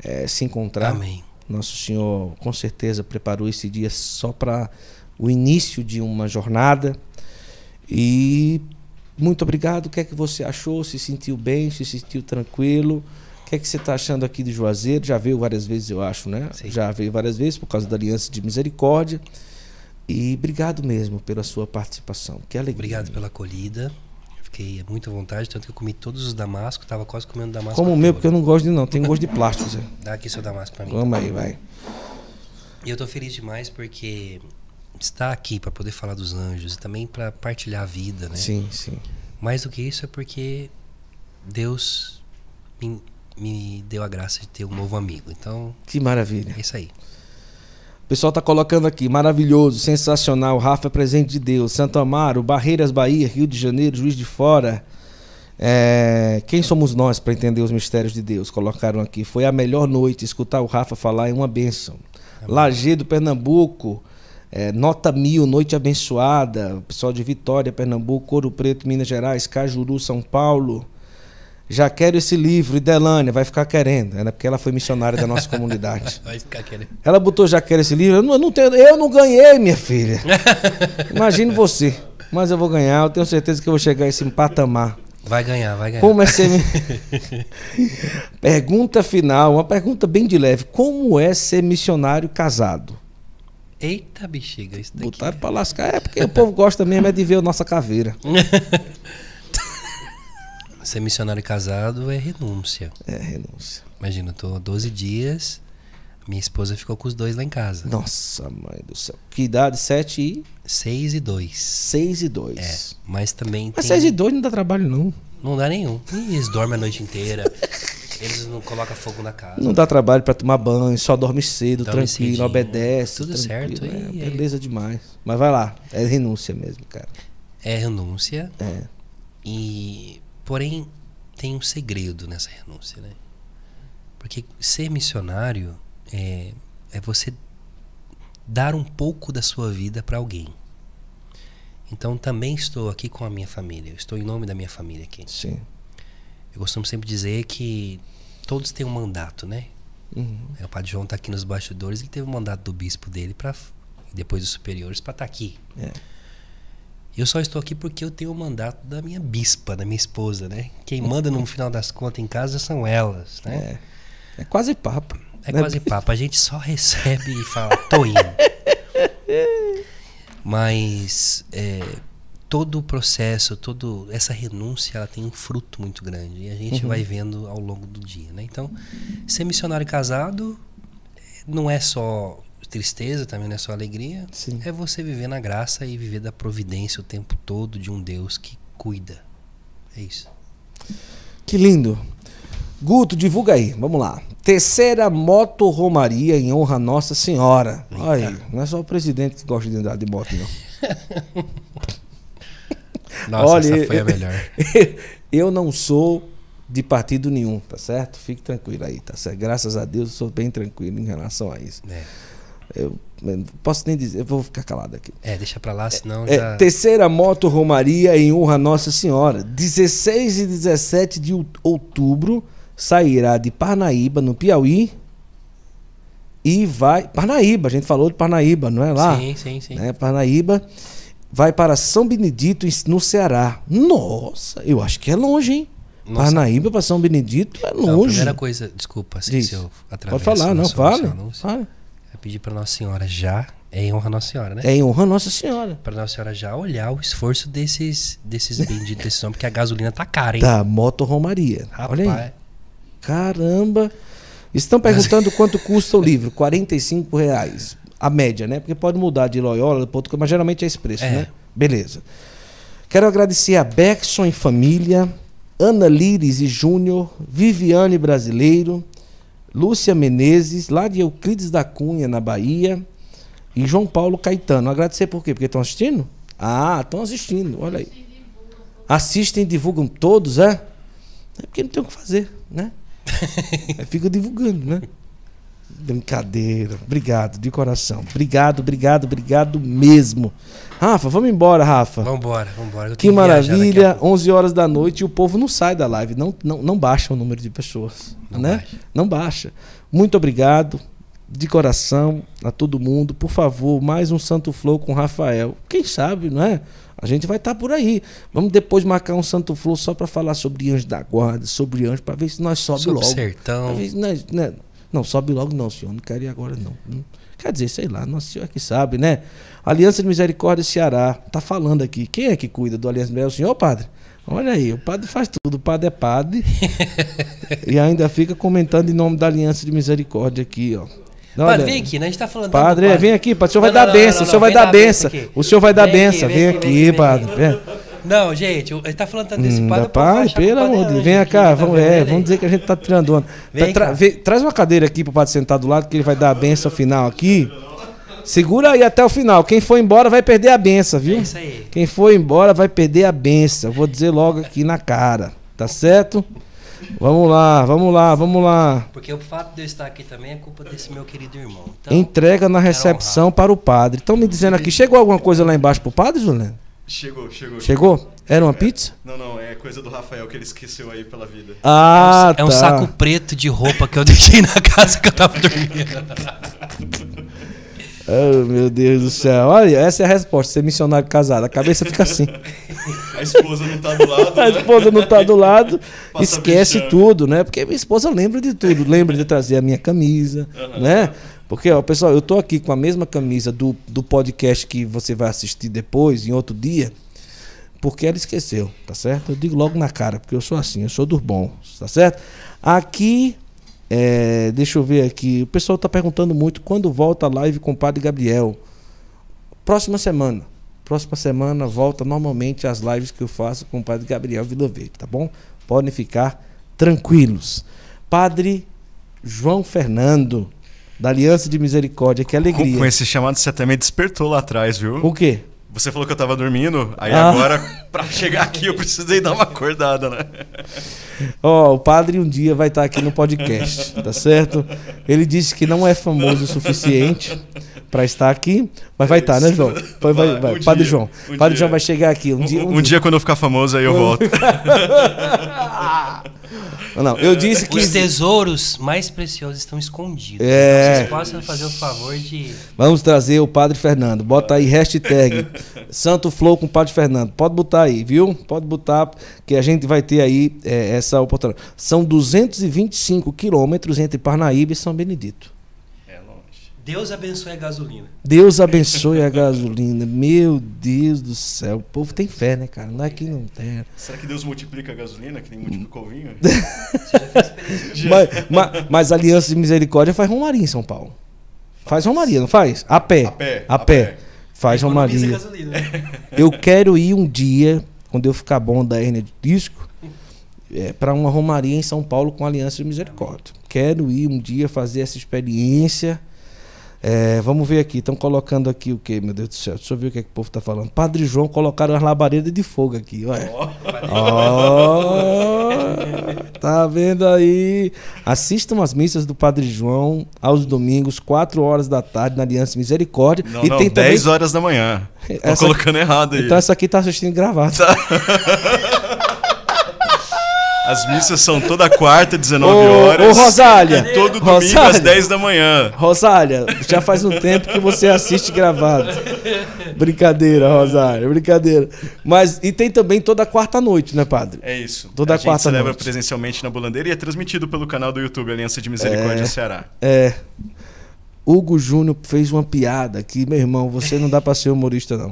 é, se encontrar. Amém. Nosso Senhor com certeza preparou esse dia só para o início de uma jornada. E muito obrigado. O que é que você achou? Se sentiu bem? Se sentiu tranquilo? que é que você está achando aqui de Juazeiro? Já veio várias vezes, eu acho, né? Sim. Já veio várias vezes por causa da Aliança de Misericórdia. E obrigado mesmo pela sua participação. Que alegria. Obrigado pela acolhida. Fiquei muito à vontade, tanto que eu comi todos os damascos, estava quase comendo damasco. Como o meu, porque eu não gosto de não, tem gosto de plástico. Zé. Dá aqui seu damasco para mim. Vamos aí, vai. E eu estou feliz demais porque estar aqui para poder falar dos anjos e também para partilhar a vida, né? Sim, sim. Mais do que isso é porque Deus me me deu a graça de ter um novo amigo. Então. Que maravilha. É isso aí. O pessoal tá colocando aqui, maravilhoso, sensacional, Rafa é presente de Deus, Santo Amaro, Barreiras, Bahia, Rio de Janeiro, Juiz de Fora. É, quem somos nós para entender os mistérios de Deus? Colocaram aqui. Foi a melhor noite escutar o Rafa falar é uma bênção. Amém. Lagedo, Pernambuco, é, nota mil, noite abençoada. Pessoal de Vitória, Pernambuco, Ouro Preto, Minas Gerais, Cajuru, São Paulo já quero esse livro, e Delânia vai ficar querendo, né? porque ela foi missionária da nossa comunidade. vai ficar querendo. Ela botou já quero esse livro, eu não, eu não, tenho, eu não ganhei, minha filha. Imagine você, mas eu vou ganhar, eu tenho certeza que eu vou chegar a esse patamar. Vai ganhar, vai ganhar. Como é ser... pergunta final, uma pergunta bem de leve. Como é ser missionário casado? Eita bexiga, isso daqui. Botaram né? pra lascar. É porque o povo gosta mesmo é de ver a nossa caveira. Ser missionário casado é renúncia. É, renúncia. Imagina, eu tô 12 dias, minha esposa ficou com os dois lá em casa. Nossa, mãe do céu. Que idade? 7 e. 6 e 2. 6 e 2. É, mas também. Mas tem... 6 e 2 não dá trabalho, não. Não dá nenhum. Eles dormem a noite inteira. Eles não colocam fogo na casa. Não dá trabalho para tomar banho, só dorme cedo, dorme tranquilo, cedinho, obedece. Tudo certo. É, e, beleza demais. Mas vai lá, é renúncia mesmo, cara. É renúncia. É. E Porém, tem um segredo nessa renúncia, né? Porque ser missionário é, é você dar um pouco da sua vida para alguém. Então também estou aqui com a minha família. Eu estou em nome da minha família aqui. Sim. Eu costumo sempre dizer que todos têm um mandato, né? Uhum. É, o Padre João está aqui nos bastidores. Ele teve o um mandato do bispo dele para depois dos superiores para estar tá aqui. É. Eu só estou aqui porque eu tenho o mandato da minha bispa, da minha esposa, né? Quem manda no final das contas em casa são elas, né? É, é quase papo. É né? quase papo. A gente só recebe e fala, tô indo. Mas é, todo o processo, todo essa renúncia, ela tem um fruto muito grande. E a gente uhum. vai vendo ao longo do dia, né? Então, ser missionário casado é, não é só tristeza, também não é só alegria. Sim. É você viver na graça e viver da providência o tempo todo de um Deus que cuida. É isso. Que lindo. Guto, divulga aí. Vamos lá. Terceira moto romaria em honra a Nossa Senhora. Olha aí, não é só o presidente que gosta de andar de moto, não. Nossa, Olha, essa foi a melhor. eu não sou de partido nenhum, tá certo? Fique tranquilo aí, tá certo? Graças a Deus eu sou bem tranquilo em relação a isso. É. Eu posso nem dizer, eu vou ficar calado aqui. É, deixa pra lá, é, senão. É, já... terceira moto Romaria em honra a Nossa Senhora. 16 e 17 de outubro sairá de Parnaíba, no Piauí. E vai. Parnaíba, a gente falou de Parnaíba, não é lá? Sim, sim, sim. Né? Parnaíba vai para São Benedito, no Ceará. Nossa, eu acho que é longe, hein? Nossa. Parnaíba para São Benedito é longe. Não, a primeira coisa, desculpa, assim, se eu atravesso. Pode falar, não, fala. Fala. Eu pedi para Nossa Senhora já, é em honra Nossa Senhora, né? É em honra Nossa Senhora. Para Nossa Senhora já olhar o esforço desses, desses benditos, desses homens, porque a gasolina tá cara, hein? Tá, moto Romaria. Rapaz. Olha aí. Caramba. Estão perguntando quanto custa o livro. 45 reais. A média, né? Porque pode mudar de Loyola, mas geralmente é esse preço, é. né? Beleza. Quero agradecer a Beckson e família, Ana Lires e Júnior, Viviane Brasileiro, Lúcia Menezes, lá de Euclides da Cunha, na Bahia, e João Paulo Caetano. Agradecer por quê? Porque estão assistindo? Ah, estão assistindo, olha aí. Assistem, divulgam todos, é? É porque não tem o que fazer, né? É, fica divulgando, né? Brincadeira. Obrigado, de coração. Obrigado, obrigado, obrigado mesmo. Rafa, vamos embora, Rafa. Vambora, vambora. embora. que maravilha, 11 horas da noite e o povo não sai da live, não, não, não baixa o número de pessoas, não né? Baixa. Não baixa. Muito obrigado de coração a todo mundo. Por favor, mais um Santo Flow com Rafael. Quem sabe, não é? A gente vai estar tá por aí. Vamos depois marcar um Santo Flow só para falar sobre anjo da guarda, sobre anjo, para ver se nós sobe sobre logo. Sertão. Pra ver se nós, né? Não, sobe logo não, senhor. Não quero ir agora, não. Quer dizer, sei lá, nosso senhor é que sabe, né? Aliança de Misericórdia Ceará. Está falando aqui. Quem é que cuida do Aliança de Misericórdia? O senhor, padre? Olha aí, o padre faz tudo, o padre é padre. e ainda fica comentando em nome da Aliança de Misericórdia aqui, ó. Não, padre, olha, vem aqui, né? A gente tá falando. Padre, é, padre. vem aqui, padre. O senhor vai dar benção, o senhor vai dar benção. O senhor vai dar benção. Vem aqui, padre. Vem. Não, gente, ele tá falando desse Hum, pai, pelo amor de Deus. Vem cá, tá vamos, é, né, vamos dizer que a gente tá tirando onda. Tá, tra traz uma cadeira aqui pro padre sentar do lado, que ele vai dar a benção final aqui. Segura aí até o final. Quem for embora vai perder a benção, viu? É isso aí. Quem for embora vai perder a benção. Vou dizer logo aqui na cara. Tá certo? Vamos lá, vamos lá, vamos lá. Porque o fato de eu estar aqui também é culpa desse meu querido irmão. Então, Entrega na recepção para o padre. Estão me dizendo aqui, chegou alguma coisa lá embaixo pro padre, Juliano? Chegou, chegou. Chegou? Era uma é. pizza? É, não, não, é coisa do Rafael que ele esqueceu aí pela vida. Ah, é um, tá. É um saco preto de roupa que eu deixei na casa que eu tava dormindo. oh, meu Deus do céu. Olha, essa é a resposta. Ser missionário casado. A cabeça fica assim. A esposa não tá do lado. A né? esposa não tá do lado. esquece tudo, né? Porque minha esposa lembra de tudo. Lembra de trazer a minha camisa, uhum. né? Porque, ó, pessoal, eu tô aqui com a mesma camisa do, do podcast que você vai assistir depois, em outro dia, porque ela esqueceu, tá certo? Eu digo logo na cara, porque eu sou assim, eu sou dos bons, tá certo? Aqui, é, deixa eu ver aqui, o pessoal tá perguntando muito quando volta a live com o Padre Gabriel. Próxima semana. Próxima semana volta normalmente as lives que eu faço com o Padre Gabriel Vila tá bom? Podem ficar tranquilos. Padre João Fernando, da aliança de misericórdia, que é alegria. Com, com esse chamado você também despertou lá atrás, viu? O quê? Você falou que eu estava dormindo, aí ah. agora, para chegar aqui, eu precisei dar uma acordada, né? Ó, oh, o padre um dia vai estar tá aqui no podcast, tá certo? Ele disse que não é famoso o suficiente para estar aqui, mas vai estar, tá, né, João? Vai, vai, vai. Um padre dia, João. Um padre dia. João vai chegar aqui. Um, um dia, um, dia. quando eu ficar famoso, aí eu volto. Não, eu disse que. Os tesouros mais preciosos estão escondidos. É. vocês possam fazer o favor de. Vamos trazer o Padre Fernando. Bota aí hashtag Santo Flow com o Padre Fernando. Pode botar aí, viu? Pode botar, que a gente vai ter aí é, essa oportunidade. São 225 quilômetros entre Parnaíba e São Benedito. Deus abençoe a gasolina. Deus abençoe a gasolina. Meu Deus do céu. O povo tem fé, né, cara? Não é que não tem. Será que Deus multiplica a gasolina, que nem multiplicou o vinho? Você já fez mas, mas, mas a Aliança de Misericórdia faz Romaria em São Paulo. Faz Romaria, não faz? A pé. A pé. A pé. pé. Faz Romaria. Né? Eu quero ir um dia, quando eu ficar bom da hernia de disco, é, para uma Romaria em São Paulo com a Aliança de Misericórdia. Quero ir um dia fazer essa experiência é, vamos ver aqui. Estão colocando aqui o que, meu Deus do céu? Deixa eu ver o que, é que o povo está falando. Padre João colocaram as labaredas de fogo aqui. Ué. Oh, oh, tá vendo aí? Assistam as missas do Padre João aos domingos, 4 horas da tarde, na Aliança Misericórdia. Não, e não, tem 10 também... horas da manhã. Estou colocando errado então aí. Então essa aqui está assistindo gravado. Tá. As missas são toda quarta, 19 horas. Ô, Rosália! E todo domingo Rosália, às 10 da manhã. Rosália, já faz um tempo que você assiste gravado. Brincadeira, Rosália, brincadeira. Mas, e tem também toda quarta noite, né, padre? É isso. Toda a quarta gente celebra presencialmente na Bolandeira e é transmitido pelo canal do YouTube Aliança de Misericórdia é, Ceará. É. Hugo Júnior fez uma piada que, meu irmão, você não dá para ser humorista, não.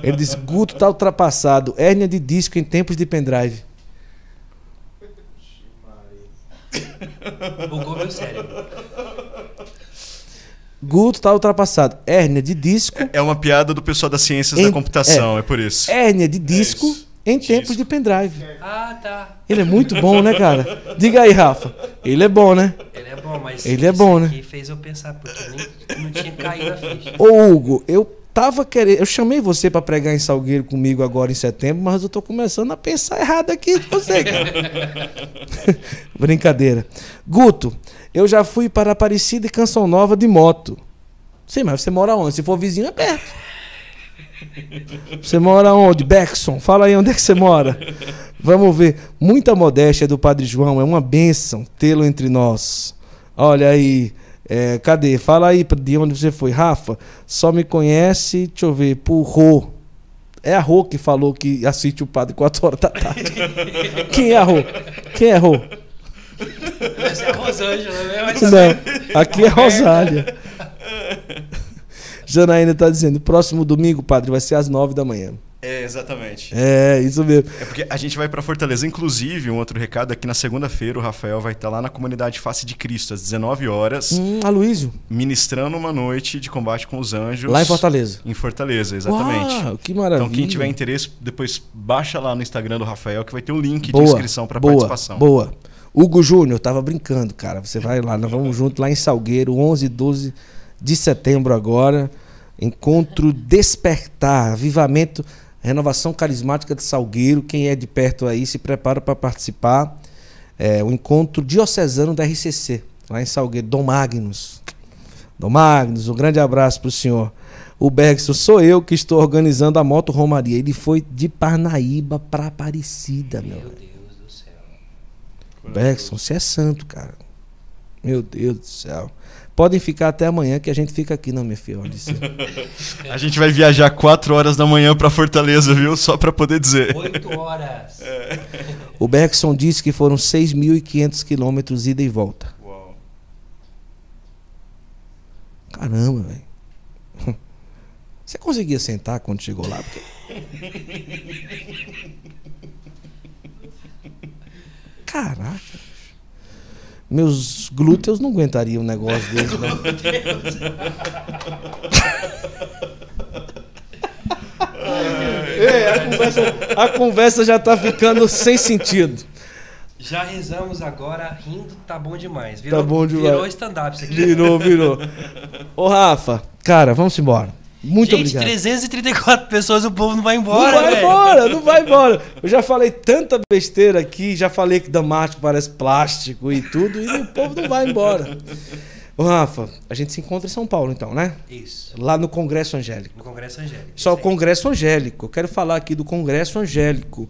Ele disse: Guto tá ultrapassado, hérnia de disco em tempos de pendrive. Bugou meu cérebro. Guto tá ultrapassado. Hérnia de disco. É, uma piada do pessoal das ciências em, da computação, é, é, por isso. Hérnia de é disco é em tempos de pendrive. Ah, tá. Ele é muito bom, né, cara? Diga aí, Rafa. Ele é bom, né? Ele é bom, mas ele é bom, né? fez eu pensar, porque nem, não tinha caído a ficha. Ô, Hugo, eu tava querendo. Eu chamei você para pregar em Salgueiro comigo agora em setembro, mas eu tô começando a pensar errado aqui de você, cara. Brincadeira. Guto, eu já fui para Aparecida e Canção Nova de moto. Sim, mas você mora onde? Se for vizinho, é perto. Você mora onde? Beckson, fala aí onde é que você mora. Vamos ver. Muita modéstia do Padre João, é uma bênção tê-lo entre nós. Olha aí. É, cadê? Fala aí de onde você foi. Rafa, só me conhece, deixa eu ver, por Rô. É a Rô que falou que assiste o padre 4 horas da tarde. Quem é a Rô? Quem é Rô? Essa é a Rosângela, né? Não, aqui é Rosália. Janaína está dizendo: próximo domingo, padre, vai ser às 9 da manhã. É, exatamente. É, isso mesmo. É porque a gente vai para Fortaleza. Inclusive, um outro recado aqui é na segunda-feira, o Rafael vai estar tá lá na comunidade Face de Cristo, às 19 horas. Hum, Aloysio. Ministrando uma noite de combate com os anjos. Lá em Fortaleza. Em Fortaleza, exatamente. Uau, que maravilha. Então, quem tiver interesse, depois baixa lá no Instagram do Rafael, que vai ter o um link boa, de inscrição para participação. Boa. Hugo Júnior, tava brincando, cara. Você vai lá, nós vamos junto lá em Salgueiro, 11 e 12 de setembro agora. Encontro Despertar, Avivamento Renovação Carismática de Salgueiro. Quem é de perto aí, se prepara para participar. É, o encontro diocesano da RCC, lá em Salgueiro. Dom Magnus. Dom Magnus, um grande abraço para o senhor. O Bergson, sou eu que estou organizando a moto Romaria. Ele foi de Parnaíba para Aparecida, meu. Meu Deus do céu. Bergson, você é santo, cara. Meu Deus do céu. Podem ficar até amanhã, que a gente fica aqui não minha filha. a gente vai viajar 4 horas da manhã para Fortaleza, viu? Só para poder dizer. 8 horas. É. O Bergson disse que foram 6.500 quilômetros ida e volta. Uau. Caramba, velho. Você conseguia sentar quando chegou lá? Porque... Caraca. Meus glúteos não aguentariam um negócio desse. Né? é, a, conversa, a conversa já está ficando sem sentido. Já rezamos agora, rindo, tá bom demais. Tá virou, tá bom demais. Virou stand-up isso aqui. Virou, virou. Ô, Rafa, cara, vamos embora. Muito Gente, obrigado. 334 pessoas, o povo não vai embora. Não vai embora, não vai embora. Eu já falei tanta besteira aqui, já falei que damasco parece plástico e tudo, e o povo não vai embora. Ô, Rafa, a gente se encontra em São Paulo, então, né? Isso. Lá no Congresso Angélico. No Congresso Angélico. Só o Congresso Angélico. Eu quero falar aqui do Congresso Angélico.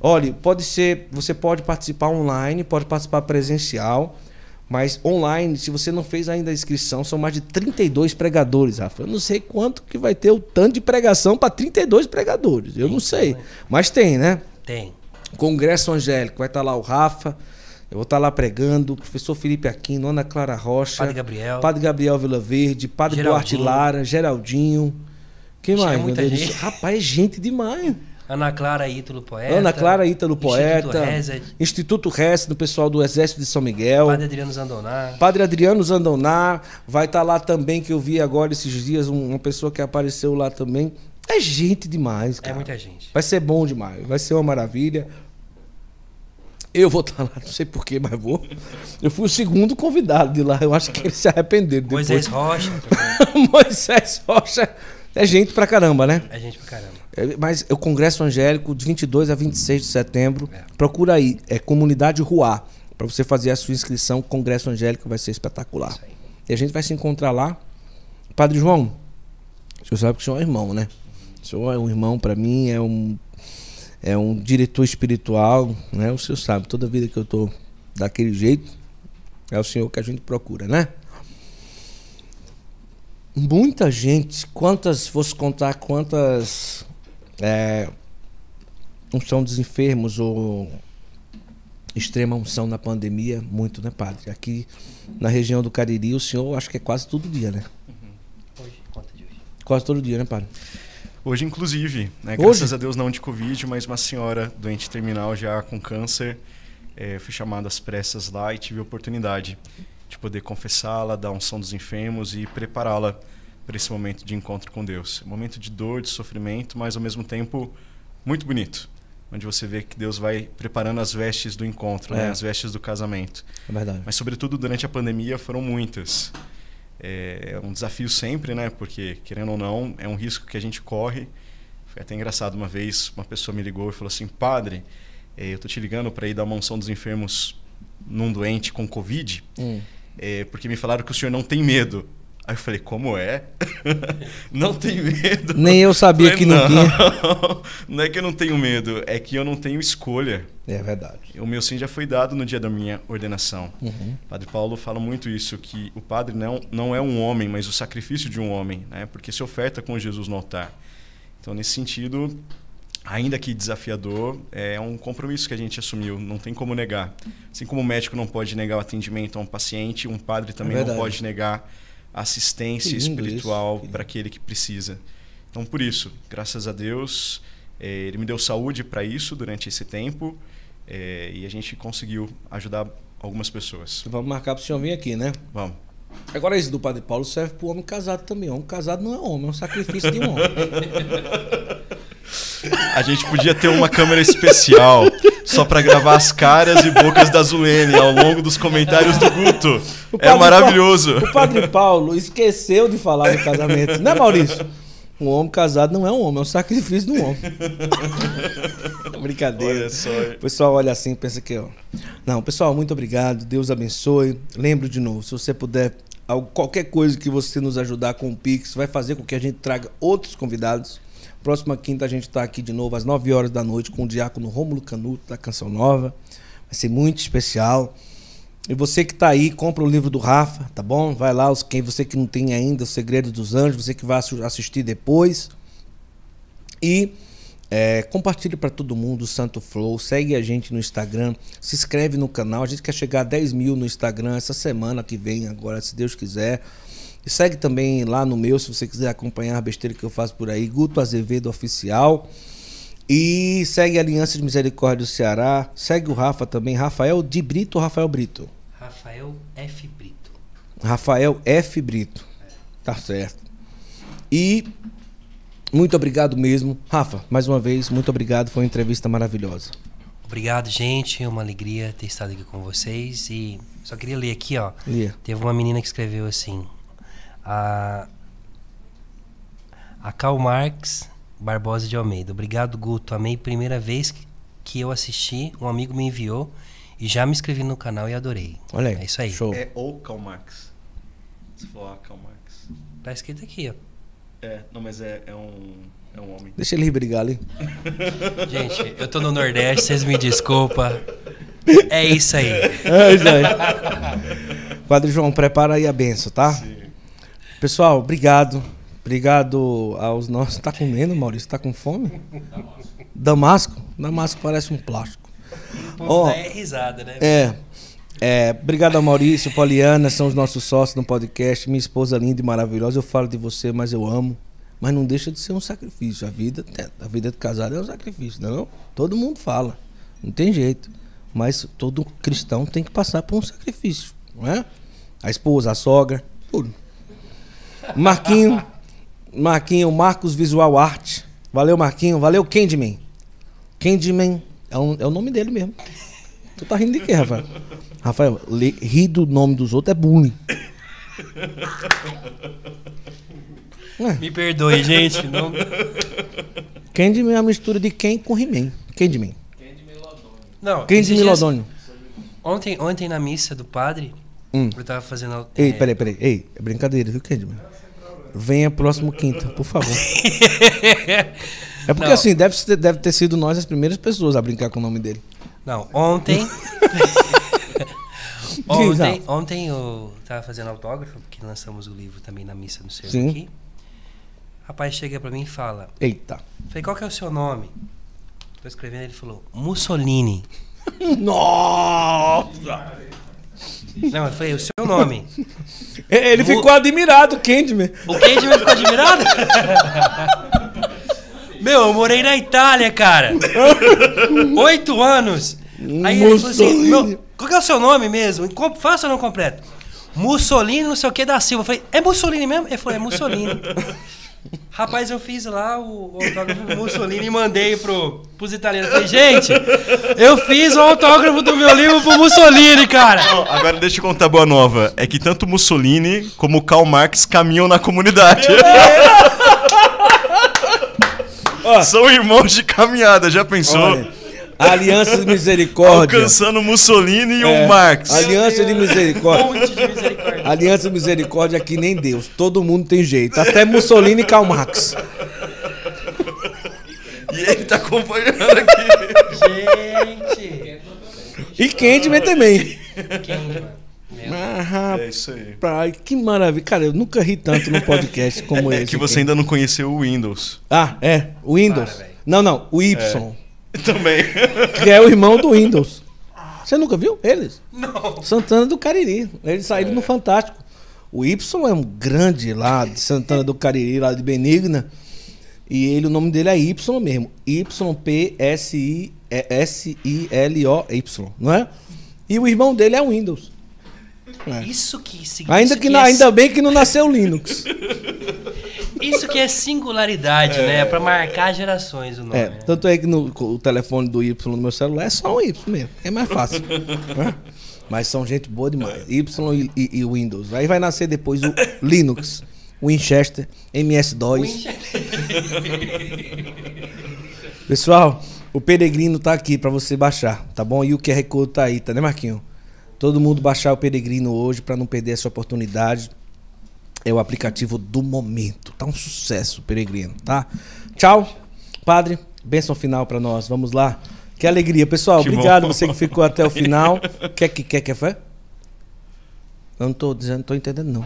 Olha, pode ser, você pode participar online, pode participar presencial. Mas online, se você não fez ainda a inscrição, são mais de 32 pregadores, Rafa. Eu não sei quanto que vai ter o tanto de pregação para 32 pregadores. Eu tem, não sei. Também. Então Mas tem, né? Tem. Congresso Angélico, vai estar tá lá o Rafa. Eu vou estar tá lá pregando, professor Felipe Aquino, Ana Clara Rocha, Padre Gabriel, Padre Gabriel Vila Verde, Padre Geraldinho. Duarte Lara, Geraldinho. Quem mais, é Gente. Rapaz, é gente demais. Ana Clara Ítalo Poeta. Ana Clara Ítalo Poeta. Instituto Reset. Instituto Reset, do pessoal do Exército de São Miguel. Padre Adriano Zandonar. Padre Adriano Zandonar. Vai estar tá lá também, que eu vi agora esses dias, uma pessoa que apareceu lá também. É gente demais, é cara. É muita gente. Vai ser bom demais. Vai ser uma maravilha. Eu vou estar tá lá, não sei porquê, mas vou. Eu fui o segundo convidado de lá. Eu acho que eles se arrependeram. Depois. Tá Moisés Rocha. Moisés Rocha é gente pra caramba, né? É gente pra caramba. É, mas é o Congresso Angélico, de 22 a 26 de setembro. É. Procura aí, é Comunidade Ruá, para você fazer a sua inscrição. O Congresso Angélico vai ser espetacular. E a gente vai se encontrar lá. Padre João, o senhor sabe que o senhor é um irmão, né? O senhor é um irmão para mim, é um, é um diretor espiritual, né? O senhor sabe, toda vida que eu tô daquele jeito, é o senhor que a gente procura, né? muita gente, quantas, fosse contar quantas é, unção dos enfermos ou extrema unção na pandemia, muito, né, padre? Aqui na região do Cariri, o senhor acho que é quase todo dia, né? Uhum. Hoje, conta de hoje. Quase todo dia, né, padre? Hoje, inclusive, né? Graças a Deus não de Covid, mas uma senhora doente terminal já com câncer. É, fui chamado às pressas lá e tive a oportunidade de poder confessá-la, a unção dos enfermos e prepará-la para esse momento de encontro com Deus. Um momento de dor, de sofrimento, mas ao mesmo tempo muito bonito, onde você vê que Deus vai preparando as vestes do encontro, né? é. né? as vestes do casamento. É verdade. Mas sobretudo durante a pandemia foram muitas. É, é um desafio sempre, né? Porque querendo ou não, é um risco que a gente corre. Foi até engraçado uma vez, uma pessoa me ligou e falou assim: "Padre, é, eu tô te ligando para ir dar uma unção dos enfermos num doente com Covid. Hum é, porque me falaram que o senhor não tem medo. Aí eu falei, como é? não tem medo. Nem eu sabia falei, que não, não tinha. não é que eu não tenho medo, é que eu não tenho escolha. É verdade. O meu sim já foi dado no dia da minha ordenação. Uhum. Padre Paulo fala muito isso, que o padre não, não é um homem, mas o sacrifício de um homem, né? porque se oferta com Jesus no altar. Então, nesse sentido, ainda que desafiador, é um compromisso que a gente assumiu, não tem como negar. Assim como o médico não pode negar o atendimento a um paciente, um padre também é não pode negar assistência espiritual para aquele que precisa. Então, por isso, graças a Deus, é, ele me deu saúde para isso durante esse tempo é, e a gente conseguiu ajudar algumas pessoas. Então, vamos marcar para o senhor vir aqui, né? Vamos. Agora, isso do Padre Paulo serve para o homem casado também. O homem casado não é homem, é um sacrifício de um homem. A gente podia ter uma câmera especial só para gravar as caras e bocas da Zuene ao longo dos comentários do Guto. É maravilhoso. Pa o Padre Paulo esqueceu de falar do casamento, né, Maurício? Um homem casado não é um homem, é um sacrifício do homem. Brincadeira. Olha só. O pessoal olha assim pensa que. Ó. Não, pessoal, muito obrigado. Deus abençoe. Lembro de novo, se você puder, qualquer coisa que você nos ajudar com o Pix vai fazer com que a gente traga outros convidados. Próxima quinta a gente está aqui de novo às 9 horas da noite com o diácono Rômulo Canuto da Canção Nova. Vai ser muito especial. E você que está aí, compra o livro do Rafa, tá bom? Vai lá, os, quem você que não tem ainda, O Segredo dos Anjos, você que vai assistir depois. E é, compartilhe para todo mundo o Santo Flow, segue a gente no Instagram, se inscreve no canal. A gente quer chegar a 10 mil no Instagram essa semana que vem, agora, se Deus quiser. E segue também lá no meu, se você quiser acompanhar a besteira que eu faço por aí, Guto Azevedo Oficial. E segue a Aliança de Misericórdia do Ceará. Segue o Rafa também, Rafael de Brito ou Rafael Brito? Rafael F. Brito. Rafael F. Brito. É. Tá certo. E muito obrigado mesmo. Rafa, mais uma vez, muito obrigado. Foi uma entrevista maravilhosa. Obrigado, gente. é Uma alegria ter estado aqui com vocês. E só queria ler aqui, ó. Yeah. Teve uma menina que escreveu assim: a, a Karl Marx Barbosa de Almeida. Obrigado, Guto. Amei. Primeira vez que eu assisti, um amigo me enviou e já me inscrevi no canal e adorei. Olha aí. É isso aí. Show. É o Karl Marx. Você falou a ah, Karl Marx. Tá escrito aqui, ó. É, não, mas é, é um. É um homem. Deixa ele brigar ali. Gente, eu tô no Nordeste, vocês me desculpa. É isso aí. É isso aí. Padre João, prepara aí a benção, tá? Sim. Pessoal, obrigado. Obrigado aos nossos. Tá comendo, Maurício? Tá com fome? Damasco? Damasco parece um plástico. oh, é risada, né? É. É, obrigado ao Maurício, Poliana, são os nossos sócios no podcast. Minha esposa linda e maravilhosa, eu falo de você, mas eu amo. Mas não deixa de ser um sacrifício. A vida, é, a vida de casado é um sacrifício, é não? Todo mundo fala, não tem jeito. Mas todo cristão tem que passar por um sacrifício, não é? A esposa, a sogra, tudo. Marquinho, Marquinho, Marcos Visual Art. Valeu, Marquinho. Valeu, Candyman. Candyman é, um, é o nome dele mesmo. Tu tá rindo de quê, Rafael? Rafael, le, rir do nome dos outros é bullying. Me perdoe, gente. Não... Candyman é uma mistura de quem com He-Man. Candyman. Não, Candy Milodônio. Ontem, ontem na missa do padre, hum. eu tava fazendo. Ei, é... peraí, peraí. Ei, é brincadeira, viu, Candyman? Venha próximo quinta, por favor. é porque não. assim, deve, deve ter sido nós as primeiras pessoas a brincar com o nome dele. Não, ontem. ontem, ontem eu tava fazendo autógrafo, porque lançamos o livro também na missa do Senhor Sim. aqui. Rapaz chega para mim e fala. Eita. Falei, qual que é o seu nome? Tô escrevendo, ele falou, Mussolini. Nossa! Não, eu falei, o seu nome. Ele ficou admirado, o Candyman. O Candyman ficou admirado? Meu, eu morei na Itália, cara. Oito anos. Aí Mussolini. ele falou assim, meu, qual que é o seu nome mesmo? Faça ou não completo? Mussolini, não sei o que, da Silva. Eu falei, é Mussolini mesmo? Ele falou, é Mussolini. Rapaz, eu fiz lá o, o autógrafo do Mussolini e mandei pro, pros italianos. falei, gente, eu fiz o autógrafo do meu livro pro Mussolini, cara. agora deixa eu contar boa nova. É que tanto Mussolini como Karl Marx caminham na comunidade. São irmãos de caminhada, já pensou? Olha. Aliança de Misericórdia. Alcançando Mussolini e é, o Marx. Aliança de Misericórdia. Um monte de misericórdia. Aliança de Misericórdia é que nem Deus. Todo mundo tem jeito. Até Mussolini e Karl Marx. E ele tá acompanhando aqui. Gente. E Candyman também. Candyman. Ah, é isso aí. Pra... Que maravilha. Cara, eu nunca ri tanto num podcast como é esse. É que você aqui. ainda não conheceu o Windows. Ah, é. O Windows. Para, não, não. O Y. É. Também. Que é o irmão do Windows. Ah. Você nunca viu eles? Não. Santana do Cariri. Eles saíram é. no Fantástico. O Y é um grande lá de Santana do Cariri, lá de Benigna. E ele, o nome dele é Y mesmo. Y-P-S-I-S-I-L-O-Y, é não é? E o irmão dele é o Windows. É. Isso que significa. Ainda, que, que é... ainda bem que não nasceu Linux. Isso que é singularidade, né? é. né? Para marcar gerações o nome. É, né? tanto é que no, o telefone do Y no meu celular é só um Y mesmo. É mais fácil. Mas são gente boa demais. É. Y e, e, Windows. Aí vai nascer depois o Linux, Winchester, MS2. Winchester. Pessoal, o Peregrino tá aqui para você baixar, tá bom? E o QR Code tá aí, tá né, Marquinho? Todo mundo baixar o Peregrino hoje para não perder essa oportunidade. É o aplicativo do momento. Tá um sucesso, Peregrino, tá? Tchau, padre. benção final para nós. Vamos lá. Que alegria, pessoal. Que obrigado bom. você que ficou até o final. quer que quer que foi? Eu não tô dizendo, não tô entendendo não.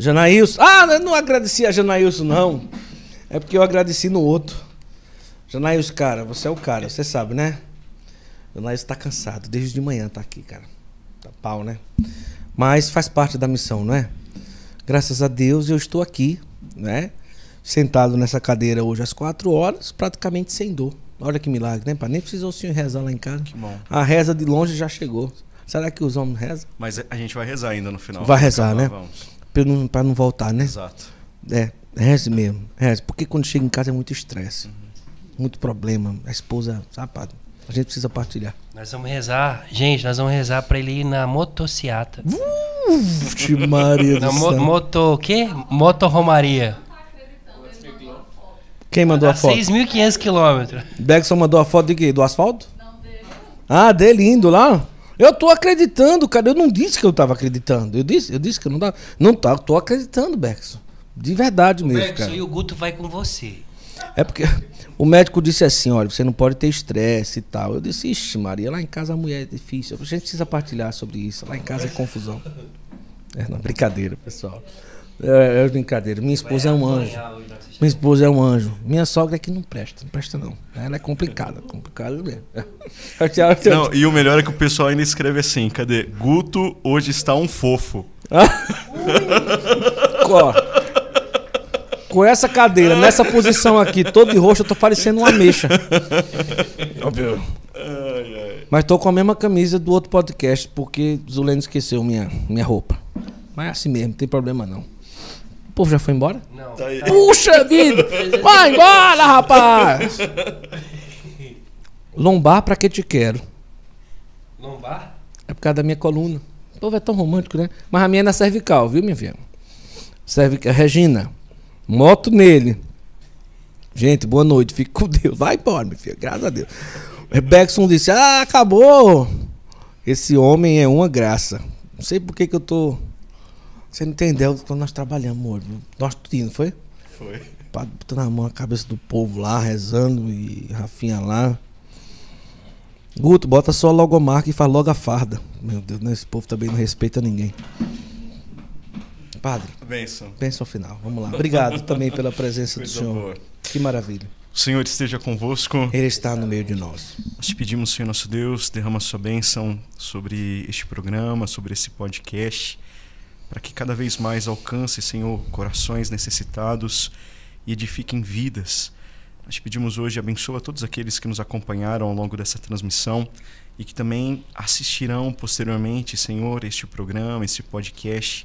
Janailson. Ah, eu não agradeci a Janailson não. É porque eu agradeci no outro. Janailson, cara, você é o cara, você sabe, né? Dona está cansado, desde de manhã tá aqui, cara. Tá pau, né? Mas faz parte da missão, não é? Graças a Deus eu estou aqui, né? Sentado nessa cadeira hoje às quatro horas, praticamente sem dor. Olha que milagre, né, pai? Nem precisou o senhor rezar lá em casa. Que bom. A reza de longe já chegou. Será que os homens rezam? Mas a gente vai rezar ainda no final. Vai rezar, né? Para não, não voltar, né? Exato. É, reze mesmo, reze. Porque quando chega em casa é muito estresse, uhum. muito problema. A esposa, sabe, a gente precisa partilhar. Nós vamos rezar, gente, nós vamos rezar para ele ir na motociata. Vixe, Maria do mo Moto o quê? romaria Quem mandou a, a foto? 6.500 quilômetros. Dexon mandou a foto de quê? Do asfalto? Não, dele. Ah, dele indo lá? Eu tô acreditando, cara. Eu não disse que eu tava acreditando. Eu disse, eu disse que eu não tava. Não tá, tô acreditando, Bexon. De verdade mesmo, Bergson, cara. e o Guto vai com você. É porque o médico disse assim: olha, você não pode ter estresse e tal. Eu disse: ixi, Maria, lá em casa a mulher é difícil. A gente precisa partilhar sobre isso. Lá em casa é confusão. É, uma brincadeira, pessoal. É, é brincadeira. Minha esposa é um anjo. Minha esposa é um anjo. Minha sogra é que não presta, não presta não. Ela é complicada, complicada mesmo. Não, e o melhor é que o pessoal ainda escreve assim: cadê? Guto hoje está um fofo. Ah. Ó com essa cadeira, nessa posição aqui, todo de roxo, eu tô parecendo uma mexa. Mas tô com a mesma camisa do outro podcast, porque Zuleno esqueceu minha, minha roupa. Mas é assim mesmo, não tem problema não. O povo já foi embora? Não. Tá Puxa vida! Vai embora, rapaz! Lombar pra que te quero? Lombar? É por causa da minha coluna. O povo é tão romântico, né? Mas a minha é na cervical, viu, minha filha? Cervical. Regina, Moto nele. Gente, boa noite. Fique com Deus. Vai embora, meu filho. Graças a Deus. O Beckson disse: Ah, acabou. Esse homem é uma graça. Não sei por que, que eu tô. Você não entendeu quando nós trabalhamos hoje. Nós tudo, não foi? Foi. Padre botando a mão na cabeça do povo lá, rezando, e Rafinha lá. Guto, bota só a logomarca e faz logo a farda. Meu Deus, né? esse povo também não respeita ninguém. Padre. Benção. Benção final. Vamos lá. Obrigado também pela presença do Senhor. Boa. Que maravilha. O Senhor esteja convosco. Ele está no meio de nós. Nós te pedimos, Senhor nosso Deus, derrama sua bênção sobre este programa, sobre esse podcast, para que cada vez mais alcance, Senhor, corações necessitados e edifiquem vidas. Nós te pedimos hoje, abençoa todos aqueles que nos acompanharam ao longo dessa transmissão e que também assistirão posteriormente, Senhor, este programa, este podcast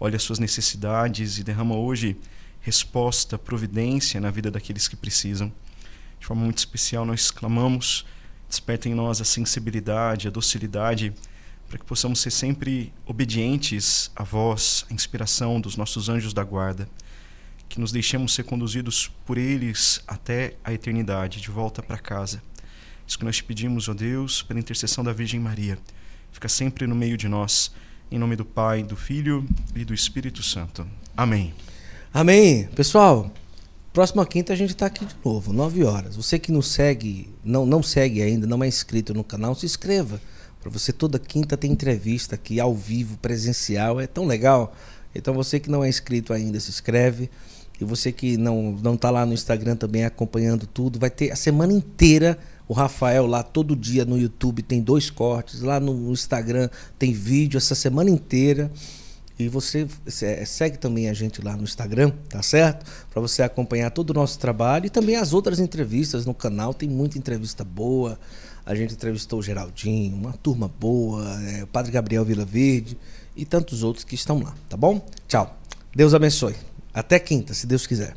olha as suas necessidades e derrama hoje resposta, providência na vida daqueles que precisam. De forma muito especial, nós clamamos, desperta em nós a sensibilidade, a docilidade, para que possamos ser sempre obedientes à voz, à inspiração dos nossos anjos da guarda, que nos deixemos ser conduzidos por eles até a eternidade, de volta para casa. Isso que nós te pedimos, ó Deus, pela intercessão da Virgem Maria. Fica sempre no meio de nós em nome do Pai, do Filho e do Espírito Santo. Amém. Amém. Pessoal, próxima quinta a gente está aqui de novo, 9 horas. Você que não segue, não, não segue ainda, não é inscrito no canal, se inscreva. Para você toda quinta tem entrevista aqui ao vivo, presencial, é tão legal. Então você que não é inscrito ainda, se inscreve. E você que não não tá lá no Instagram também acompanhando tudo, vai ter a semana inteira o Rafael lá todo dia no YouTube tem dois cortes, lá no Instagram tem vídeo essa semana inteira. E você é, segue também a gente lá no Instagram, tá certo? Para você acompanhar todo o nosso trabalho e também as outras entrevistas no canal. Tem muita entrevista boa. A gente entrevistou o Geraldinho, uma turma boa, é, o Padre Gabriel Vila Verde e tantos outros que estão lá, tá bom? Tchau. Deus abençoe. Até quinta, se Deus quiser.